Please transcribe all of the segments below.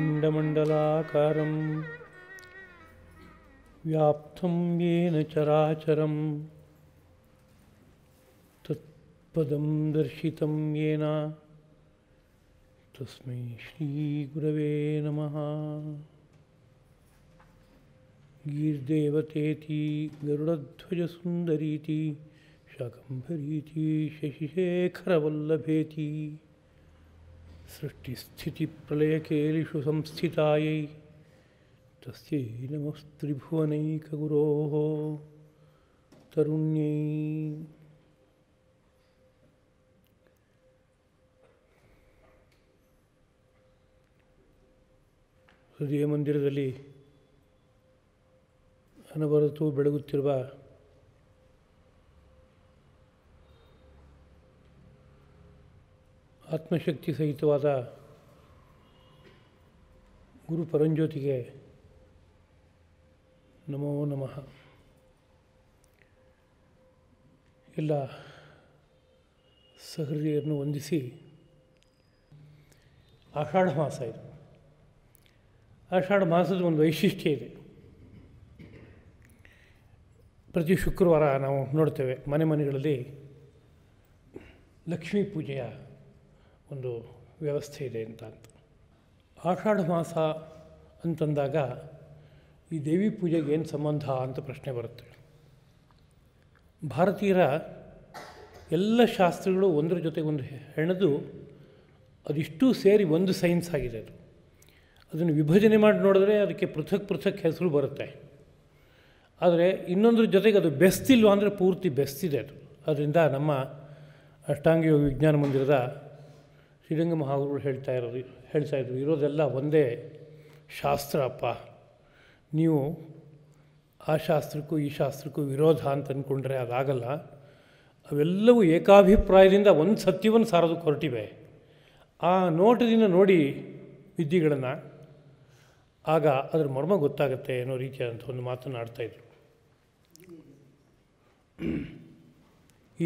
अखण्डमण्डलाकारं व्याप्तं येन चराचरं तत्पदं दर्शितं येन तस्मै श्रीगुरवे नमः गीर्देवतेति गरुडध्वजसुन्दरीति शाकम्भरीति शशिशेखरवल्लभेति सृष्टिस्थितिप्रलयकेलिषु संस्थितायै तस्यै नमस्त्रिभुवनैकगुरोः तरुण्यै ಹೃದಯ ಮಂದಿರದಲ್ಲಿ ಅನವರತು ಬೆಳಗುತ್ತಿರುವ ಆತ್ಮಶಕ್ತಿ ಸಹಿತವಾದ ಗುರು ಪರಂಜ್ಯೋತಿಗೆ ನಮೋ ನಮಃ ಎಲ್ಲ ಸಹೃದಯರನ್ನು ವಂದಿಸಿ ಆಷಾಢ ಮಾಸ ಇದು ಆಷಾಢ ಮಾಸದ ಒಂದು ವೈಶಿಷ್ಟ್ಯ ಇದೆ ಪ್ರತಿ ಶುಕ್ರವಾರ ನಾವು ನೋಡ್ತೇವೆ ಮನೆ ಮನೆಗಳಲ್ಲಿ ಲಕ್ಷ್ಮೀ ಪೂಜೆಯ ಒಂದು ವ್ಯವಸ್ಥೆ ಇದೆ ಅಂತ ಅಂತ ಆಷಾಢ ಮಾಸ ಅಂತಂದಾಗ ಈ ದೇವಿ ಪೂಜೆಗೆ ಏನು ಸಂಬಂಧ ಅಂತ ಪ್ರಶ್ನೆ ಬರುತ್ತೆ ಭಾರತೀಯರ ಎಲ್ಲ ಶಾಸ್ತ್ರಗಳು ಒಂದರ ಜೊತೆಗೆ ಒಂದು ಹೆಣೆದು ಅದಿಷ್ಟು ಸೇರಿ ಒಂದು ಸೈನ್ಸ್ ಆಗಿದೆ ಅದು ಅದನ್ನು ವಿಭಜನೆ ಮಾಡಿ ನೋಡಿದ್ರೆ ಅದಕ್ಕೆ ಪೃಥಕ್ ಪೃಥಕ್ ಹೆಸರು ಬರುತ್ತೆ ಆದರೆ ಇನ್ನೊಂದ್ರ ಜೊತೆಗೆ ಅದು ಬೆಸ್ತಿಲ್ವ ಅಂದರೆ ಪೂರ್ತಿ ಬೆಸ್ತಿದೆ ಅದು ಅದರಿಂದ ನಮ್ಮ ಅಷ್ಟಾಂಗಯೋಗ ವಿಜ್ಞಾನ ಮಂದಿರದ ಶ್ರೀರಂಗ ಮಹಾಗುರು ಹೇಳ್ತಾ ಇರೋದು ಹೇಳ್ತಾ ಇದ್ರು ಇರೋದೆಲ್ಲ ಒಂದೇ ಶಾಸ್ತ್ರ ಅಪ್ಪ ನೀವು ಆ ಶಾಸ್ತ್ರಕ್ಕೂ ಈ ಶಾಸ್ತ್ರಕ್ಕೂ ವಿರೋಧ ಅಂತ ಅಂದ್ಕೊಂಡ್ರೆ ಅದಾಗಲ್ಲ ಅವೆಲ್ಲವೂ ಏಕಾಭಿಪ್ರಾಯದಿಂದ ಒಂದು ಸತ್ಯವನ್ನು ಸಾರೋದು ಕೊರಟಿವೆ ಆ ನೋಟದಿಂದ ನೋಡಿ ವಿದ್ಯೆಗಳನ್ನು ಆಗ ಅದರ ಮರ್ಮ ಗೊತ್ತಾಗುತ್ತೆ ಅನ್ನೋ ರೀತಿಯಾದಂಥ ಒಂದು ಮಾತನ್ನು ಆಡ್ತಾಯಿದ್ರು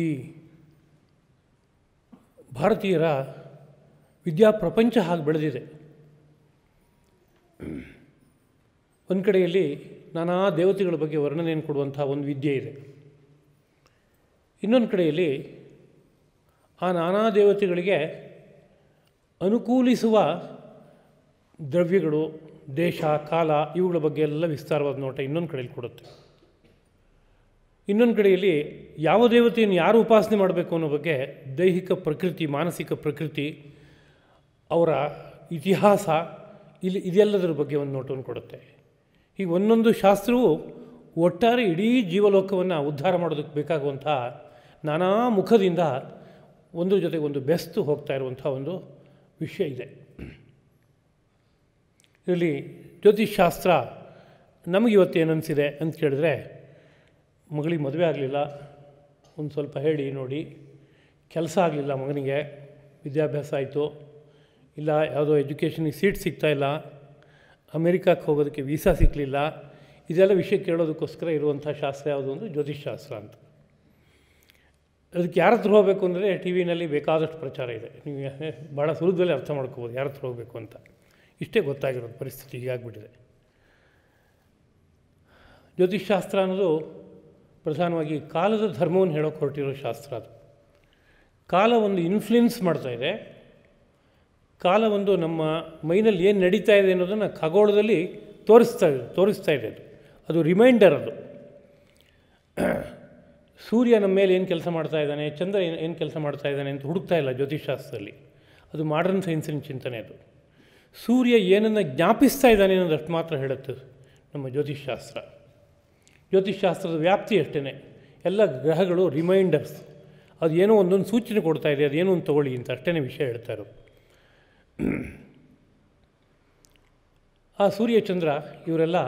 ಈ ಭಾರತೀಯರ ಪ್ರಪಂಚ ಹಾಗೆ ಬೆಳೆದಿದೆ ಒಂದು ಕಡೆಯಲ್ಲಿ ನಾನಾ ದೇವತೆಗಳ ಬಗ್ಗೆ ವರ್ಣನೆಯನ್ನು ಕೊಡುವಂಥ ಒಂದು ವಿದ್ಯೆ ಇದೆ ಇನ್ನೊಂದು ಕಡೆಯಲ್ಲಿ ಆ ನಾನಾ ದೇವತೆಗಳಿಗೆ ಅನುಕೂಲಿಸುವ ದ್ರವ್ಯಗಳು ದೇಶ ಕಾಲ ಇವುಗಳ ಬಗ್ಗೆ ಎಲ್ಲ ವಿಸ್ತಾರವಾದ ನೋಟ ಇನ್ನೊಂದು ಕಡೆಯಲ್ಲಿ ಕೊಡುತ್ತೆ ಇನ್ನೊಂದು ಕಡೆಯಲ್ಲಿ ಯಾವ ದೇವತೆಯನ್ನು ಯಾರು ಉಪಾಸನೆ ಮಾಡಬೇಕು ಅನ್ನೋ ಬಗ್ಗೆ ದೈಹಿಕ ಪ್ರಕೃತಿ ಮಾನಸಿಕ ಪ್ರಕೃತಿ ಅವರ ಇತಿಹಾಸ ಇಲ್ಲಿ ಇದೆಲ್ಲದರ ಬಗ್ಗೆ ಒಂದು ನೋಟವನ್ನು ಕೊಡುತ್ತೆ ಈ ಒಂದೊಂದು ಶಾಸ್ತ್ರವು ಒಟ್ಟಾರೆ ಇಡೀ ಜೀವಲೋಕವನ್ನು ಉದ್ಧಾರ ಮಾಡೋದಕ್ಕೆ ಬೇಕಾಗುವಂಥ ನಾನಾ ಮುಖದಿಂದ ಒಂದು ಜೊತೆಗೆ ಒಂದು ಬೆಸ್ತು ಹೋಗ್ತಾ ಇರುವಂಥ ಒಂದು ವಿಷಯ ಇದೆ ಇದರಲ್ಲಿ ಜ್ಯೋತಿಷ್ಶಾಸ್ತ್ರ ನಮಗಿವತ್ತು ಏನನ್ನಿಸಿದೆ ಅಂತ ಕೇಳಿದ್ರೆ ಮಗಳಿಗೆ ಮದುವೆ ಆಗಲಿಲ್ಲ ಒಂದು ಸ್ವಲ್ಪ ಹೇಳಿ ನೋಡಿ ಕೆಲಸ ಆಗಲಿಲ್ಲ ಮಗನಿಗೆ ವಿದ್ಯಾಭ್ಯಾಸ ಆಯಿತು ಇಲ್ಲ ಯಾವುದೋ ಎಜುಕೇಷನಿಗೆ ಸೀಟ್ ಇಲ್ಲ ಅಮೇರಿಕಾಕ್ಕೆ ಹೋಗೋದಕ್ಕೆ ವೀಸಾ ಸಿಕ್ಕಲಿಲ್ಲ ಇದೆಲ್ಲ ವಿಷಯ ಕೇಳೋದಕ್ಕೋಸ್ಕರ ಇರುವಂಥ ಶಾಸ್ತ್ರ ಯಾವುದು ಅಂದರೆ ಶಾಸ್ತ್ರ ಅಂತ ಅದಕ್ಕೆ ಯಾರ ಹತ್ರ ಹೋಗಬೇಕು ಅಂದರೆ ಟಿ ವಿನಲ್ಲಿ ಬೇಕಾದಷ್ಟು ಪ್ರಚಾರ ಇದೆ ನೀವು ಭಾಳ ಸುಲಭದಲ್ಲಿ ಅರ್ಥ ಮಾಡ್ಕೋಬೋದು ಯಾರ ಹತ್ರ ಹೋಗಬೇಕು ಅಂತ ಇಷ್ಟೇ ಗೊತ್ತಾಗಿರೋದು ಪರಿಸ್ಥಿತಿ ಹೀಗಾಗ್ಬಿಟ್ಟಿದೆ ಶಾಸ್ತ್ರ ಅನ್ನೋದು ಪ್ರಧಾನವಾಗಿ ಕಾಲದ ಧರ್ಮವನ್ನು ಹೇಳೋಕೆ ಹೊರಟಿರೋ ಶಾಸ್ತ್ರ ಅದು ಕಾಲ ಒಂದು ಮಾಡ್ತಾ ಮಾಡ್ತಾಯಿದೆ ಕಾಲ ಒಂದು ನಮ್ಮ ಮೈನಲ್ಲಿ ಏನು ನಡೀತಾ ಇದೆ ಅನ್ನೋದನ್ನು ಖಗೋಳದಲ್ಲಿ ತೋರಿಸ್ತಾ ಇದೆ ತೋರಿಸ್ತಾ ಇದೆ ಅದು ರಿಮೈಂಡರ್ ಅದು ಸೂರ್ಯ ನಮ್ಮ ಮೇಲೆ ಏನು ಕೆಲಸ ಮಾಡ್ತಾ ಇದ್ದಾನೆ ಚಂದ್ರ ಏನು ಏನು ಕೆಲಸ ಮಾಡ್ತಾ ಇದ್ದಾನೆ ಅಂತ ಹುಡುಕ್ತಾ ಇಲ್ಲ ಜ್ಯೋತಿಷಾಸ್ತ್ರದಲ್ಲಿ ಅದು ಮಾಡರ್ನ್ ಸೈನ್ಸಿನ ಚಿಂತನೆ ಅದು ಸೂರ್ಯ ಏನನ್ನು ಜ್ಞಾಪಿಸ್ತಾ ಇದ್ದಾನೆ ಅನ್ನೋದು ಅಷ್ಟು ಮಾತ್ರ ಹೇಳುತ್ತೆ ನಮ್ಮ ಜ್ಯೋತಿಷಾಸ್ತ್ರ ಜ್ಯೋತಿಷಾಸ್ತ್ರದ ವ್ಯಾಪ್ತಿ ಅಷ್ಟೇ ಎಲ್ಲ ಗ್ರಹಗಳು ರಿಮೈಂಡರ್ಸ್ ಅದು ಏನೋ ಒಂದೊಂದು ಸೂಚನೆ ಕೊಡ್ತಾ ಇದೆ ಅದು ಏನೋ ಒಂದು ತೊಗೊಳ್ಳಿ ಅಂತ ಅಷ್ಟೇ ವಿಷಯ ಹೇಳ್ತಾ ಆ ಸೂರ್ಯಚಂದ್ರ ಇವರೆಲ್ಲ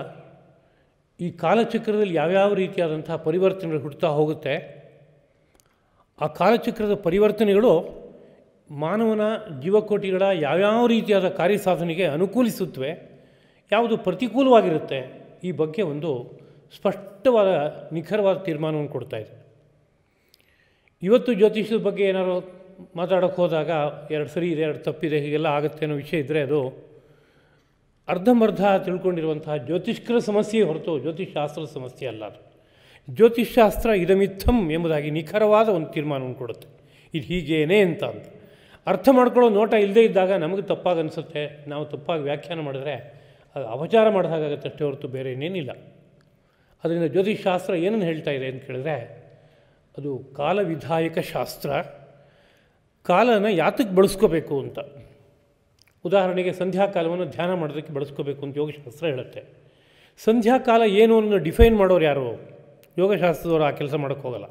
ಈ ಕಾಲಚಕ್ರದಲ್ಲಿ ಯಾವ್ಯಾವ ರೀತಿಯಾದಂಥ ಪರಿವರ್ತನೆಗಳು ಹುಡ್ತಾ ಹೋಗುತ್ತೆ ಆ ಕಾಲಚಕ್ರದ ಪರಿವರ್ತನೆಗಳು ಮಾನವನ ಜೀವಕೋಟಿಗಳ ಯಾವ್ಯಾವ ರೀತಿಯಾದ ಕಾರ್ಯಸಾಧನೆಗೆ ಅನುಕೂಲಿಸುತ್ತವೆ ಯಾವುದು ಪ್ರತಿಕೂಲವಾಗಿರುತ್ತೆ ಈ ಬಗ್ಗೆ ಒಂದು ಸ್ಪಷ್ಟವಾದ ನಿಖರವಾದ ತೀರ್ಮಾನವನ್ನು ಕೊಡ್ತಾಯಿದೆ ಇವತ್ತು ಜ್ಯೋತಿಷದ ಬಗ್ಗೆ ಏನಾದರೂ ಮಾತಾಡೋಕ್ಕೆ ಹೋದಾಗ ಎರಡು ಸರಿ ಇದೆ ಎರಡು ತಪ್ಪಿದೆ ಹೀಗೆಲ್ಲ ಆಗುತ್ತೆ ಅನ್ನೋ ವಿಷಯ ಇದ್ದರೆ ಅದು ಅರ್ಧಂಬರ್ಧ ತಿಳ್ಕೊಂಡಿರುವಂತಹ ಜ್ಯೋತಿಷ್ಕರ ಸಮಸ್ಯೆ ಹೊರತು ಶಾಸ್ತ್ರದ ಸಮಸ್ಯೆ ಅಲ್ಲ ಅದು ಜ್ಯೋತಿಷ್ಶಾಸ್ತ್ರ ಇದಮಿತ್ತಂ ಎಂಬುದಾಗಿ ನಿಖರವಾದ ಒಂದು ತೀರ್ಮಾನವನ್ನು ಕೊಡುತ್ತೆ ಇದು ಹೀಗೇನೆ ಅಂತ ಅಂತ ಅರ್ಥ ಮಾಡ್ಕೊಳ್ಳೋ ನೋಟ ಇಲ್ಲದೇ ಇದ್ದಾಗ ನಮಗೆ ತಪ್ಪಾಗಿ ಅನಿಸುತ್ತೆ ನಾವು ತಪ್ಪಾಗಿ ವ್ಯಾಖ್ಯಾನ ಮಾಡಿದ್ರೆ ಅದು ಅವಚಾರ ಮಾಡಿದ ಅಷ್ಟೇ ಹೊರತು ಬೇರೆ ಏನೇನಿಲ್ಲ ಅದರಿಂದ ಜ್ಯೋತಿಷ್ಶಾಸ್ತ್ರ ಏನನ್ನು ಹೇಳ್ತಾ ಇದೆ ಅಂತ ಕೇಳಿದ್ರೆ ಅದು ಕಾಲವಿಧಾಯಕ ಶಾಸ್ತ್ರ ಕಾಲನ ಯಾತಕ್ಕೆ ಬಳಸ್ಕೋಬೇಕು ಅಂತ ಉದಾಹರಣೆಗೆ ಸಂಧ್ಯಾಕಾಲವನ್ನು ಧ್ಯಾನ ಮಾಡೋದಕ್ಕೆ ಬಳಸ್ಕೋಬೇಕು ಅಂತ ಯೋಗಶಾಸ್ತ್ರ ಹೇಳುತ್ತೆ ಸಂಧ್ಯಾಕಾಲ ಏನು ಅನ್ನೋ ಡಿಫೈನ್ ಮಾಡೋರು ಯಾರು ಯೋಗಶಾಸ್ತ್ರದವರು ಆ ಕೆಲಸ ಮಾಡೋಕ್ಕೋಗಲ್ಲ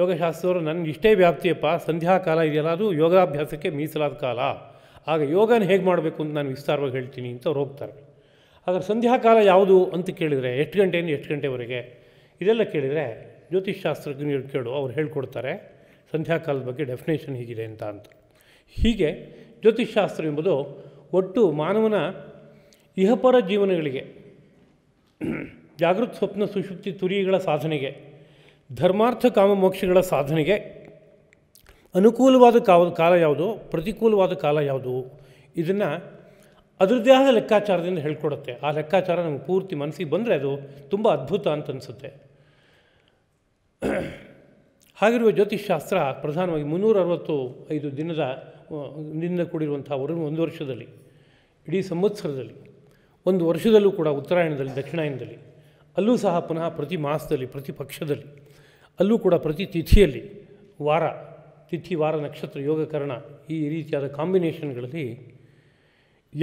ಯೋಗಶಾಸ್ತ್ರದವರು ನನಗೆ ಇಷ್ಟೇ ವ್ಯಾಪ್ತಿಯಪ್ಪ ಸಂಧ್ಯಾಕಾಲ ಇದೆಯಲ್ಲ ಅದು ಯೋಗಾಭ್ಯಾಸಕ್ಕೆ ಮೀಸಲಾದ ಕಾಲ ಆಗ ಯೋಗನ ಹೇಗೆ ಮಾಡಬೇಕು ಅಂತ ನಾನು ವಿಸ್ತಾರವಾಗಿ ಹೇಳ್ತೀನಿ ಅಂತ ಅವ್ರು ಹೋಗ್ತಾರೆ ಆದರೆ ಸಂಧ್ಯಾಕಾಲ ಯಾವುದು ಅಂತ ಕೇಳಿದರೆ ಎಷ್ಟು ಗಂಟೆಯಿಂದ ಎಷ್ಟು ಗಂಟೆವರೆಗೆ ಇದೆಲ್ಲ ಕೇಳಿದರೆ ಜ್ಯೋತಿಷ್ ಶಾಸ್ತ್ರಜ್ಞರು ಕೇಳು ಅವ್ರು ಹೇಳ್ಕೊಡ್ತಾರೆ ಸಂಧ್ಯಾಕಾಲದ ಬಗ್ಗೆ ಡೆಫಿನೇಷನ್ ಹೀಗಿದೆ ಅಂತ ಅಂತ ಹೀಗೆ ಜ್ಯೋತಿಷ್ಶಾಸ್ತ್ರ ಎಂಬುದು ಒಟ್ಟು ಮಾನವನ ಇಹಪರ ಜೀವನಗಳಿಗೆ ಜಾಗೃತ ಸ್ವಪ್ನ ಸುಶುಕ್ತಿ ತುರಿಗಳ ಸಾಧನೆಗೆ ಧರ್ಮಾರ್ಥ ಕಾಮ ಮೋಕ್ಷಗಳ ಸಾಧನೆಗೆ ಅನುಕೂಲವಾದ ಕಾವ ಕಾಲ ಯಾವುದು ಪ್ರತಿಕೂಲವಾದ ಕಾಲ ಯಾವುದು ಇದನ್ನು ಅದರದೇ ಆದ ಲೆಕ್ಕಾಚಾರದಿಂದ ಹೇಳ್ಕೊಡುತ್ತೆ ಆ ಲೆಕ್ಕಾಚಾರ ನಮಗೆ ಪೂರ್ತಿ ಮನಸ್ಸಿಗೆ ಬಂದರೆ ಅದು ತುಂಬ ಅದ್ಭುತ ಅಂತ ಅನಿಸುತ್ತೆ ಹಾಗಿರುವ ಜ್ಯೋತಿಷ್ಶಾಸ್ತ್ರ ಪ್ರಧಾನವಾಗಿ ಮುನ್ನೂರ ಅರವತ್ತು ಐದು ದಿನದ ನಿಂದ ಕೂಡಿರುವಂಥ ಒಂದು ವರ್ಷದಲ್ಲಿ ಇಡೀ ಸಂವತ್ಸರದಲ್ಲಿ ಒಂದು ವರ್ಷದಲ್ಲೂ ಕೂಡ ಉತ್ತರಾಯಣದಲ್ಲಿ ದಕ್ಷಿಣಾಯಣದಲ್ಲಿ ಅಲ್ಲೂ ಸಹ ಪುನಃ ಪ್ರತಿ ಮಾಸದಲ್ಲಿ ಪ್ರತಿ ಪಕ್ಷದಲ್ಲಿ ಅಲ್ಲೂ ಕೂಡ ಪ್ರತಿ ತಿಥಿಯಲ್ಲಿ ವಾರ ತಿಥಿ ವಾರ ನಕ್ಷತ್ರ ಯೋಗಕರಣ ಈ ರೀತಿಯಾದ ಕಾಂಬಿನೇಷನ್ಗಳಲ್ಲಿ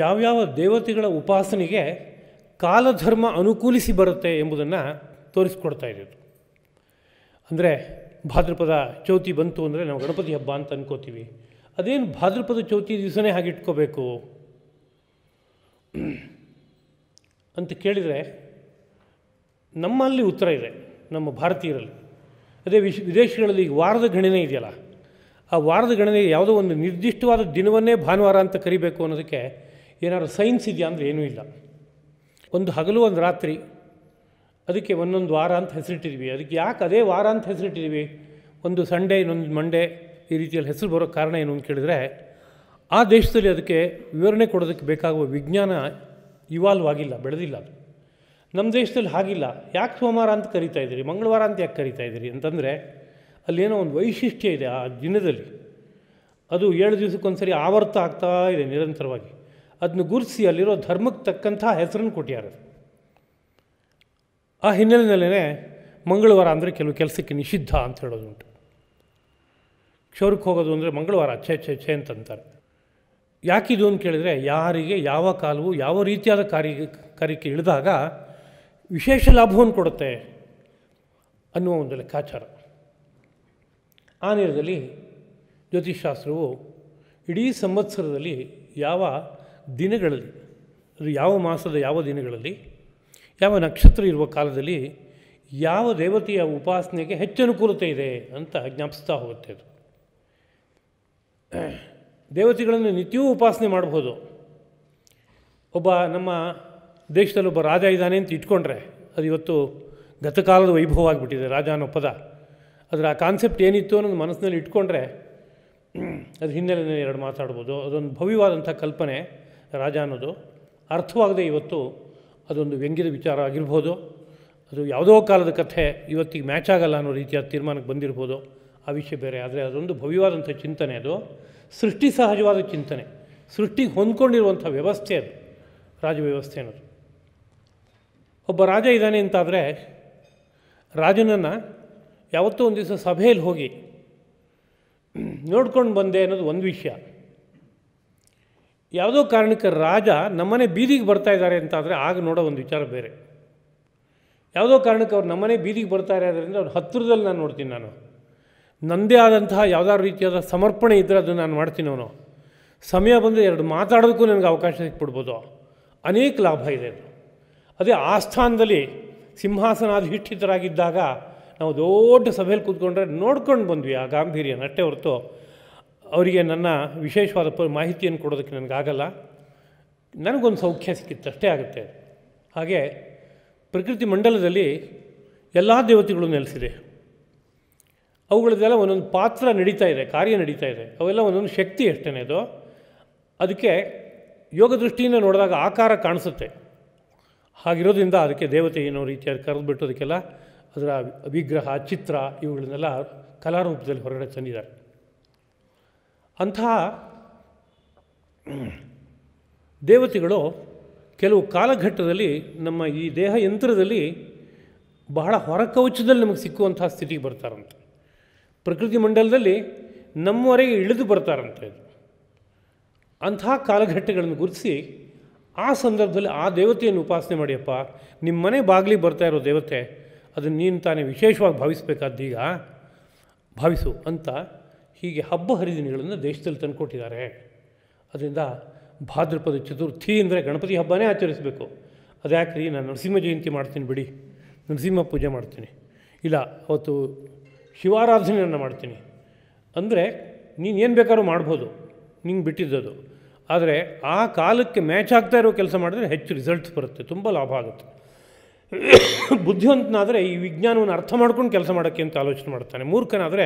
ಯಾವ್ಯಾವ ದೇವತೆಗಳ ಉಪಾಸನೆಗೆ ಕಾಲಧರ್ಮ ಅನುಕೂಲಿಸಿ ಬರುತ್ತೆ ಎಂಬುದನ್ನು ತೋರಿಸ್ಕೊಡ್ತಾ ಇದ್ದು ಅಂದರೆ ಭಾದ್ರಪದ ಚೌತಿ ಬಂತು ಅಂದರೆ ನಾವು ಗಣಪತಿ ಹಬ್ಬ ಅಂತ ಅನ್ಕೋತೀವಿ ಅದೇನು ಭಾದ್ರಪದ ಚೌತಿ ದಿವಸನೇ ಹಾಗೆ ಇಟ್ಕೋಬೇಕು ಅಂತ ಕೇಳಿದರೆ ನಮ್ಮಲ್ಲಿ ಉತ್ತರ ಇದೆ ನಮ್ಮ ಭಾರತೀಯರಲ್ಲಿ ಅದೇ ವಿಶ್ ವಿದೇಶಗಳಲ್ಲಿ ಈಗ ವಾರದ ಗಣನೆ ಇದೆಯಲ್ಲ ಆ ವಾರದ ಗಣನೆ ಯಾವುದೋ ಒಂದು ನಿರ್ದಿಷ್ಟವಾದ ದಿನವನ್ನೇ ಭಾನುವಾರ ಅಂತ ಕರಿಬೇಕು ಅನ್ನೋದಕ್ಕೆ ಏನಾದ್ರು ಸೈನ್ಸ್ ಇದೆಯಾ ಅಂದರೆ ಏನೂ ಇಲ್ಲ ಒಂದು ಹಗಲು ಒಂದು ರಾತ್ರಿ ಅದಕ್ಕೆ ಒಂದೊಂದು ವಾರ ಅಂತ ಹೆಸರಿಟ್ಟಿದ್ವಿ ಅದಕ್ಕೆ ಯಾಕೆ ಅದೇ ವಾರ ಅಂತ ಹೆಸರಿಟ್ಟಿದ್ವಿ ಒಂದು ಸಂಡೇ ಇನ್ನೊಂದು ಮಂಡೇ ಈ ರೀತಿಯಲ್ಲಿ ಹೆಸರು ಬರೋ ಕಾರಣ ಏನು ಅಂತ ಕೇಳಿದ್ರೆ ಆ ದೇಶದಲ್ಲಿ ಅದಕ್ಕೆ ವಿವರಣೆ ಕೊಡೋದಕ್ಕೆ ಬೇಕಾಗುವ ವಿಜ್ಞಾನ ಇವಾಲ್ವ್ ಆಗಿಲ್ಲ ಬೆಳೆದಿಲ್ಲ ಅದು ನಮ್ಮ ದೇಶದಲ್ಲಿ ಹಾಗಿಲ್ಲ ಯಾಕೆ ಸೋಮವಾರ ಅಂತ ಕರಿತಾ ಇದ್ದೀರಿ ಮಂಗಳವಾರ ಅಂತ ಯಾಕೆ ಕರಿತಾ ಇದ್ದೀರಿ ಅಂತಂದರೆ ಅಲ್ಲೇನೋ ಒಂದು ವೈಶಿಷ್ಟ್ಯ ಇದೆ ಆ ದಿನದಲ್ಲಿ ಅದು ಏಳು ದಿವಸಕ್ಕೊಂದು ಸರಿ ಆವರ್ತ ಆಗ್ತಾ ಇದೆ ನಿರಂತರವಾಗಿ ಅದನ್ನು ಗುರ್ಸಿ ಅಲ್ಲಿರೋ ಧರ್ಮಕ್ಕೆ ತಕ್ಕಂಥ ಹೆಸರನ್ನು ಕೊಟ್ಟಿದ್ದಾರೆ ಆ ಹಿನ್ನೆಲೆಯಲ್ಲೇ ಮಂಗಳವಾರ ಅಂದರೆ ಕೆಲವು ಕೆಲಸಕ್ಕೆ ನಿಷಿದ್ಧ ಅಂತ ಹೇಳೋದುಂಟು ಕ್ಷೌರಕ್ಕೆ ಹೋಗೋದು ಅಂದರೆ ಮಂಗಳವಾರ ಛೇ ಛೇ ಛೇ ಅಂತಂತಾರೆ ಯಾಕಿದು ಅಂತ ಕೇಳಿದರೆ ಯಾರಿಗೆ ಯಾವ ಕಾಲವು ಯಾವ ರೀತಿಯಾದ ಕಾರ್ಯ ಕಾರ್ಯಕ್ಕೆ ಇಳಿದಾಗ ವಿಶೇಷ ಲಾಭವನ್ನು ಕೊಡುತ್ತೆ ಅನ್ನುವ ಒಂದು ಲೆಕ್ಕಾಚಾರ ಆ ನೇರದಲ್ಲಿ ಜ್ಯೋತಿಷಾಸ್ತ್ರವು ಇಡೀ ಸಂವತ್ಸರದಲ್ಲಿ ಯಾವ ದಿನಗಳಲ್ಲಿ ಅದು ಯಾವ ಮಾಸದ ಯಾವ ದಿನಗಳಲ್ಲಿ ಯಾವ ನಕ್ಷತ್ರ ಇರುವ ಕಾಲದಲ್ಲಿ ಯಾವ ದೇವತೆಯ ಉಪಾಸನೆಗೆ ಹೆಚ್ಚು ಅನುಕೂಲತೆ ಇದೆ ಅಂತ ಜ್ಞಾಪಿಸ್ತಾ ಹೋಗುತ್ತೆ ಅದು ದೇವತೆಗಳನ್ನು ನಿತ್ಯವೂ ಉಪಾಸನೆ ಮಾಡ್ಬೋದು ಒಬ್ಬ ನಮ್ಮ ದೇಶದಲ್ಲಿ ಒಬ್ಬ ರಾಜ ಇದ್ದಾನೆ ಅಂತ ಇಟ್ಕೊಂಡ್ರೆ ಅದು ಇವತ್ತು ಗತಕಾಲದ ವೈಭವ ಆಗಿಬಿಟ್ಟಿದೆ ರಾಜ ಅನ್ನೋ ಪದ ಅದರ ಆ ಕಾನ್ಸೆಪ್ಟ್ ಏನಿತ್ತು ಅನ್ನೋದು ಮನಸ್ಸಿನಲ್ಲಿ ಇಟ್ಕೊಂಡ್ರೆ ಅದು ಹಿನ್ನೆಲೆಯಲ್ಲಿ ಎರಡು ಮಾತಾಡ್ಬೋದು ಅದೊಂದು ಭವ್ಯವಾದಂಥ ಕಲ್ಪನೆ ರಾಜ ಅನ್ನೋದು ಅರ್ಥವಾಗದೆ ಇವತ್ತು ಅದೊಂದು ವ್ಯಂಗ್ಯದ ವಿಚಾರ ಆಗಿರ್ಬೋದು ಅದು ಯಾವುದೋ ಕಾಲದ ಕಥೆ ಇವತ್ತಿಗೆ ಮ್ಯಾಚ್ ಆಗಲ್ಲ ಅನ್ನೋ ರೀತಿಯ ತೀರ್ಮಾನಕ್ಕೆ ಬಂದಿರ್ಬೋದು ಆ ವಿಷಯ ಬೇರೆ ಆದರೆ ಅದೊಂದು ಭವ್ಯವಾದಂಥ ಚಿಂತನೆ ಅದು ಸೃಷ್ಟಿ ಸಹಜವಾದ ಚಿಂತನೆ ಸೃಷ್ಟಿಗೆ ಹೊಂದ್ಕೊಂಡಿರುವಂಥ ವ್ಯವಸ್ಥೆ ಅದು ವ್ಯವಸ್ಥೆ ಅನ್ನೋದು ಒಬ್ಬ ರಾಜ ಇದ್ದಾನೆ ಅಂತಾದರೆ ರಾಜನನ್ನು ಯಾವತ್ತೋ ಒಂದು ದಿವಸ ಸಭೆಯಲ್ಲಿ ಹೋಗಿ ನೋಡ್ಕೊಂಡು ಬಂದೆ ಅನ್ನೋದು ಒಂದು ವಿಷಯ ಯಾವುದೋ ಕಾರಣಕ್ಕೆ ರಾಜ ನಮ್ಮನೆ ಬೀದಿಗೆ ಬರ್ತಾ ಇದ್ದಾರೆ ಅಂತ ಆದರೆ ಆಗ ನೋಡೋ ಒಂದು ವಿಚಾರ ಬೇರೆ ಯಾವುದೋ ಕಾರಣಕ್ಕೆ ಅವ್ರು ನಮ್ಮನೆ ಬೀದಿಗೆ ಬರ್ತಾ ಅದರಿಂದ ಅವ್ರ ಹತ್ತಿರದಲ್ಲಿ ನಾನು ನೋಡ್ತೀನಿ ನಾನು ನನ್ನದೇ ಆದಂತಹ ಯಾವುದಾದ್ರು ರೀತಿಯಾದ ಸಮರ್ಪಣೆ ಇದ್ದರೆ ಅದನ್ನು ನಾನು ಮಾಡ್ತೀನಿ ಅವನು ಸಮಯ ಬಂದರೆ ಎರಡು ಮಾತಾಡೋದಕ್ಕೂ ನನಗೆ ಅವಕಾಶ ಸಿಕ್ಬಿಡ್ಬೋದು ಅನೇಕ ಲಾಭ ಇದೆ ಅದು ಅದೇ ಆಸ್ಥಾನದಲ್ಲಿ ಅಧಿಷ್ಠಿತರಾಗಿದ್ದಾಗ ನಾವು ದೊಡ್ಡ ಸಭೆಯಲ್ಲಿ ಕೂತ್ಕೊಂಡ್ರೆ ನೋಡ್ಕೊಂಡು ಬಂದ್ವಿ ಆ ಗಾಂಭೀರ್ಯ ನಟ್ಟೆ ಹೊರತು ಅವರಿಗೆ ನನ್ನ ವಿಶೇಷವಾದ ಪ ಮಾಹಿತಿಯನ್ನು ಕೊಡೋದಕ್ಕೆ ನನಗಾಗಲ್ಲ ನನಗೊಂದು ಸೌಖ್ಯ ಸಿಕ್ಕಿತ್ತು ಅಷ್ಟೇ ಆಗುತ್ತೆ ಹಾಗೆ ಪ್ರಕೃತಿ ಮಂಡಲದಲ್ಲಿ ಎಲ್ಲ ದೇವತೆಗಳು ನೆಲೆಸಿದೆ ಅವುಗಳದೆಲ್ಲ ಒಂದೊಂದು ಪಾತ್ರ ನಡೀತಾ ಇದೆ ಕಾರ್ಯ ನಡೀತಾ ಇದೆ ಅವೆಲ್ಲ ಒಂದೊಂದು ಶಕ್ತಿ ಅಷ್ಟೇ ಅದು ಅದಕ್ಕೆ ಯೋಗ ದೃಷ್ಟಿಯಿಂದ ನೋಡಿದಾಗ ಆಕಾರ ಕಾಣಿಸುತ್ತೆ ಹಾಗಿರೋದ್ರಿಂದ ಅದಕ್ಕೆ ದೇವತೆ ಏನೋ ರೀತಿಯಾಗಿ ಕರೆದು ಬಿಟ್ಟೋದಕ್ಕೆಲ್ಲ ಅದರ ವಿಗ್ರಹ ಚಿತ್ರ ಇವುಗಳನ್ನೆಲ್ಲ ಕಲಾರೂಪದಲ್ಲಿ ಹೊರಗಡೆ ತಂದಿದ್ದಾರೆ ಅಂತಹ ದೇವತೆಗಳು ಕೆಲವು ಕಾಲಘಟ್ಟದಲ್ಲಿ ನಮ್ಮ ಈ ದೇಹ ಯಂತ್ರದಲ್ಲಿ ಬಹಳ ಹೊರಕವಚದಲ್ಲಿ ನಮಗೆ ಸಿಕ್ಕುವಂತಹ ಸ್ಥಿತಿಗೆ ಬರ್ತಾರಂತೆ ಪ್ರಕೃತಿ ಮಂಡಲದಲ್ಲಿ ನಮ್ಮವರೆಗೆ ಇಳಿದು ಬರ್ತಾರಂತೆ ಅಂತಹ ಕಾಲಘಟ್ಟಗಳನ್ನು ಗುರುತಿಸಿ ಆ ಸಂದರ್ಭದಲ್ಲಿ ಆ ದೇವತೆಯನ್ನು ಉಪಾಸನೆ ಮಾಡಿಯಪ್ಪ ನಿಮ್ಮ ಮನೆ ಬಾಗಿಲಿಗೆ ಬರ್ತಾ ಇರೋ ದೇವತೆ ಅದನ್ನು ನೀನು ತಾನೇ ವಿಶೇಷವಾಗಿ ಭಾವಿಸಬೇಕಾದ್ದೀಗ ಭಾವಿಸು ಅಂತ ಹೀಗೆ ಹಬ್ಬ ಹರಿದಿನಗಳನ್ನು ದೇಶದಲ್ಲಿ ತಂದುಕೊಟ್ಟಿದ್ದಾರೆ ಅದರಿಂದ ಭಾದ್ರಪದ ಚತುರ್ಥಿ ಅಂದರೆ ಗಣಪತಿ ಹಬ್ಬನೇ ಆಚರಿಸಬೇಕು ಅದ್ಯಾಕ್ರಿ ನಾನು ನರಸಿಂಹ ಜಯಂತಿ ಮಾಡ್ತೀನಿ ಬಿಡಿ ನರಸಿಂಹ ಪೂಜೆ ಮಾಡ್ತೀನಿ ಇಲ್ಲ ಅವತ್ತು ಶಿವಾರಾಧನೆಯನ್ನು ಮಾಡ್ತೀನಿ ಅಂದರೆ ನೀನು ಏನು ಬೇಕಾದ್ರೂ ಮಾಡ್ಬೋದು ನಿಂಗೆ ಬಿಟ್ಟಿದ್ದದು ಆದರೆ ಆ ಕಾಲಕ್ಕೆ ಮ್ಯಾಚ್ ಆಗ್ತಾ ಇರೋ ಕೆಲಸ ಮಾಡಿದ್ರೆ ಹೆಚ್ಚು ರಿಸಲ್ಟ್ಸ್ ಬರುತ್ತೆ ತುಂಬ ಲಾಭ ಆಗುತ್ತೆ ಬುದ್ಧಿವಂತನಾದರೆ ಈ ವಿಜ್ಞಾನವನ್ನು ಅರ್ಥ ಮಾಡ್ಕೊಂಡು ಕೆಲಸ ಮಾಡೋಕ್ಕೆ ಅಂತ ಆಲೋಚನೆ ಮಾಡ್ತಾನೆ ಮೂರ್ಖನಾದರೆ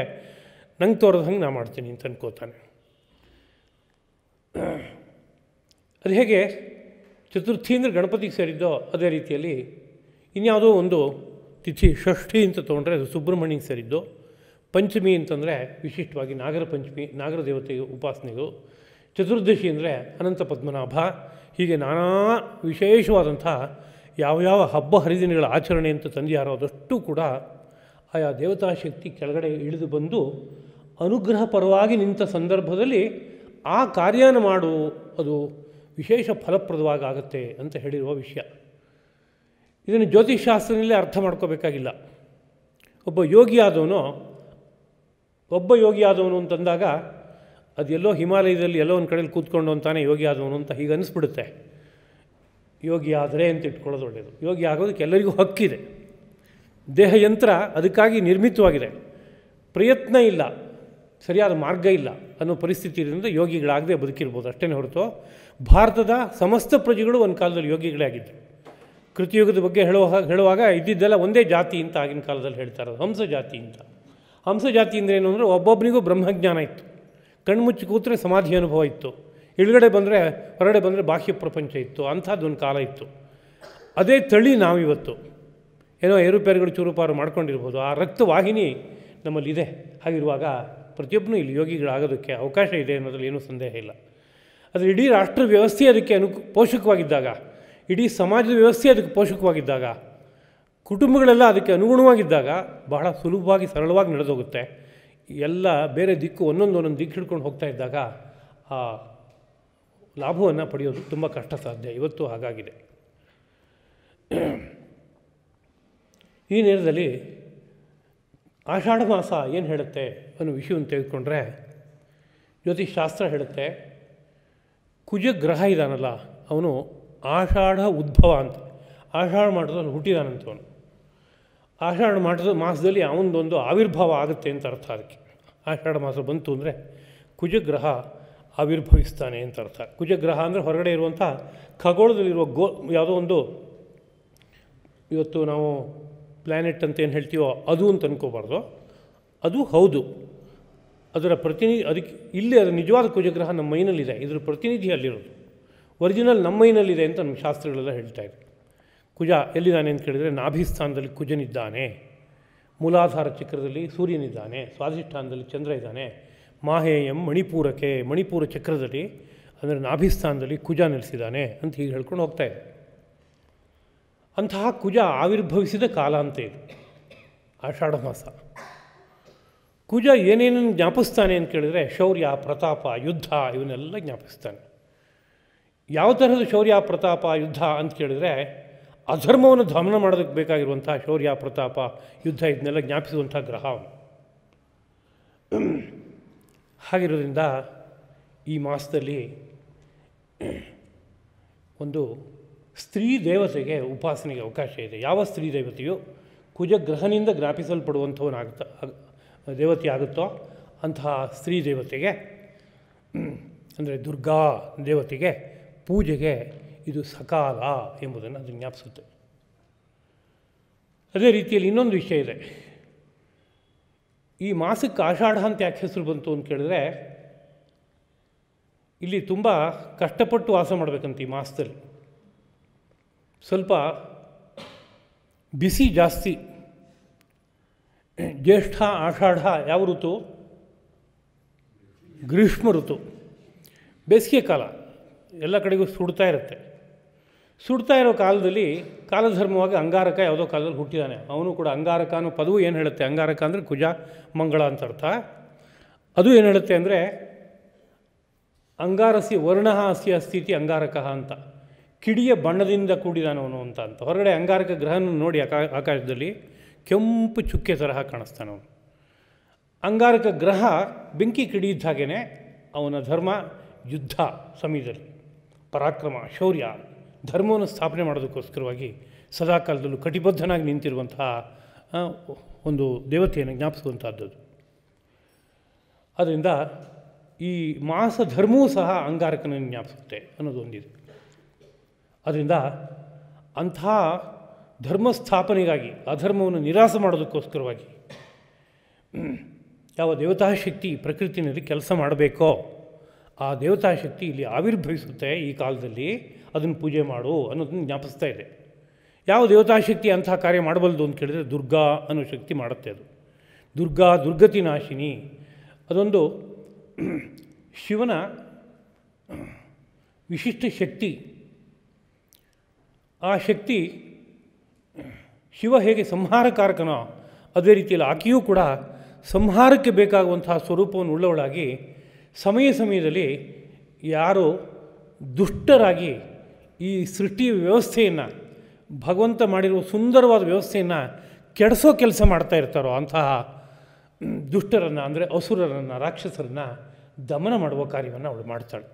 ನಂಗೆ ತೋರದ ಹಂಗೆ ನಾ ಮಾಡ್ತೀನಿ ಅಂತ ಅನ್ಕೋತಾನೆ ಅದು ಹೇಗೆ ಚತುರ್ಥಿ ಅಂದರೆ ಗಣಪತಿಗೆ ಸೇರಿದ್ದೋ ಅದೇ ರೀತಿಯಲ್ಲಿ ಇನ್ಯಾವುದೋ ಒಂದು ತಿಥಿ ಷಷ್ಠಿ ಅಂತ ತೊಗೊಂಡ್ರೆ ಅದು ಸುಬ್ರಹ್ಮಣ್ಯಿಗೆ ಸೇರಿದ್ದು ಪಂಚಮಿ ಅಂತಂದರೆ ವಿಶಿಷ್ಟವಾಗಿ ನಾಗರ ಪಂಚಮಿ ನಾಗರ ದೇವತೆಗೆ ಉಪಾಸನೆಗಳು ಚತುರ್ದಶಿ ಅಂದರೆ ಅನಂತ ಪದ್ಮನಾಭ ಹೀಗೆ ನಾನಾ ವಿಶೇಷವಾದಂಥ ಯಾವ ಹಬ್ಬ ಹರಿದಿನಗಳ ಆಚರಣೆ ಅಂತ ತಂದೆಯಾರೋ ಅದಷ್ಟು ಕೂಡ ಆಯಾ ದೇವತಾಶಕ್ತಿ ಕೆಳಗಡೆ ಇಳಿದು ಬಂದು ಅನುಗ್ರಹ ಪರವಾಗಿ ನಿಂತ ಸಂದರ್ಭದಲ್ಲಿ ಆ ಕಾರ್ಯನ ಮಾಡು ಅದು ವಿಶೇಷ ಫಲಪ್ರದವಾಗಿ ಆಗುತ್ತೆ ಅಂತ ಹೇಳಿರುವ ವಿಷಯ ಇದನ್ನು ಜ್ಯೋತಿಷಾಸ್ತ್ರನಲ್ಲೇ ಅರ್ಥ ಮಾಡ್ಕೋಬೇಕಾಗಿಲ್ಲ ಒಬ್ಬ ಯೋಗಿಯಾದವನು ಒಬ್ಬ ಯೋಗಿಯಾದವನು ಅಂತಂದಾಗ ಅದೆಲ್ಲೋ ಹಿಮಾಲಯದಲ್ಲಿ ಎಲ್ಲೋ ಒಂದು ಕಡೆಯಲ್ಲಿ ಕೂತ್ಕೊಂಡು ಅಂತಾನೆ ಯೋಗಿ ಆದವನು ಅಂತ ಹೀಗೆ ಅನಿಸ್ಬಿಡುತ್ತೆ ಯೋಗಿ ಆದರೆ ಅಂತ ಇಟ್ಕೊಳ್ಳೋದು ಒಳ್ಳೆಯದು ಯೋಗಿ ಆಗೋದಕ್ಕೆ ಎಲ್ಲರಿಗೂ ಹಕ್ಕಿದೆ ದೇಹಯಂತ್ರ ಅದಕ್ಕಾಗಿ ನಿರ್ಮಿತವಾಗಿದೆ ಪ್ರಯತ್ನ ಇಲ್ಲ ಸರಿಯಾದ ಮಾರ್ಗ ಇಲ್ಲ ಅನ್ನೋ ಪರಿಸ್ಥಿತಿ ಇರೋದ್ರಿಂದ ಯೋಗಿಗಳಾಗದೆ ಬದುಕಿರ್ಬೋದು ಅಷ್ಟೇ ಹೊರತು ಭಾರತದ ಸಮಸ್ತ ಪ್ರಜೆಗಳು ಒಂದು ಕಾಲದಲ್ಲಿ ಯೋಗಿಗಳೇ ಆಗಿದ್ದರು ಕೃತಿಯುಗದ ಬಗ್ಗೆ ಹೇಳುವಾಗ ಹೇಳುವಾಗ ಇದ್ದಿದ್ದೆಲ್ಲ ಒಂದೇ ಜಾತಿ ಅಂತ ಆಗಿನ ಕಾಲದಲ್ಲಿ ಹೇಳ್ತಾರೆ ಹಂಸ ಜಾತಿ ಅಂತ ಹಂಸ ಜಾತಿ ಅಂದರೆ ಏನು ಅಂದರೆ ಒಬ್ಬೊಬ್ಬನಿಗೂ ಬ್ರಹ್ಮಜ್ಞಾನ ಇತ್ತು ಕಣ್ಮುಚ್ಚಿ ಕೂತ್ರೆ ಸಮಾಧಿ ಅನುಭವ ಇತ್ತು ಇಳುಗಡೆ ಬಂದರೆ ಹೊರಗಡೆ ಬಂದರೆ ಬಾಹ್ಯ ಪ್ರಪಂಚ ಇತ್ತು ಅಂಥದ್ದೊಂದು ಕಾಲ ಇತ್ತು ಅದೇ ತಳಿ ನಾವಿವತ್ತು ಏನೋ ಏರುಪೇರುಗಳು ಚೂರುಪಾರು ಮಾಡ್ಕೊಂಡಿರ್ಬೋದು ಆ ರಕ್ತವಾಹಿನಿ ನಮ್ಮಲ್ಲಿದೆ ಹಾಗಿರುವಾಗ ಪ್ರತಿಯೊಬ್ಬನೂ ಇಲ್ಲಿ ಯೋಗಿಗಳಾಗೋದಕ್ಕೆ ಅವಕಾಶ ಇದೆ ಅನ್ನೋದ್ರಲ್ಲಿ ಏನೂ ಸಂದೇಹ ಇಲ್ಲ ಆದರೆ ಇಡೀ ರಾಷ್ಟ್ರ ವ್ಯವಸ್ಥೆ ಅದಕ್ಕೆ ಅನು ಪೋಷಕವಾಗಿದ್ದಾಗ ಇಡೀ ಸಮಾಜದ ವ್ಯವಸ್ಥೆ ಅದಕ್ಕೆ ಪೋಷಕವಾಗಿದ್ದಾಗ ಕುಟುಂಬಗಳೆಲ್ಲ ಅದಕ್ಕೆ ಅನುಗುಣವಾಗಿದ್ದಾಗ ಬಹಳ ಸುಲಭವಾಗಿ ಸರಳವಾಗಿ ನಡೆದೋಗುತ್ತೆ ಎಲ್ಲ ಬೇರೆ ದಿಕ್ಕು ಒಂದೊಂದು ಒಂದೊಂದು ದಿಕ್ಕು ಹಿಡ್ಕೊಂಡು ಹೋಗ್ತಾ ಇದ್ದಾಗ ಆ ಲಾಭವನ್ನು ಪಡೆಯೋದು ತುಂಬ ಕಷ್ಟ ಸಾಧ್ಯ ಇವತ್ತು ಹಾಗಾಗಿದೆ ಈ ನೇರದಲ್ಲಿ ಆಷಾಢ ಮಾಸ ಏನು ಹೇಳುತ್ತೆ ಅನ್ನೋ ವಿಷಯವನ್ನು ತೆಗೆದುಕೊಂಡ್ರೆ ಜ್ಯೋತಿಷಾಸ್ತ್ರ ಹೇಳುತ್ತೆ ಕುಜ ಗ್ರಹ ಇದ್ದಾನಲ್ಲ ಅವನು ಆಷಾಢ ಉದ್ಭವ ಅಂತ ಆಷಾಢ ಮಾಡೋದು ಹುಟ್ಟಿದಾನಂತ ಅವನು ಆಷಾಢ ಮಾಡಿದ ಮಾಸದಲ್ಲಿ ಅವನದೊಂದು ಆವಿರ್ಭಾವ ಆಗುತ್ತೆ ಅಂತ ಅರ್ಥ ಅದಕ್ಕೆ ಆಷಾಢ ಮಾಸ ಬಂತು ಅಂದರೆ ಕುಜಗ್ರಹ ಆವಿರ್ಭವಿಸ್ತಾನೆ ಅಂತ ಅರ್ಥ ಕುಜಗ್ರಹ ಅಂದರೆ ಹೊರಗಡೆ ಇರುವಂಥ ಖಗೋಳದಲ್ಲಿರುವ ಗೋ ಯಾವುದೋ ಒಂದು ಇವತ್ತು ನಾವು ಪ್ಲ್ಯಾನೆಟ್ ಅಂತ ಏನು ಹೇಳ್ತೀವೋ ಅದು ಅಂತ ಅನ್ಕೋಬಾರ್ದು ಅದು ಹೌದು ಅದರ ಪ್ರತಿನಿಧಿ ಅದಕ್ಕೆ ಇಲ್ಲಿ ಅದರ ನಿಜವಾದ ಕುಜಗ್ರಹ ನಮ್ಮ ಮೈನಲ್ಲಿದೆ ಇದರ ಪ್ರತಿನಿಧಿ ಅಲ್ಲಿರೋದು ಒರಿಜಿನಲ್ ನಮ್ಮ ಮೈನಲ್ಲಿದೆ ಅಂತ ನಮ್ಮ ಶಾಸ್ತ್ರಗಳೆಲ್ಲ ಹೇಳ್ತಾ ಇದೆ ಕುಜ ಎಲ್ಲಿದ್ದಾನೆ ಅಂತ ಕೇಳಿದರೆ ನಾಭಿಸ್ಥಾನದಲ್ಲಿ ಕುಜನಿದ್ದಾನೆ ಮೂಲಾಧಾರ ಚಕ್ರದಲ್ಲಿ ಸೂರ್ಯನಿದ್ದಾನೆ ಸ್ವಾಧಿಷ್ಠಾನದಲ್ಲಿ ಚಂದ್ರ ಇದ್ದಾನೆ ಮಾಹೇಯಂ ಮಣಿಪುರಕ್ಕೆ ಮಣಿಪುರ ಚಕ್ರದಲ್ಲಿ ಅಂದರೆ ನಾಭಿಸ್ಥಾನದಲ್ಲಿ ಕುಜ ನೆಲೆಸಿದ್ದಾನೆ ಅಂತ ಹೀಗೆ ಹೇಳ್ಕೊಂಡು ಹೋಗ್ತಾಯಿದೆ ಅಂತಹ ಕುಜ ಆವಿರ್ಭವಿಸಿದ ಕಾಲ ಅಂತ ಇದು ಆಷಾಢ ಮಾಸ ಕುಜ ಏನೇನನ್ನು ಜ್ಞಾಪಿಸ್ತಾನೆ ಅಂತ ಕೇಳಿದರೆ ಶೌರ್ಯ ಪ್ರತಾಪ ಯುದ್ಧ ಇವನ್ನೆಲ್ಲ ಜ್ಞಾಪಿಸ್ತಾನೆ ಯಾವ ತರಹದ ಶೌರ್ಯ ಪ್ರತಾಪ ಯುದ್ಧ ಅಂತ ಕೇಳಿದರೆ ಅಧರ್ಮವನ್ನು ಧಮನ ಮಾಡೋದಕ್ಕೆ ಬೇಕಾಗಿರುವಂಥ ಶೌರ್ಯ ಪ್ರತಾಪ ಯುದ್ಧ ಇದನ್ನೆಲ್ಲ ಜ್ಞಾಪಿಸುವಂಥ ಗ್ರಹ ಹಾಗಿರೋದ್ರಿಂದ ಈ ಮಾಸದಲ್ಲಿ ಒಂದು ಸ್ತ್ರೀ ದೇವತೆಗೆ ಉಪಾಸನೆಗೆ ಅವಕಾಶ ಇದೆ ಯಾವ ಸ್ತ್ರೀ ದೇವತೆಯು ಕುಜಗ್ರಹನಿಂದ ಜ್ಞಾಪಿಸಲ್ಪಡುವಂಥವನಾಗುತ್ತ ದೇವತೆ ಆಗುತ್ತೋ ಅಂತಹ ಸ್ತ್ರೀ ದೇವತೆಗೆ ಅಂದರೆ ದುರ್ಗಾ ದೇವತೆಗೆ ಪೂಜೆಗೆ ಇದು ಸಕಾಲ ಎಂಬುದನ್ನು ಅದು ಜ್ಞಾಪಿಸುತ್ತೆ ಅದೇ ರೀತಿಯಲ್ಲಿ ಇನ್ನೊಂದು ವಿಷಯ ಇದೆ ಈ ಮಾಸಕ್ಕೆ ಆಷಾಢ ಅಂತ ಯಾಕೆ ಹೆಸರು ಬಂತು ಅಂತ ಕೇಳಿದ್ರೆ ಇಲ್ಲಿ ತುಂಬ ಕಷ್ಟಪಟ್ಟು ವಾಸ ಮಾಡಬೇಕಂತ ಈ ಮಾಸದಲ್ಲಿ ಸ್ವಲ್ಪ ಬಿಸಿ ಜಾಸ್ತಿ ಜ್ಯೇಷ್ಠ ಆಷಾಢ ಯಾವ ಋತು ಗ್ರೀಷ್ಮ ಋತು ಬೇಸಿಗೆ ಕಾಲ ಎಲ್ಲ ಕಡೆಗೂ ಸುಡ್ತಾ ಇರುತ್ತೆ ಸುಡ್ತಾ ಇರೋ ಕಾಲದಲ್ಲಿ ಕಾಲಧರ್ಮವಾಗಿ ಅಂಗಾರಕ ಯಾವುದೋ ಕಾಲದಲ್ಲಿ ಹುಟ್ಟಿದ್ದಾನೆ ಅವನು ಕೂಡ ಅಂಗಾರಕ ಅನ್ನೋ ಪದವು ಏನು ಹೇಳುತ್ತೆ ಅಂಗಾರಕ ಅಂದರೆ ಕುಜ ಮಂಗಳ ಅಂತ ಅರ್ಥ ಅದು ಏನು ಹೇಳುತ್ತೆ ಅಂದರೆ ಅಂಗಾರಸಿ ವರ್ಣಃ ಅಸಿ ಅಸ್ತಿತಿ ಅಂಗಾರಕ ಅಂತ ಕಿಡಿಯ ಬಣ್ಣದಿಂದ ಕೂಡಿದಾನವನು ಅಂತ ಅಂತ ಹೊರಗಡೆ ಅಂಗಾರಕ ಗ್ರಹನ ನೋಡಿ ಆಕಾ ಆಕಾಶದಲ್ಲಿ ಕೆಂಪು ಚುಕ್ಕೆ ತರಹ ಅವನು ಅಂಗಾರಕ ಗ್ರಹ ಬೆಂಕಿ ಕಿಡಿಯಿದ್ದ ಹಾಗೇ ಅವನ ಧರ್ಮ ಯುದ್ಧ ಸಮಯದಲ್ಲಿ ಪರಾಕ್ರಮ ಶೌರ್ಯ ಧರ್ಮವನ್ನು ಸ್ಥಾಪನೆ ಮಾಡೋದಕ್ಕೋಸ್ಕರವಾಗಿ ಸದಾಕಾಲದಲ್ಲೂ ಕಟಿಬದ್ಧನಾಗಿ ನಿಂತಿರುವಂತಹ ಒಂದು ದೇವತೆಯನ್ನು ಜ್ಞಾಪಿಸುವಂಥದ್ದು ಅದರಿಂದ ಈ ಮಾಸ ಧರ್ಮವೂ ಸಹ ಅಂಗಾರಕನನ್ನು ಜ್ಞಾಪಿಸುತ್ತೆ ಅನ್ನೋದು ಒಂದಿದೆ ಅದರಿಂದ ಅಂಥ ಧರ್ಮ ಸ್ಥಾಪನೆಗಾಗಿ ಅಧರ್ಮವನ್ನು ನಿರಾಸ ಮಾಡೋದಕ್ಕೋಸ್ಕರವಾಗಿ ಯಾವ ದೇವತಾಶಕ್ತಿ ಪ್ರಕೃತಿಯಲ್ಲಿ ಕೆಲಸ ಮಾಡಬೇಕೋ ಆ ದೇವತಾಶಕ್ತಿ ಇಲ್ಲಿ ಆವಿರ್ಭವಿಸುತ್ತೆ ಈ ಕಾಲದಲ್ಲಿ ಅದನ್ನು ಪೂಜೆ ಮಾಡು ಅನ್ನೋದನ್ನು ಜ್ಞಾಪಿಸ್ತಾ ಇದೆ ಯಾವ ದೇವತಾಶಕ್ತಿ ಅಂಥ ಕಾರ್ಯ ಮಾಡಬಲ್ಲದು ಅಂತ ಕೇಳಿದರೆ ದುರ್ಗಾ ಅನ್ನೋ ಶಕ್ತಿ ಮಾಡುತ್ತೆ ಅದು ದುರ್ಗಾ ದುರ್ಗತಿ ನಾಶಿನಿ ಅದೊಂದು ಶಿವನ ವಿಶಿಷ್ಟ ಶಕ್ತಿ ಆ ಶಕ್ತಿ ಶಿವ ಹೇಗೆ ಸಂಹಾರಕಾರಕನೋ ಅದೇ ರೀತಿಯಲ್ಲಿ ಆಕೆಯೂ ಕೂಡ ಸಂಹಾರಕ್ಕೆ ಬೇಕಾಗುವಂತಹ ಸ್ವರೂಪವನ್ನು ಉಳ್ಳವಳಾಗಿ ಸಮಯ ಸಮಯದಲ್ಲಿ ಯಾರು ದುಷ್ಟರಾಗಿ ಈ ಸೃಷ್ಟಿ ವ್ಯವಸ್ಥೆಯನ್ನು ಭಗವಂತ ಮಾಡಿರುವ ಸುಂದರವಾದ ವ್ಯವಸ್ಥೆಯನ್ನು ಕೆಡಿಸೋ ಕೆಲಸ ಮಾಡ್ತಾ ಇರ್ತಾರೋ ಅಂತಹ ದುಷ್ಟರನ್ನು ಅಂದರೆ ಅಸುರರನ್ನು ರಾಕ್ಷಸರನ್ನು ದಮನ ಮಾಡುವ ಕಾರ್ಯವನ್ನು ಅವಳು ಮಾಡ್ತಾಳೆ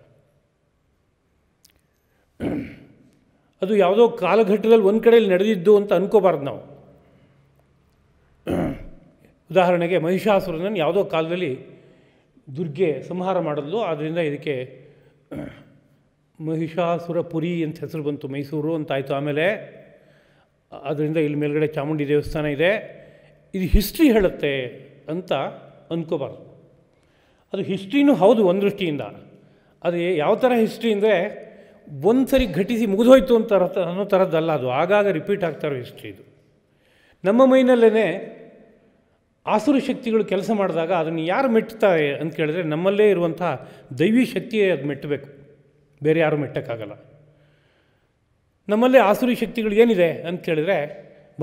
ಅದು ಯಾವುದೋ ಕಾಲಘಟ್ಟದಲ್ಲಿ ಒಂದು ಕಡೆಯಲ್ಲಿ ನಡೆದಿದ್ದು ಅಂತ ಅನ್ಕೋಬಾರ್ದು ನಾವು ಉದಾಹರಣೆಗೆ ಮಹಿಷಾಸುರನ ಯಾವುದೋ ಕಾಲದಲ್ಲಿ ದುರ್ಗೆ ಸಂಹಾರ ಮಾಡಿದ್ಲು ಆದ್ದರಿಂದ ಇದಕ್ಕೆ ಮಹಿಷಾಸುರ ಪುರಿ ಅಂತ ಹೆಸರು ಬಂತು ಮೈಸೂರು ಅಂತಾಯಿತು ಆಮೇಲೆ ಅದರಿಂದ ಇಲ್ಲಿ ಮೇಲುಗಡೆ ಚಾಮುಂಡಿ ದೇವಸ್ಥಾನ ಇದೆ ಇದು ಹಿಸ್ಟ್ರಿ ಹೇಳುತ್ತೆ ಅಂತ ಅಂದ್ಕೋಬಾರ್ದು ಅದು ಹಿಸ್ಟ್ರಿನೂ ಹೌದು ಒಂದು ದೃಷ್ಟಿಯಿಂದ ಅದು ಯಾವ ಥರ ಹಿಸ್ಟ್ರಿ ಅಂದರೆ ಒಂದು ಸರಿ ಘಟಿಸಿ ಮುಗಿದೋಯ್ತು ಅಂತ ಅನ್ನೋ ಥರದ್ದಲ್ಲ ಅದು ಆಗಾಗ ರಿಪೀಟ್ ಆಗ್ತಾರೋ ಹಿಸ್ಟ್ರಿ ಇದು ನಮ್ಮ ಮೈನಲ್ಲೇ ಆಸುರ ಶಕ್ತಿಗಳು ಕೆಲಸ ಮಾಡಿದಾಗ ಅದನ್ನು ಯಾರು ಮೆಟ್ತಾರೆ ಅಂತ ಕೇಳಿದ್ರೆ ನಮ್ಮಲ್ಲೇ ಇರುವಂಥ ದೈವಿ ಶಕ್ತಿಯೇ ಅದು ಮೆಟ್ಟಬೇಕು ಬೇರೆ ಯಾರು ಮೆಟ್ಟಕ್ಕಾಗಲ್ಲ ನಮ್ಮಲ್ಲೇ ಆಸುರಿ ಶಕ್ತಿಗಳು ಏನಿದೆ ಅಂತ ಕೇಳಿದ್ರೆ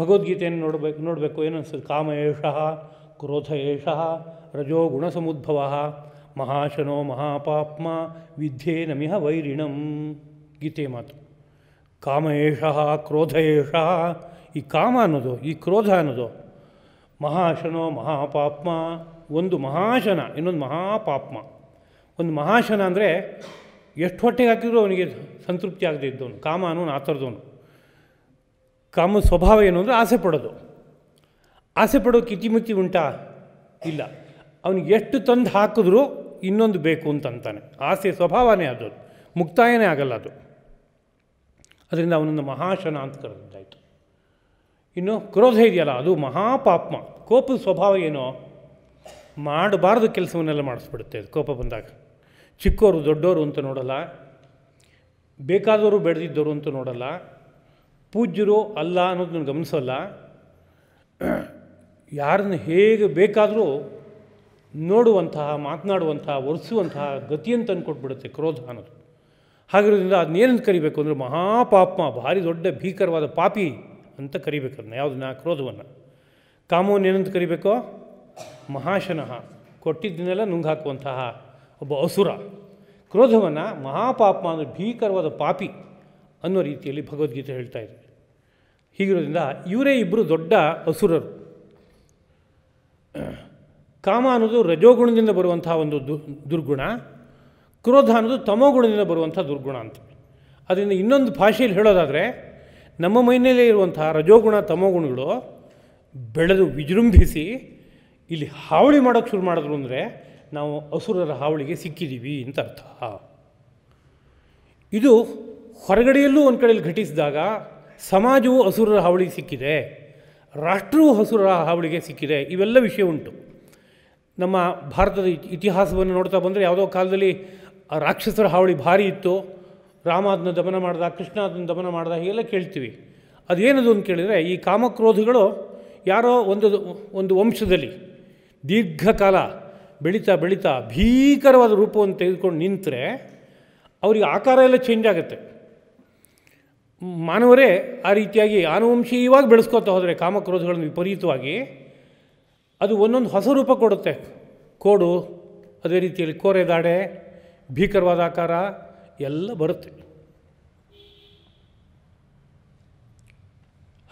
ಭಗವದ್ಗೀತೆಯನ್ನು ನೋಡಬೇಕು ನೋಡಬೇಕು ಏನು ಅನಿಸ್ತದೆ ಕಾಮ ಏಷಃ ಕ್ರೋಧ ಏಷಃ ರಜೋ ಸಮುದ್ಭವ ಮಹಾಶನೋ ಮಹಾಪಾಪ್ಮ ವಿದ್ಯೆ ನಮಿಹ ವೈರಿಣಂ ಗೀತೆ ಮಾತು ಕಾಮ ಏಷ ಕ್ರೋಧ ಏಷ ಈ ಕಾಮ ಅನ್ನೋದು ಈ ಕ್ರೋಧ ಅನ್ನೋದು ಮಹಾಶನೋ ಮಹಾಪಾಪ್ಮ ಒಂದು ಮಹಾಶನ ಇನ್ನೊಂದು ಮಹಾಪಾಪ್ಮ ಒಂದು ಮಹಾಶನ ಅಂದರೆ ಎಷ್ಟು ಹೊಟ್ಟೆಗೆ ಹಾಕಿದ್ರು ಅವನಿಗೆ ಸಂತೃಪ್ತಿ ಆಗದೆ ಇದ್ದವನು ಕಾಮ ಅನ್ನೋನು ಆ ಥರದವನು ಕಾಮದ ಸ್ವಭಾವ ಏನು ಅಂದರೆ ಆಸೆ ಪಡೋದು ಆಸೆ ಪಡೋ ಕಿತಿಮಿತಿ ಉಂಟಾ ಇಲ್ಲ ಅವನಿಗೆ ಎಷ್ಟು ತಂದು ಹಾಕಿದ್ರೂ ಇನ್ನೊಂದು ಬೇಕು ಅಂತಂತಾನೆ ಆಸೆ ಸ್ವಭಾವನೇ ಅದು ಮುಕ್ತಾಯನೇ ಆಗಲ್ಲ ಅದು ಅದರಿಂದ ಅವನನ್ನು ಮಹಾಶನ ಅಂತ ಕರೆದಿದ್ದಾಯಿತು ಇನ್ನು ಕ್ರೋಧ ಇದೆಯಲ್ಲ ಅದು ಮಹಾಪಾಪ್ಮ ಕೋಪದ ಸ್ವಭಾವ ಏನೋ ಮಾಡಬಾರ್ದು ಕೆಲಸವನ್ನೆಲ್ಲ ಮಾಡಿಸ್ಬಿಡುತ್ತೆ ಅದು ಕೋಪ ಬಂದಾಗ ಚಿಕ್ಕವರು ದೊಡ್ಡವರು ಅಂತ ನೋಡಲ್ಲ ಬೇಕಾದವರು ಬೆಳೆದಿದ್ದವರು ಅಂತ ನೋಡಲ್ಲ ಪೂಜ್ಯರು ಅಲ್ಲ ಅನ್ನೋದನ್ನ ಗಮನಿಸಲ್ಲ ಯಾರನ್ನ ಹೇಗೆ ಬೇಕಾದರೂ ನೋಡುವಂತಹ ಮಾತನಾಡುವಂತಹ ಒರೆಸುವಂತಹ ಗತಿಯಂತ ಕೊಟ್ಬಿಡುತ್ತೆ ಕ್ರೋಧ ಅನ್ನೋದು ಹಾಗಿರೋದ್ರಿಂದ ಅದನ್ನೇನಂತ ಕರಿಬೇಕು ಅಂದರೆ ಮಹಾಪಾಪ್ಮ ಭಾರಿ ದೊಡ್ಡ ಭೀಕರವಾದ ಪಾಪಿ ಅಂತ ಕರಿಬೇಕು ಅದನ್ನ ಯಾವುದನ್ನ ಕ್ರೋಧವನ್ನು ಕಾಮವನ್ನು ಏನಂತ ಕರಿಬೇಕು ಮಹಾಶನಃ ಕೊಟ್ಟಿದ್ದನ್ನೆಲ್ಲ ನುಂಗಾಕುವಂತಹ ಒಬ್ಬ ಅಸುರ ಕ್ರೋಧವನ್ನು ಮಹಾಪಾಪ್ಮ ಅಂದರೆ ಭೀಕರವಾದ ಪಾಪಿ ಅನ್ನೋ ರೀತಿಯಲ್ಲಿ ಭಗವದ್ಗೀತೆ ಹೇಳ್ತಾ ಇದೆ ಹೀಗಿರೋದ್ರಿಂದ ಇವರೇ ಇಬ್ಬರು ದೊಡ್ಡ ಅಸುರರು ಕಾಮ ಅನ್ನೋದು ರಜೋಗುಣದಿಂದ ಬರುವಂತಹ ಒಂದು ದುರ್ಗುಣ ಕ್ರೋಧ ಅನ್ನೋದು ತಮೋಗುಣದಿಂದ ಬರುವಂಥ ದುರ್ಗುಣ ಅಂತ ಅದರಿಂದ ಇನ್ನೊಂದು ಭಾಷೆಯಲ್ಲಿ ಹೇಳೋದಾದರೆ ನಮ್ಮ ಮೈನಲ್ಲೇ ಇರುವಂಥ ರಜೋಗುಣ ತಮೋಗುಣಗಳು ಬೆಳೆದು ವಿಜೃಂಭಿಸಿ ಇಲ್ಲಿ ಹಾವಳಿ ಮಾಡೋಕ್ಕೆ ಶುರು ಮಾಡಿದ್ರು ಅಂದರೆ ನಾವು ಅಸುರರ ಹಾವಳಿಗೆ ಸಿಕ್ಕಿದ್ದೀವಿ ಅಂತ ಅರ್ಥ ಇದು ಹೊರಗಡೆಯಲ್ಲೂ ಒಂದು ಕಡೆಯಲ್ಲಿ ಘಟಿಸಿದಾಗ ಸಮಾಜವು ಹಸುರರ ಹಾವಳಿಗೆ ಸಿಕ್ಕಿದೆ ರಾಷ್ಟ್ರವು ಹಸುರರ ಹಾವಳಿಗೆ ಸಿಕ್ಕಿದೆ ಇವೆಲ್ಲ ವಿಷಯ ಉಂಟು ನಮ್ಮ ಭಾರತದ ಇತಿಹಾಸವನ್ನು ನೋಡ್ತಾ ಬಂದರೆ ಯಾವುದೋ ಕಾಲದಲ್ಲಿ ಆ ರಾಕ್ಷಸರ ಹಾವಳಿ ಭಾರಿ ಇತ್ತು ರಾಮ ಅದನ್ನ ದಮನ ಮಾಡ್ದ ಕೃಷ್ಣ ಅದನ್ನ ದಮನ ಮಾಡ್ದ ಹೀಗೆಲ್ಲ ಕೇಳ್ತೀವಿ ಅದೇನದು ಅಂತ ಕೇಳಿದರೆ ಈ ಕಾಮಕ್ರೋಧಿಗಳು ಯಾರೋ ಒಂದು ಒಂದು ವಂಶದಲ್ಲಿ ದೀರ್ಘಕಾಲ ಬೆಳೀತಾ ಬೆಳೀತಾ ಭೀಕರವಾದ ರೂಪವನ್ನು ತೆಗೆದುಕೊಂಡು ನಿಂತರೆ ಅವರಿಗೆ ಆಕಾರ ಎಲ್ಲ ಚೇಂಜ್ ಆಗುತ್ತೆ ಮಾನವರೇ ಆ ರೀತಿಯಾಗಿ ಆನುವಂಶೀಯವಾಗಿ ಬೆಳೆಸ್ಕೋತಾ ಹೋದರೆ ಕಾಮಕ್ರೋಧಗಳನ್ನು ವಿಪರೀತವಾಗಿ ಅದು ಒಂದೊಂದು ಹೊಸ ರೂಪ ಕೊಡುತ್ತೆ ಕೋಡು ಅದೇ ರೀತಿಯಲ್ಲಿ ಕೋರೆ ದಾಡೆ ಭೀಕರವಾದ ಆಕಾರ ಎಲ್ಲ ಬರುತ್ತೆ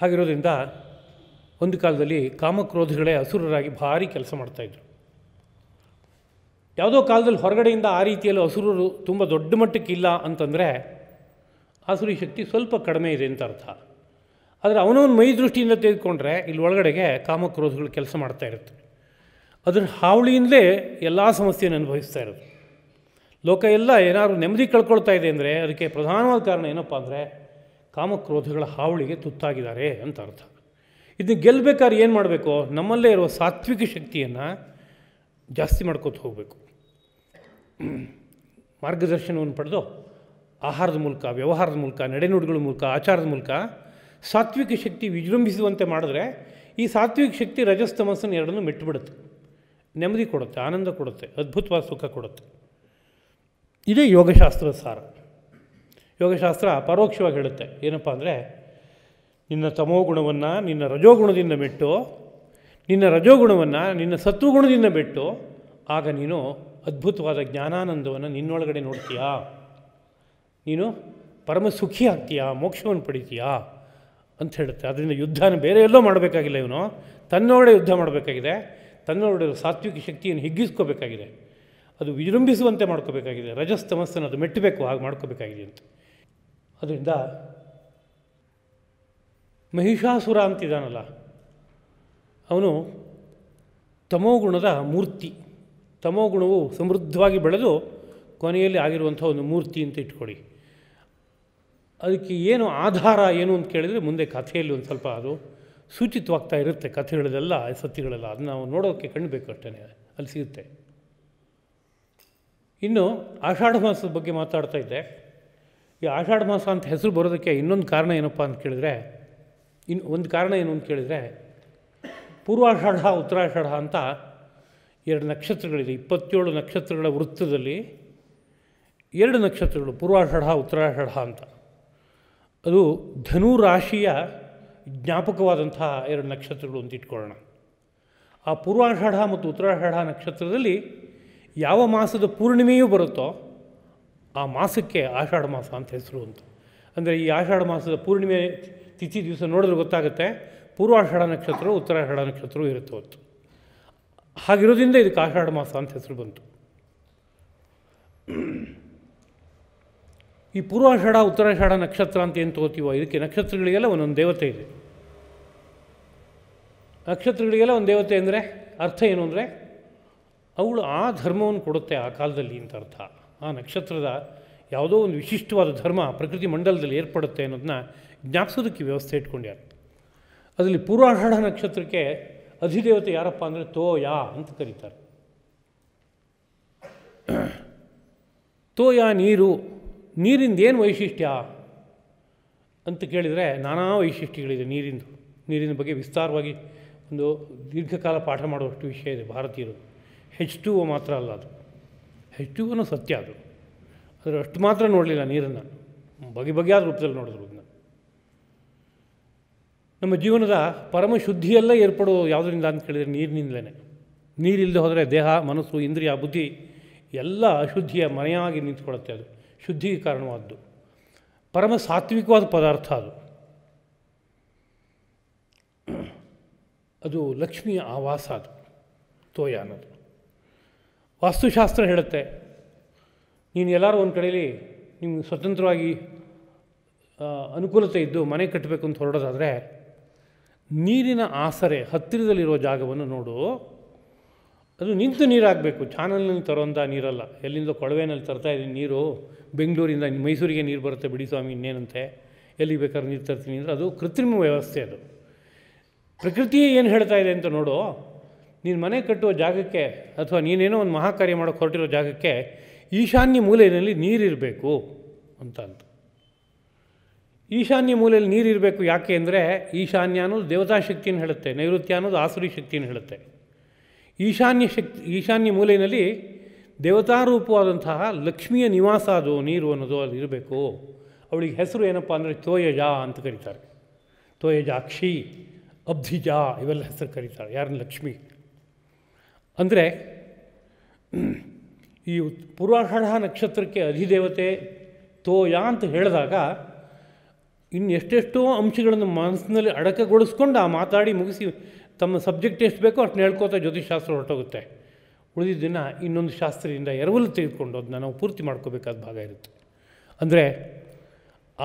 ಹಾಗಿರೋದ್ರಿಂದ ಒಂದು ಕಾಲದಲ್ಲಿ ಕಾಮಕ್ರೋಧಗಳೇ ಅಸುರರಾಗಿ ಭಾರಿ ಕೆಲಸ ಮಾಡ್ತಾಯಿದ್ರು ಯಾವುದೋ ಕಾಲದಲ್ಲಿ ಹೊರಗಡೆಯಿಂದ ಆ ರೀತಿಯಲ್ಲಿ ಅಸುರರು ತುಂಬ ದೊಡ್ಡ ಮಟ್ಟಕ್ಕೆ ಇಲ್ಲ ಅಂತಂದರೆ ಹಸುರಿ ಶಕ್ತಿ ಸ್ವಲ್ಪ ಕಡಿಮೆ ಇದೆ ಅಂತ ಅರ್ಥ ಆದರೆ ಅವನವನ ಮೈ ದೃಷ್ಟಿಯಿಂದ ತೆಗೆದುಕೊಂಡ್ರೆ ಇಲ್ಲಿ ಒಳಗಡೆಗೆ ಕಾಮಕ್ರೋಧಗಳು ಕೆಲಸ ಮಾಡ್ತಾ ಇರುತ್ತೆ ಅದರ ಹಾವಳಿಯಿಂದಲೇ ಎಲ್ಲ ಸಮಸ್ಯೆಯನ್ನು ಅನುಭವಿಸ್ತಾ ಇರೋದು ಲೋಕ ಎಲ್ಲ ಏನಾದರೂ ನೆಮ್ಮದಿ ಕಳ್ಕೊಳ್ತಾ ಇದೆ ಅಂದರೆ ಅದಕ್ಕೆ ಪ್ರಧಾನವಾದ ಕಾರಣ ಏನಪ್ಪ ಅಂದರೆ ಕಾಮಕ್ರೋಧಗಳ ಹಾವಳಿಗೆ ತುತ್ತಾಗಿದ್ದಾರೆ ಅಂತ ಅರ್ಥ ಇದನ್ನ ಗೆಲ್ಲಬೇಕಾದ್ರೆ ಏನು ಮಾಡಬೇಕು ನಮ್ಮಲ್ಲೇ ಇರುವ ಸಾತ್ವಿಕ ಶಕ್ತಿಯನ್ನು ಜಾಸ್ತಿ ಮಾಡ್ಕೋತ ಹೋಗಬೇಕು ಮಾರ್ಗದರ್ಶನವನ್ನು ಪಡೆದು ಆಹಾರದ ಮೂಲಕ ವ್ಯವಹಾರದ ಮೂಲಕ ನಡೆನುಡಿಗಳ ಮೂಲಕ ಆಚಾರದ ಮೂಲಕ ಸಾತ್ವಿಕ ಶಕ್ತಿ ವಿಜೃಂಭಿಸುವಂತೆ ಮಾಡಿದ್ರೆ ಈ ಸಾತ್ವಿಕ ಶಕ್ತಿ ರಜಸ್ತಮಸ್ಸನ್ನು ಎರಡನ್ನೂ ಮೆಟ್ಟುಬಿಡುತ್ತೆ ನೆಮ್ಮದಿ ಕೊಡುತ್ತೆ ಆನಂದ ಕೊಡುತ್ತೆ ಅದ್ಭುತವಾದ ಸುಖ ಕೊಡುತ್ತೆ ಇದೇ ಯೋಗಶಾಸ್ತ್ರದ ಸಾರ ಯೋಗಶಾಸ್ತ್ರ ಪರೋಕ್ಷವಾಗಿ ಹೇಳುತ್ತೆ ಏನಪ್ಪ ಅಂದರೆ ನಿನ್ನ ತಮೋಗುಣವನ್ನು ನಿನ್ನ ರಜೋಗುಣದಿಂದ ಬಿಟ್ಟು ನಿನ್ನ ರಜೋಗುಣವನ್ನು ನಿನ್ನ ಸತ್ವಗುಣದಿಂದ ಬಿಟ್ಟು ಆಗ ನೀನು ಅದ್ಭುತವಾದ ಜ್ಞಾನಾನಂದವನ್ನು ನಿನ್ನೊಳಗಡೆ ನೋಡ್ತೀಯಾ ನೀನು ಪರಮ ಸುಖಿ ಆಗ್ತೀಯಾ ಮೋಕ್ಷವನ್ನು ಪಡಿತೀಯಾ ಅಂತ ಹೇಳುತ್ತೆ ಅದರಿಂದ ಯುದ್ಧನ ಬೇರೆ ಎಲ್ಲೋ ಮಾಡಬೇಕಾಗಿಲ್ಲ ಇವನು ತನ್ನೊಳಗಡೆ ಯುದ್ಧ ಮಾಡಬೇಕಾಗಿದೆ ತನ್ನೊಳಗಡೆ ಸಾತ್ವಿಕ ಶಕ್ತಿಯನ್ನು ಹಿಗ್ಗಿಸ್ಕೋಬೇಕಾಗಿದೆ ಅದು ವಿಜೃಂಭಿಸುವಂತೆ ಮಾಡ್ಕೋಬೇಕಾಗಿದೆ ರಜಸ್ತಮಸ್ಸನ್ನು ಅದು ಮೆಟ್ಟಬೇಕು ಹಾಗೆ ಮಾಡ್ಕೋಬೇಕಾಗಿದೆ ಅಂತ ಅದರಿಂದ ಮಹಿಷಾಸುರ ಅಂತಿದ್ದಾನಲ್ಲ ಅವನು ತಮೋಗುಣದ ಮೂರ್ತಿ ತಮೋಗುಣವು ಸಮೃದ್ಧವಾಗಿ ಬೆಳೆದು ಕೊನೆಯಲ್ಲಿ ಆಗಿರುವಂಥ ಒಂದು ಮೂರ್ತಿ ಅಂತ ಇಟ್ಕೊಳ್ಳಿ ಅದಕ್ಕೆ ಏನು ಆಧಾರ ಏನು ಅಂತ ಕೇಳಿದರೆ ಮುಂದೆ ಕಥೆಯಲ್ಲಿ ಒಂದು ಸ್ವಲ್ಪ ಅದು ಸೂಚಿತವಾಗ್ತಾ ಇರುತ್ತೆ ಕಥೆಗಳದೆಲ್ಲ ಸತ್ಯಗಳೆಲ್ಲ ಅದನ್ನು ನಾವು ನೋಡೋಕ್ಕೆ ಕಣ್ಣಬೇಕು ಅಷ್ಟೇ ಅಲ್ಲಿ ಸಿಗುತ್ತೆ ಇನ್ನು ಆಷಾಢ ಮಾಸದ ಬಗ್ಗೆ ಮಾತಾಡ್ತಾ ಇದ್ದೆ ಈ ಆಷಾಢ ಮಾಸ ಅಂತ ಹೆಸರು ಬರೋದಕ್ಕೆ ಇನ್ನೊಂದು ಕಾರಣ ಏನಪ್ಪ ಅಂತ ಕೇಳಿದರೆ ಇನ್ನು ಒಂದು ಕಾರಣ ಏನು ಅಂತ ಕೇಳಿದರೆ ಪೂರ್ವಾಷಾಢ ಉತ್ತರಾಷಾಢ ಅಂತ ಎರಡು ನಕ್ಷತ್ರಗಳಿದೆ ಇಪ್ಪತ್ತೇಳು ನಕ್ಷತ್ರಗಳ ವೃತ್ತದಲ್ಲಿ ಎರಡು ನಕ್ಷತ್ರಗಳು ಪೂರ್ವಾಷಾಢ ಉತ್ತರಾಷಾಢ ಅಂತ ಅದು ಧನು ರಾಶಿಯ ಜ್ಞಾಪಕವಾದಂತಹ ಎರಡು ನಕ್ಷತ್ರಗಳು ಅಂತ ಇಟ್ಕೊಳ್ಳೋಣ ಆ ಪೂರ್ವಾಷಾಢ ಮತ್ತು ಉತ್ತರಾಷಾಢ ನಕ್ಷತ್ರದಲ್ಲಿ ಯಾವ ಮಾಸದ ಪೂರ್ಣಿಮೆಯೂ ಬರುತ್ತೋ ಆ ಮಾಸಕ್ಕೆ ಆಷಾಢ ಮಾಸ ಅಂತ ಹೆಸರು ಅಂತ ಅಂದರೆ ಈ ಆಷಾಢ ಮಾಸದ ಪೂರ್ಣಿಮೆ ತಿಥಿ ದಿವಸ ನೋಡಿದ್ರೆ ಗೊತ್ತಾಗುತ್ತೆ ಪೂರ್ವಾಷಾಢ ನಕ್ಷತ್ರ ಉತ್ತರಾಷಾಢ ನಕ್ಷತ್ರವೂ ಇರುತ್ತೆ ಹೊತ್ತು ಹಾಗಿರೋದ್ರಿಂದ ಇದಕ್ಕೆ ಆಷಾಢ ಮಾಸ ಅಂತ ಹೆಸರು ಬಂತು ಈ ಪೂರ್ವಾಷಾಢ ಉತ್ತರಾಷಾಢ ನಕ್ಷತ್ರ ಅಂತ ಏನು ತಗೋತೀವೋ ಇದಕ್ಕೆ ನಕ್ಷತ್ರಗಳಿಗೆಲ್ಲ ಒಂದೊಂದು ದೇವತೆ ಇದೆ ನಕ್ಷತ್ರಗಳಿಗೆಲ್ಲ ಒಂದು ದೇವತೆ ಅಂದರೆ ಅರ್ಥ ಏನು ಅಂದರೆ ಅವಳು ಆ ಧರ್ಮವನ್ನು ಕೊಡುತ್ತೆ ಆ ಕಾಲದಲ್ಲಿ ಅಂತ ಅರ್ಥ ಆ ನಕ್ಷತ್ರದ ಯಾವುದೋ ಒಂದು ವಿಶಿಷ್ಟವಾದ ಧರ್ಮ ಪ್ರಕೃತಿ ಮಂಡಲದಲ್ಲಿ ಏರ್ಪಡುತ್ತೆ ಅನ್ನೋದನ್ನ ಜ್ಞಾಪಿಸೋದಕ್ಕೆ ವ್ಯವಸ್ಥೆ ಇಟ್ಕೊಂಡ್ಯಾರ ಅದರಲ್ಲಿ ಪೂರ್ವಾಷಾಢ ನಕ್ಷತ್ರಕ್ಕೆ ಅಧಿದೇವತೆ ಯಾರಪ್ಪ ಅಂದರೆ ತೋಯ ಅಂತ ಕರೀತಾರೆ ತೋಯ ನೀರು ನೀರಿಂದ ಏನು ವೈಶಿಷ್ಟ್ಯ ಅಂತ ಕೇಳಿದರೆ ನಾನಾ ವೈಶಿಷ್ಟ್ಯಗಳಿದೆ ನೀರಿಂದು ನೀರಿನ ಬಗ್ಗೆ ವಿಸ್ತಾರವಾಗಿ ಒಂದು ದೀರ್ಘಕಾಲ ಪಾಠ ಮಾಡುವಷ್ಟು ವಿಷಯ ಇದೆ ಭಾರತೀಯರು ಹೆಚ್ ಟು ಒ ಮಾತ್ರ ಅಲ್ಲ ಅದು ಹೆಚ್ ಟು ಸತ್ಯ ಅದು ಅದರ ಅಷ್ಟು ಮಾತ್ರ ನೋಡಲಿಲ್ಲ ನೀರನ್ನು ಬಗೆ ಬಗೆಯಾದ ರೂಪದಲ್ಲಿ ನೋಡಿದ್ರು ನಮ್ಮ ಜೀವನದ ಪರಮ ಶುದ್ಧಿಯೆಲ್ಲ ಏರ್ಪಡೋ ಯಾವುದರಿಂದ ಅಂತ ಕೇಳಿದರೆ ನೀರಿನಿಂದಲೇ ನೀರಿಲ್ಲದೆ ಹೋದರೆ ದೇಹ ಮನಸ್ಸು ಇಂದ್ರಿಯ ಬುದ್ಧಿ ಎಲ್ಲ ಅಶುದ್ಧಿಯ ಮನೆಯಾಗಿ ನಿಂತ್ಕೊಳ್ಳುತ್ತೆ ಅದು ಶುದ್ಧಿಗೆ ಕಾರಣವಾದ್ದು ಪರಮ ಸಾತ್ವಿಕವಾದ ಪದಾರ್ಥ ಅದು ಅದು ಲಕ್ಷ್ಮಿಯ ಆವಾಸ ಅದು ತೋಯ ಅನ್ನೋದು ವಾಸ್ತುಶಾಸ್ತ್ರ ಹೇಳುತ್ತೆ ನೀನು ಎಲ್ಲರೂ ಒಂದು ಕಡೆಯಲ್ಲಿ ನಿಮ್ಗೆ ಸ್ವತಂತ್ರವಾಗಿ ಅನುಕೂಲತೆ ಇದ್ದು ಮನೆ ಕಟ್ಟಬೇಕು ಅಂತ ಹೊರಡೋದಾದರೆ ನೀರಿನ ಆಸರೆ ಹತ್ತಿರದಲ್ಲಿರೋ ಜಾಗವನ್ನು ನೋಡು ಅದು ನಿಂತು ನೀರಾಗಬೇಕು ಚಾನಲ್ನಲ್ಲಿ ತರೋಂಥ ನೀರಲ್ಲ ಎಲ್ಲಿಂದ ಕೊಳವೆನಲ್ಲಿ ತರ್ತಾ ಇದ್ದೀನಿ ನೀರು ಬೆಂಗಳೂರಿಂದ ಮೈಸೂರಿಗೆ ನೀರು ಬರುತ್ತೆ ಬಿಡಿ ಸ್ವಾಮಿ ಇನ್ನೇನಂತೆ ಎಲ್ಲಿಗೆ ಬೇಕಾದ್ರೆ ನೀರು ತರ್ತೀನಿ ಅಂದರೆ ಅದು ಕೃತ್ರಿಮ ವ್ಯವಸ್ಥೆ ಅದು ಪ್ರಕೃತಿ ಏನು ಹೇಳ್ತಾ ಇದೆ ಅಂತ ನೋಡು ನೀನು ಮನೆ ಕಟ್ಟುವ ಜಾಗಕ್ಕೆ ಅಥವಾ ನೀನೇನೋ ಒಂದು ಮಹಾಕಾರ್ಯ ಮಾಡೋಕ್ಕೆ ಹೊರಟಿರೋ ಜಾಗಕ್ಕೆ ಈಶಾನ್ಯ ಮೂಲೆಯಲ್ಲಿ ನೀರಿರಬೇಕು ಅಂತ ಅಂತ ಈಶಾನ್ಯ ಮೂಲೆಯಲ್ಲಿ ನೀರಿರಬೇಕು ಯಾಕೆ ಅಂದರೆ ಈಶಾನ್ಯ ಅನ್ನೋದು ದೇವತಾ ಶಕ್ತಿಯನ್ನು ಹೇಳುತ್ತೆ ನೈಋತ್ಯ ಅನ್ನೋದು ಆಸುರಿ ಶಕ್ತಿಯನ್ನು ಹೇಳುತ್ತೆ ಈಶಾನ್ಯ ಶಕ್ತಿ ಈಶಾನ್ಯ ಮೂಲೆಯಲ್ಲಿ ದೇವತಾರೂಪವಾದಂತಹ ಲಕ್ಷ್ಮಿಯ ನಿವಾಸ ಅದು ನೀರು ಅನ್ನೋದು ಅಲ್ಲಿ ಇರಬೇಕು ಅವಳಿಗೆ ಹೆಸರು ಏನಪ್ಪ ಅಂದರೆ ತೋಯಜ ಅಂತ ಕರೀತಾರೆ ತೋಯಜಾಕ್ಷಿ ಅಬ್ಧಿಜ ಇವೆಲ್ಲ ಹೆಸರು ಕರೀತಾರೆ ಯಾರನ್ನ ಲಕ್ಷ್ಮಿ ಅಂದರೆ ಈ ಪೂರ್ವಾಷಾಢ ನಕ್ಷತ್ರಕ್ಕೆ ಅಧಿದೇವತೆ ತೋಯ ಅಂತ ಹೇಳಿದಾಗ ಇನ್ನೆಷ್ಟೆಷ್ಟೋ ಅಂಶಗಳನ್ನು ಮನಸ್ಸಿನಲ್ಲಿ ಅಡಕಗೊಳಿಸ್ಕೊಂಡು ಆ ಮಾತಾಡಿ ಮುಗಿಸಿ ತಮ್ಮ ಸಬ್ಜೆಕ್ಟ್ ಎಷ್ಟು ಬೇಕೋ ಅಷ್ಟನ್ನು ಹೇಳ್ಕೋತಾ ಜ್ಯೋತಿಷಾಸ್ತ್ರ ಹೊರಟೋಗುತ್ತೆ ಉಳಿದಿದ್ದ ದಿನ ಇನ್ನೊಂದು ಶಾಸ್ತ್ರದಿಂದ ಎರವಲು ತೆಗೆದುಕೊಂಡು ಅದನ್ನ ನಾವು ಪೂರ್ತಿ ಮಾಡ್ಕೋಬೇಕಾದ ಭಾಗ ಇರುತ್ತೆ ಅಂದರೆ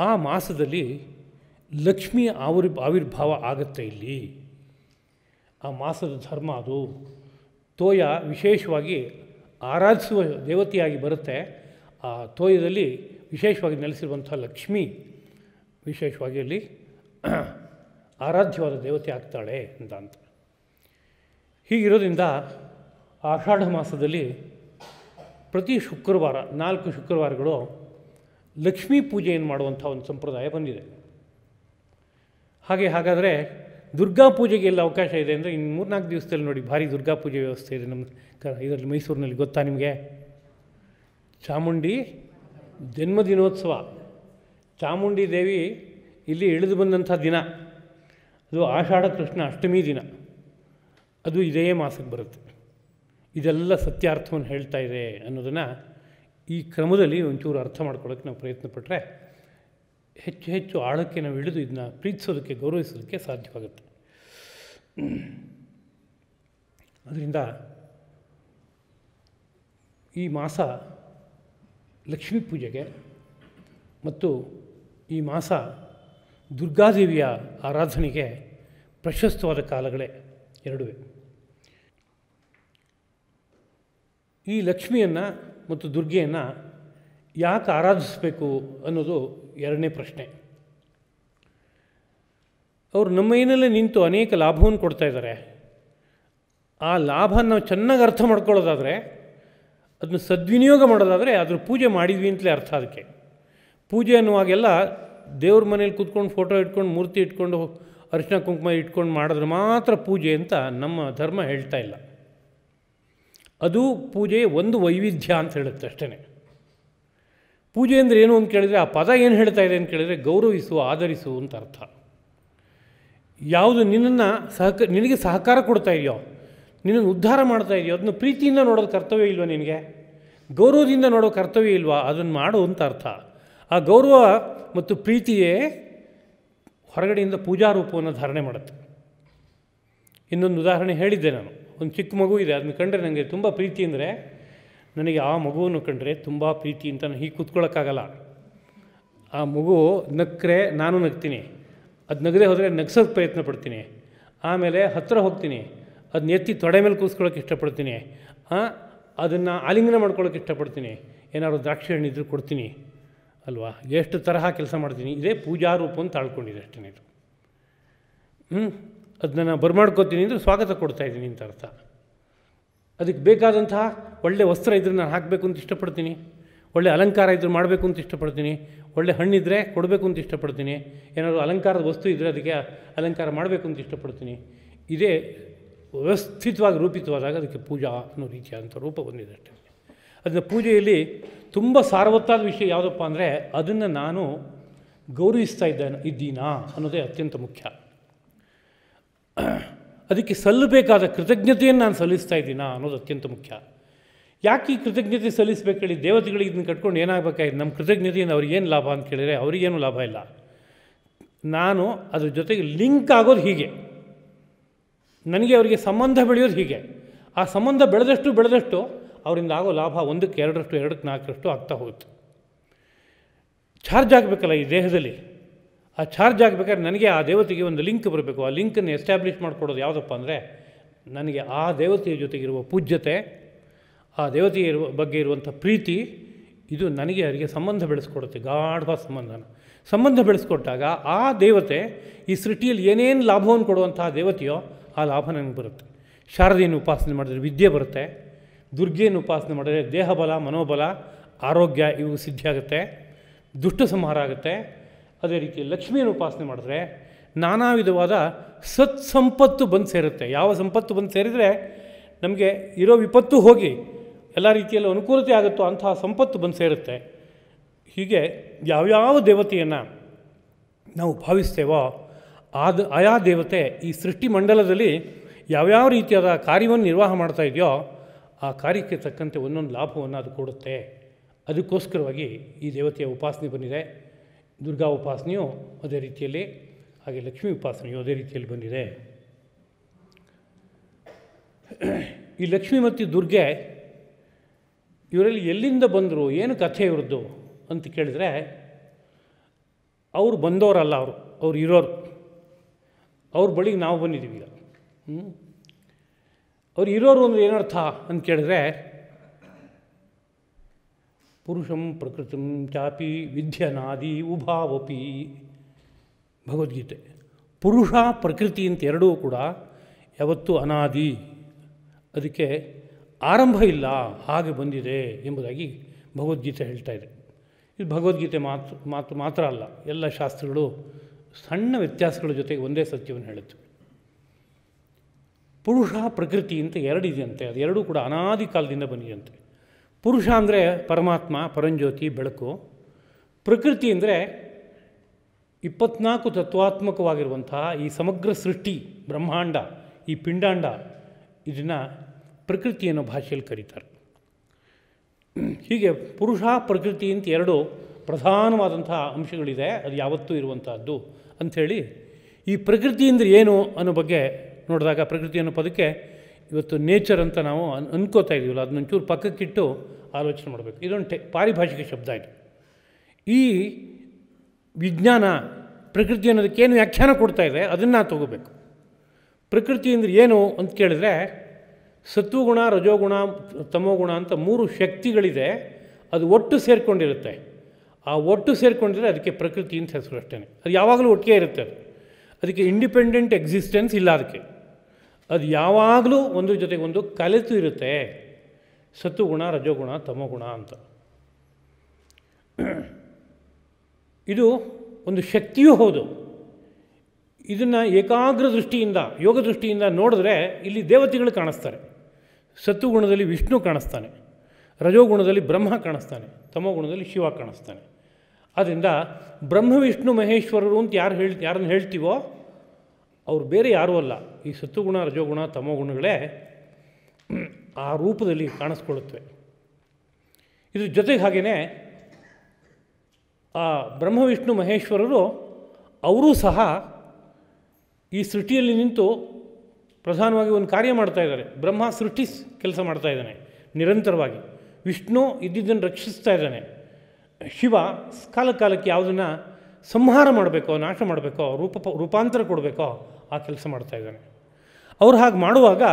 ಆ ಮಾಸದಲ್ಲಿ ಲಕ್ಷ್ಮಿ ಆವಿರ್ ಆವಿರ್ಭಾವ ಆಗುತ್ತೆ ಇಲ್ಲಿ ಆ ಮಾಸದ ಧರ್ಮ ಅದು ತೋಯ ವಿಶೇಷವಾಗಿ ಆರಾಧಿಸುವ ದೇವತೆಯಾಗಿ ಬರುತ್ತೆ ಆ ತೋಯದಲ್ಲಿ ವಿಶೇಷವಾಗಿ ನೆಲೆಸಿರುವಂಥ ಲಕ್ಷ್ಮಿ ವಿಶೇಷವಾಗಿ ಅಲ್ಲಿ ಆರಾಧ್ಯವಾದ ದೇವತೆ ಆಗ್ತಾಳೆ ಅಂತ ಅಂತ ಹೀಗಿರೋದ್ರಿಂದ ಆಷಾಢ ಮಾಸದಲ್ಲಿ ಪ್ರತಿ ಶುಕ್ರವಾರ ನಾಲ್ಕು ಶುಕ್ರವಾರಗಳು ಲಕ್ಷ್ಮೀ ಪೂಜೆಯನ್ನು ಮಾಡುವಂಥ ಒಂದು ಸಂಪ್ರದಾಯ ಬಂದಿದೆ ಹಾಗೆ ಹಾಗಾದರೆ ದುರ್ಗಾ ಪೂಜೆಗೆ ಎಲ್ಲ ಅವಕಾಶ ಇದೆ ಅಂದರೆ ಇನ್ನು ಮೂರ್ನಾಲ್ಕು ದಿವಸದಲ್ಲಿ ನೋಡಿ ಭಾರಿ ದುರ್ಗಾ ಪೂಜೆ ವ್ಯವಸ್ಥೆ ಇದೆ ನಮ್ಮ ಕ ಇದರಲ್ಲಿ ಮೈಸೂರಿನಲ್ಲಿ ಗೊತ್ತಾ ನಿಮಗೆ ಚಾಮುಂಡಿ ಜನ್ಮದಿನೋತ್ಸವ ಚಾಮುಂಡಿ ದೇವಿ ಇಲ್ಲಿ ಇಳಿದು ಬಂದಂಥ ದಿನ ಅದು ಆಷಾಢ ಕೃಷ್ಣ ಅಷ್ಟಮಿ ದಿನ ಅದು ಇದೇ ಮಾಸಕ್ಕೆ ಬರುತ್ತೆ ಇದೆಲ್ಲ ಸತ್ಯಾರ್ಥವನ್ನು ಹೇಳ್ತಾ ಇದೆ ಅನ್ನೋದನ್ನು ಈ ಕ್ರಮದಲ್ಲಿ ಒಂಚೂರು ಅರ್ಥ ಮಾಡ್ಕೊಳ್ಳೋಕ್ಕೆ ನಾವು ಪ್ರಯತ್ನ ಹೆಚ್ಚು ಹೆಚ್ಚು ಆಳಕ್ಕೆ ನಾವು ಹಿಡಿದು ಇದನ್ನ ಪ್ರೀತಿಸೋದಕ್ಕೆ ಗೌರವಿಸೋದಕ್ಕೆ ಸಾಧ್ಯವಾಗುತ್ತೆ ಅದರಿಂದ ಈ ಮಾಸ ಲಕ್ಷ್ಮೀ ಪೂಜೆಗೆ ಮತ್ತು ಈ ಮಾಸ ದುರ್ಗಾದೇವಿಯ ಆರಾಧನೆಗೆ ಪ್ರಶಸ್ತವಾದ ಕಾಲಗಳೇ ಎರಡುವೆ ಈ ಲಕ್ಷ್ಮಿಯನ್ನು ಮತ್ತು ದುರ್ಗೆಯನ್ನು ಯಾಕೆ ಆರಾಧಿಸಬೇಕು ಅನ್ನೋದು ಎರಡನೇ ಪ್ರಶ್ನೆ ಅವರು ನಮ್ಮ ಏನಲ್ಲೇ ನಿಂತು ಅನೇಕ ಲಾಭವನ್ನು ಕೊಡ್ತಾ ಇದ್ದಾರೆ ಆ ಲಾಭ ನಾವು ಚೆನ್ನಾಗಿ ಅರ್ಥ ಮಾಡ್ಕೊಳ್ಳೋದಾದರೆ ಅದನ್ನು ಸದ್ವಿನಿಯೋಗ ಮಾಡೋದಾದರೆ ಅದ್ರ ಪೂಜೆ ಮಾಡಿದ್ವಿ ಅಂತಲೇ ಅರ್ಥ ಅದಕ್ಕೆ ಪೂಜೆ ಅನ್ನುವಾಗೆಲ್ಲ ದೇವ್ರ ಮನೇಲಿ ಕೂತ್ಕೊಂಡು ಫೋಟೋ ಇಟ್ಕೊಂಡು ಮೂರ್ತಿ ಇಟ್ಕೊಂಡು ಅರಿಶಿನ ಕುಂಕುಮ ಇಟ್ಕೊಂಡು ಮಾಡಿದ್ರೆ ಮಾತ್ರ ಪೂಜೆ ಅಂತ ನಮ್ಮ ಧರ್ಮ ಹೇಳ್ತಾ ಇಲ್ಲ ಅದು ಪೂಜೆ ಒಂದು ವೈವಿಧ್ಯ ಅಂತ ಹೇಳುತ್ತೆ ಅಷ್ಟೇ ಪೂಜೆ ಅಂದರೆ ಏನು ಅಂತ ಕೇಳಿದರೆ ಆ ಪದ ಏನು ಹೇಳ್ತಾ ಇದೆ ಅಂತ ಕೇಳಿದರೆ ಗೌರವಿಸು ಆಧರಿಸು ಅಂತ ಅರ್ಥ ಯಾವುದು ನಿನ್ನನ್ನು ಸಹಕ ನಿನಗೆ ಸಹಕಾರ ಕೊಡ್ತಾ ಇದೆಯೋ ನಿನ್ನನ್ನು ಉದ್ಧಾರ ಮಾಡ್ತಾ ಇದೆಯೋ ಅದನ್ನು ಪ್ರೀತಿಯಿಂದ ನೋಡೋದು ಕರ್ತವ್ಯ ಇಲ್ವಾ ನಿನಗೆ ಗೌರವದಿಂದ ನೋಡೋ ಕರ್ತವ್ಯ ಇಲ್ವಾ ಅದನ್ನು ಮಾಡು ಅಂತ ಅರ್ಥ ಆ ಗೌರವ ಮತ್ತು ಪ್ರೀತಿಯೇ ಹೊರಗಡೆಯಿಂದ ಪೂಜಾ ರೂಪವನ್ನು ಧಾರಣೆ ಮಾಡುತ್ತೆ ಇನ್ನೊಂದು ಉದಾಹರಣೆ ಹೇಳಿದ್ದೆ ನಾನು ಒಂದು ಚಿಕ್ಕ ಮಗು ಇದೆ ಅದನ್ನು ಕಂಡ್ರೆ ನನಗೆ ತುಂಬ ಪ್ರೀತಿ ಅಂದರೆ ನನಗೆ ಆ ಮಗುವನ್ನು ಕಂಡ್ರೆ ತುಂಬ ಪ್ರೀತಿ ಅಂತ ನಾನು ಹೀಗೆ ಕೂತ್ಕೊಳ್ಳೋಕ್ಕಾಗಲ್ಲ ಆ ಮಗು ನಕ್ಕರೆ ನಾನು ನಗ್ತೀನಿ ಅದು ನಗದೆ ಹೋದರೆ ನಗ್ಸೋಕ್ಕೆ ಪ್ರಯತ್ನ ಪಡ್ತೀನಿ ಆಮೇಲೆ ಹತ್ತಿರ ಹೋಗ್ತೀನಿ ಅದನ್ನ ಎತ್ತಿ ತೊಡೆ ಮೇಲೆ ಕೂಸ್ಕೊಳ್ಳೋಕ್ಕೆ ಇಷ್ಟಪಡ್ತೀನಿ ಅದನ್ನು ಆಲಿಂಗನ ಮಾಡ್ಕೊಳ್ಳೋಕೆ ಇಷ್ಟಪಡ್ತೀನಿ ಏನಾದ್ರು ದ್ರಾಕ್ಷಿ ಹಣ್ಣಿದ್ರು ಕೊಡ್ತೀನಿ ಅಲ್ವಾ ಎಷ್ಟು ತರಹ ಕೆಲಸ ಮಾಡ್ತೀನಿ ಇದೇ ಪೂಜಾ ರೂಪ ಅಂತ ಆಳ್ಕೊಂಡಿದೆ ಅಷ್ಟೇ ಇದು ಹ್ಞೂ ಅದನ್ನ ಬರ್ಮಾಡ್ಕೋತೀನಿ ಅಂದರೆ ಸ್ವಾಗತ ಕೊಡ್ತಾಯಿದ್ದೀನಿ ಅಂತ ಅರ್ಥ ಅದಕ್ಕೆ ಬೇಕಾದಂತಹ ಒಳ್ಳೆ ವಸ್ತ್ರ ಇದ್ದರೆ ನಾನು ಹಾಕಬೇಕು ಅಂತ ಇಷ್ಟಪಡ್ತೀನಿ ಒಳ್ಳೆ ಅಲಂಕಾರ ಇದ್ದರೆ ಮಾಡಬೇಕು ಅಂತ ಇಷ್ಟಪಡ್ತೀನಿ ಒಳ್ಳೆ ಹಣ್ಣಿದ್ರೆ ಕೊಡಬೇಕು ಅಂತ ಇಷ್ಟಪಡ್ತೀನಿ ಏನಾದರೂ ಅಲಂಕಾರದ ವಸ್ತು ಇದ್ದರೆ ಅದಕ್ಕೆ ಅಲಂಕಾರ ಮಾಡಬೇಕು ಅಂತ ಇಷ್ಟಪಡ್ತೀನಿ ಇದೇ ವ್ಯವಸ್ಥಿತವಾಗಿ ರೂಪಿತವಾದಾಗ ಅದಕ್ಕೆ ಪೂಜಾ ಅನ್ನೋ ರೀತಿಯ ರೂಪ ಬಂದಿದೆ ಅಷ್ಟೇ ಅದನ್ನು ಪೂಜೆಯಲ್ಲಿ ತುಂಬ ಸಾರವತ್ತಾದ ವಿಷಯ ಯಾವುದಪ್ಪ ಅಂದರೆ ಅದನ್ನು ನಾನು ಗೌರವಿಸ್ತಾ ಇದ್ದೇನೆ ಇದ್ದೀನಾ ಅನ್ನೋದೇ ಅತ್ಯಂತ ಮುಖ್ಯ ಅದಕ್ಕೆ ಸಲ್ಲಬೇಕಾದ ಕೃತಜ್ಞತೆಯನ್ನು ನಾನು ಸಲ್ಲಿಸ್ತಾ ಇದ್ದೀನಾ ಅನ್ನೋದು ಅತ್ಯಂತ ಮುಖ್ಯ ಯಾಕೆ ಈ ಕೃತಜ್ಞತೆ ಸಲ್ಲಿಸಬೇಕು ದೇವತೆಗಳಿಗೆ ಇದನ್ನು ಕಟ್ಕೊಂಡು ಏನಾಗಬೇಕಾಗಿದೆ ನಮ್ಮ ಕೃತಜ್ಞತೆಯಿಂದ ಏನು ಲಾಭ ಅಂತ ಕೇಳಿದರೆ ಅವರಿಗೇನು ಲಾಭ ಇಲ್ಲ ನಾನು ಅದ್ರ ಜೊತೆಗೆ ಲಿಂಕ್ ಆಗೋದು ಹೀಗೆ ನನಗೆ ಅವರಿಗೆ ಸಂಬಂಧ ಬೆಳೆಯೋದು ಹೀಗೆ ಆ ಸಂಬಂಧ ಬೆಳೆದಷ್ಟು ಬೆಳೆದಷ್ಟು ಅವರಿಂದ ಆಗೋ ಲಾಭ ಒಂದಕ್ಕೆ ಎರಡರಷ್ಟು ಎರಡಕ್ಕೆ ನಾಲ್ಕರಷ್ಟು ಆಗ್ತಾ ಹೋಗುತ್ತೆ ಚಾರ್ಜ್ ಆಗಬೇಕಲ್ಲ ಈ ದೇಹದಲ್ಲಿ ಆ ಚಾರ್ಜ್ ಆಗಬೇಕಾದ್ರೆ ನನಗೆ ಆ ದೇವತೆಗೆ ಒಂದು ಲಿಂಕ್ ಬರಬೇಕು ಆ ಲಿಂಕನ್ನು ಎಸ್ಟಾಬ್ಲಿಷ್ ಮಾಡಿಕೊಡೋದು ಯಾವುದಪ್ಪ ಅಂದರೆ ನನಗೆ ಆ ದೇವತೆಯ ಜೊತೆಗಿರುವ ಪೂಜ್ಯತೆ ಆ ದೇವತೆಯ ಇರುವ ಬಗ್ಗೆ ಇರುವಂಥ ಪ್ರೀತಿ ಇದು ನನಗೆ ಅವರಿಗೆ ಸಂಬಂಧ ಬೆಳೆಸ್ಕೊಡುತ್ತೆ ಗಾಢ ಸಂಬಂಧನ ಸಂಬಂಧ ಬೆಳೆಸ್ಕೊಟ್ಟಾಗ ಆ ದೇವತೆ ಈ ಸೃಷ್ಟಿಯಲ್ಲಿ ಏನೇನು ಲಾಭವನ್ನು ಕೊಡುವಂತಹ ದೇವತೆಯೋ ಆ ಲಾಭ ನನಗೆ ಬರುತ್ತೆ ಶಾರದೆಯನ್ನು ಉಪಾಸನೆ ಮಾಡಿದರೆ ವಿದ್ಯೆ ಬರುತ್ತೆ ದುರ್ಗೆಯನ್ನು ಉಪಾಸನೆ ಮಾಡಿದರೆ ದೇಹಬಲ ಮನೋಬಲ ಆರೋಗ್ಯ ಇವು ಸಿದ್ಧಿಯಾಗುತ್ತೆ ದುಷ್ಟ ಸಂಹಾರ ಆಗುತ್ತೆ ಅದೇ ರೀತಿ ಲಕ್ಷ್ಮಿಯನ್ನು ಉಪಾಸನೆ ಮಾಡಿದ್ರೆ ನಾನಾ ವಿಧವಾದ ಸತ್ ಸಂಪತ್ತು ಬಂದು ಸೇರುತ್ತೆ ಯಾವ ಸಂಪತ್ತು ಬಂದು ಸೇರಿದರೆ ನಮಗೆ ಇರೋ ವಿಪತ್ತು ಹೋಗಿ ಎಲ್ಲ ರೀತಿಯಲ್ಲೂ ಅನುಕೂಲತೆ ಆಗುತ್ತೋ ಅಂತಹ ಸಂಪತ್ತು ಬಂದು ಸೇರುತ್ತೆ ಹೀಗೆ ಯಾವ್ಯಾವ ದೇವತೆಯನ್ನು ನಾವು ಭಾವಿಸ್ತೇವೋ ಆದ ಆಯಾ ದೇವತೆ ಈ ಸೃಷ್ಟಿ ಮಂಡಲದಲ್ಲಿ ಯಾವ್ಯಾವ ರೀತಿಯಾದ ಕಾರ್ಯವನ್ನು ನಿರ್ವಾಹ ಮಾಡ್ತಾ ಇದೆಯೋ ಆ ಕಾರ್ಯಕ್ಕೆ ತಕ್ಕಂತೆ ಒಂದೊಂದು ಲಾಭವನ್ನು ಅದು ಕೊಡುತ್ತೆ ಅದಕ್ಕೋಸ್ಕರವಾಗಿ ಈ ದೇವತೆಯ ಉಪಾಸನೆ ಬಂದಿದೆ ದುರ್ಗಾ ಉಪಾಸನೆಯು ಅದೇ ರೀತಿಯಲ್ಲಿ ಹಾಗೆ ಲಕ್ಷ್ಮೀ ಉಪಾಸನೆಯು ಅದೇ ರೀತಿಯಲ್ಲಿ ಬಂದಿದೆ ಈ ಲಕ್ಷ್ಮಿ ಮತ್ತು ದುರ್ಗೆ ಇವರಲ್ಲಿ ಎಲ್ಲಿಂದ ಬಂದರು ಏನು ಕಥೆ ಇವ್ರದ್ದು ಅಂತ ಕೇಳಿದ್ರೆ ಅವ್ರು ಬಂದವರಲ್ಲ ಅವರು ಅವ್ರು ಇರೋರು ಅವ್ರ ಬಳಿಗೆ ನಾವು ಬಂದಿದ್ದೀವಿ ಈಗ ಅವ್ರು ಇರೋರು ಅಂದರೆ ಏನರ್ಥ ಅಂತ ಕೇಳಿದ್ರೆ ಪುರುಷಂ ಪ್ರಕೃತಿ ಚಾಪಿ ವಿಧ್ಯನಾದಿ ಉಭಾವಪಿ ಭಗವದ್ಗೀತೆ ಪುರುಷ ಪ್ರಕೃತಿ ಅಂತ ಎರಡೂ ಕೂಡ ಯಾವತ್ತೂ ಅನಾದಿ ಅದಕ್ಕೆ ಆರಂಭ ಇಲ್ಲ ಹಾಗೆ ಬಂದಿದೆ ಎಂಬುದಾಗಿ ಭಗವದ್ಗೀತೆ ಹೇಳ್ತಾ ಇದೆ ಇದು ಭಗವದ್ಗೀತೆ ಮಾತು ಮಾತು ಮಾತ್ರ ಅಲ್ಲ ಎಲ್ಲ ಶಾಸ್ತ್ರಗಳು ಸಣ್ಣ ವ್ಯತ್ಯಾಸಗಳ ಜೊತೆಗೆ ಒಂದೇ ಸತ್ಯವನ್ನು ಹೇಳುತ್ತೆ ಪುರುಷ ಪ್ರಕೃತಿ ಅಂತ ಎರಡಿದೆಯಂತೆ ಎರಡೂ ಕೂಡ ಅನಾದಿ ಕಾಲದಿಂದ ಬಂದಿದೆಯಂತೆ ಪುರುಷ ಅಂದರೆ ಪರಮಾತ್ಮ ಪರಂಜ್ಯೋತಿ ಬೆಳಕು ಪ್ರಕೃತಿ ಅಂದರೆ ಇಪ್ಪತ್ನಾಲ್ಕು ತತ್ವಾತ್ಮಕವಾಗಿರುವಂತಹ ಈ ಸಮಗ್ರ ಸೃಷ್ಟಿ ಬ್ರಹ್ಮಾಂಡ ಈ ಪಿಂಡಾಂಡ ಇದನ್ನು ಪ್ರಕೃತಿ ಅನ್ನೋ ಭಾಷೆಯಲ್ಲಿ ಕರೀತಾರೆ ಹೀಗೆ ಪುರುಷ ಪ್ರಕೃತಿ ಅಂತ ಎರಡು ಪ್ರಧಾನವಾದಂತಹ ಅಂಶಗಳಿದೆ ಅದು ಯಾವತ್ತೂ ಇರುವಂತಹದ್ದು ಅಂಥೇಳಿ ಈ ಪ್ರಕೃತಿ ಅಂದರೆ ಏನು ಅನ್ನೋ ಬಗ್ಗೆ ನೋಡಿದಾಗ ಪ್ರಕೃತಿ ಅನ್ನೋ ಪದಕ್ಕೆ ಇವತ್ತು ನೇಚರ್ ಅಂತ ನಾವು ಅನ್ ಅನ್ಕೋತಾ ಇದ್ದೀವಲ್ಲ ಅದನ್ನೊಂಚೂರು ಪಕ್ಕಕ್ಕಿಟ್ಟು ಆಲೋಚನೆ ಮಾಡಬೇಕು ಇದೊಂದು ಟೆ ಪಾರಿಭಾಷಿಕ ಶಬ್ದ ಇದು ಈ ವಿಜ್ಞಾನ ಪ್ರಕೃತಿ ಅನ್ನೋದಕ್ಕೇನು ವ್ಯಾಖ್ಯಾನ ಕೊಡ್ತಾ ಇದೆ ಅದನ್ನು ತಗೋಬೇಕು ಪ್ರಕೃತಿ ಅಂದರೆ ಏನು ಅಂತ ಕೇಳಿದ್ರೆ ಸತ್ವಗುಣ ರಜೋಗುಣ ತಮೋಗುಣ ಅಂತ ಮೂರು ಶಕ್ತಿಗಳಿದೆ ಅದು ಒಟ್ಟು ಸೇರಿಕೊಂಡಿರುತ್ತೆ ಆ ಒಟ್ಟು ಸೇರಿಕೊಂಡಿದ್ರೆ ಅದಕ್ಕೆ ಪ್ರಕೃತಿ ಅಂತ ಹೆಸರು ಅಷ್ಟೇ ಅದು ಯಾವಾಗಲೂ ಒಟ್ಟಿಗೆ ಇರುತ್ತೆ ಅದು ಅದಕ್ಕೆ ಇಂಡಿಪೆಂಡೆಂಟ್ ಎಕ್ಸಿಸ್ಟೆನ್ಸ್ ಇಲ್ಲ ಅದಕ್ಕೆ ಅದು ಯಾವಾಗಲೂ ಒಂದ್ರ ಜೊತೆಗೆ ಒಂದು ಕಲೆತು ಇರುತ್ತೆ ಸತ್ತುಗುಣ ರಜೋಗುಣ ತಮೋಗುಣ ಅಂತ ಇದು ಒಂದು ಶಕ್ತಿಯೂ ಹೌದು ಇದನ್ನು ಏಕಾಗ್ರ ದೃಷ್ಟಿಯಿಂದ ಯೋಗ ದೃಷ್ಟಿಯಿಂದ ನೋಡಿದ್ರೆ ಇಲ್ಲಿ ದೇವತೆಗಳು ಕಾಣಿಸ್ತಾರೆ ಸತ್ತುಗುಣದಲ್ಲಿ ವಿಷ್ಣು ಕಾಣಿಸ್ತಾನೆ ರಜೋಗುಣದಲ್ಲಿ ಬ್ರಹ್ಮ ಕಾಣಿಸ್ತಾನೆ ತಮೋಗುಣದಲ್ಲಿ ಶಿವ ಕಾಣಿಸ್ತಾನೆ ಆದ್ದರಿಂದ ಬ್ರಹ್ಮ ವಿಷ್ಣು ಮಹೇಶ್ವರರು ಅಂತ ಯಾರು ಹೇಳಿ ಯಾರನ್ನು ಹೇಳ್ತೀವೋ ಅವರು ಬೇರೆ ಯಾರೂ ಅಲ್ಲ ಈ ಸತ್ವಗುಣ ರಜೋಗುಣ ತಮೋಗುಣಗಳೇ ಆ ರೂಪದಲ್ಲಿ ಕಾಣಿಸ್ಕೊಳ್ಳುತ್ತವೆ ಇದ್ರ ಜೊತೆಗೆ ಹಾಗೆಯೇ ಆ ಬ್ರಹ್ಮ ವಿಷ್ಣು ಮಹೇಶ್ವರರು ಅವರೂ ಸಹ ಈ ಸೃಷ್ಟಿಯಲ್ಲಿ ನಿಂತು ಪ್ರಧಾನವಾಗಿ ಒಂದು ಕಾರ್ಯ ಮಾಡ್ತಾ ಇದ್ದಾರೆ ಬ್ರಹ್ಮ ಸೃಷ್ಟಿ ಕೆಲಸ ಮಾಡ್ತಾ ಇದ್ದಾನೆ ನಿರಂತರವಾಗಿ ವಿಷ್ಣು ಇದ್ದಿದ್ದನ್ನು ರಕ್ಷಿಸ್ತಾ ಇದ್ದಾನೆ ಶಿವ ಕಾಲ ಕಾಲಕ್ಕೆ ಯಾವುದನ್ನು ಸಂಹಾರ ಮಾಡಬೇಕೋ ನಾಶ ಮಾಡಬೇಕೋ ರೂಪ ರೂಪಾಂತರ ಕೊಡಬೇಕೋ ಆ ಕೆಲಸ ಮಾಡ್ತಾ ಇದ್ದಾನೆ ಅವ್ರು ಹಾಗೆ ಮಾಡುವಾಗ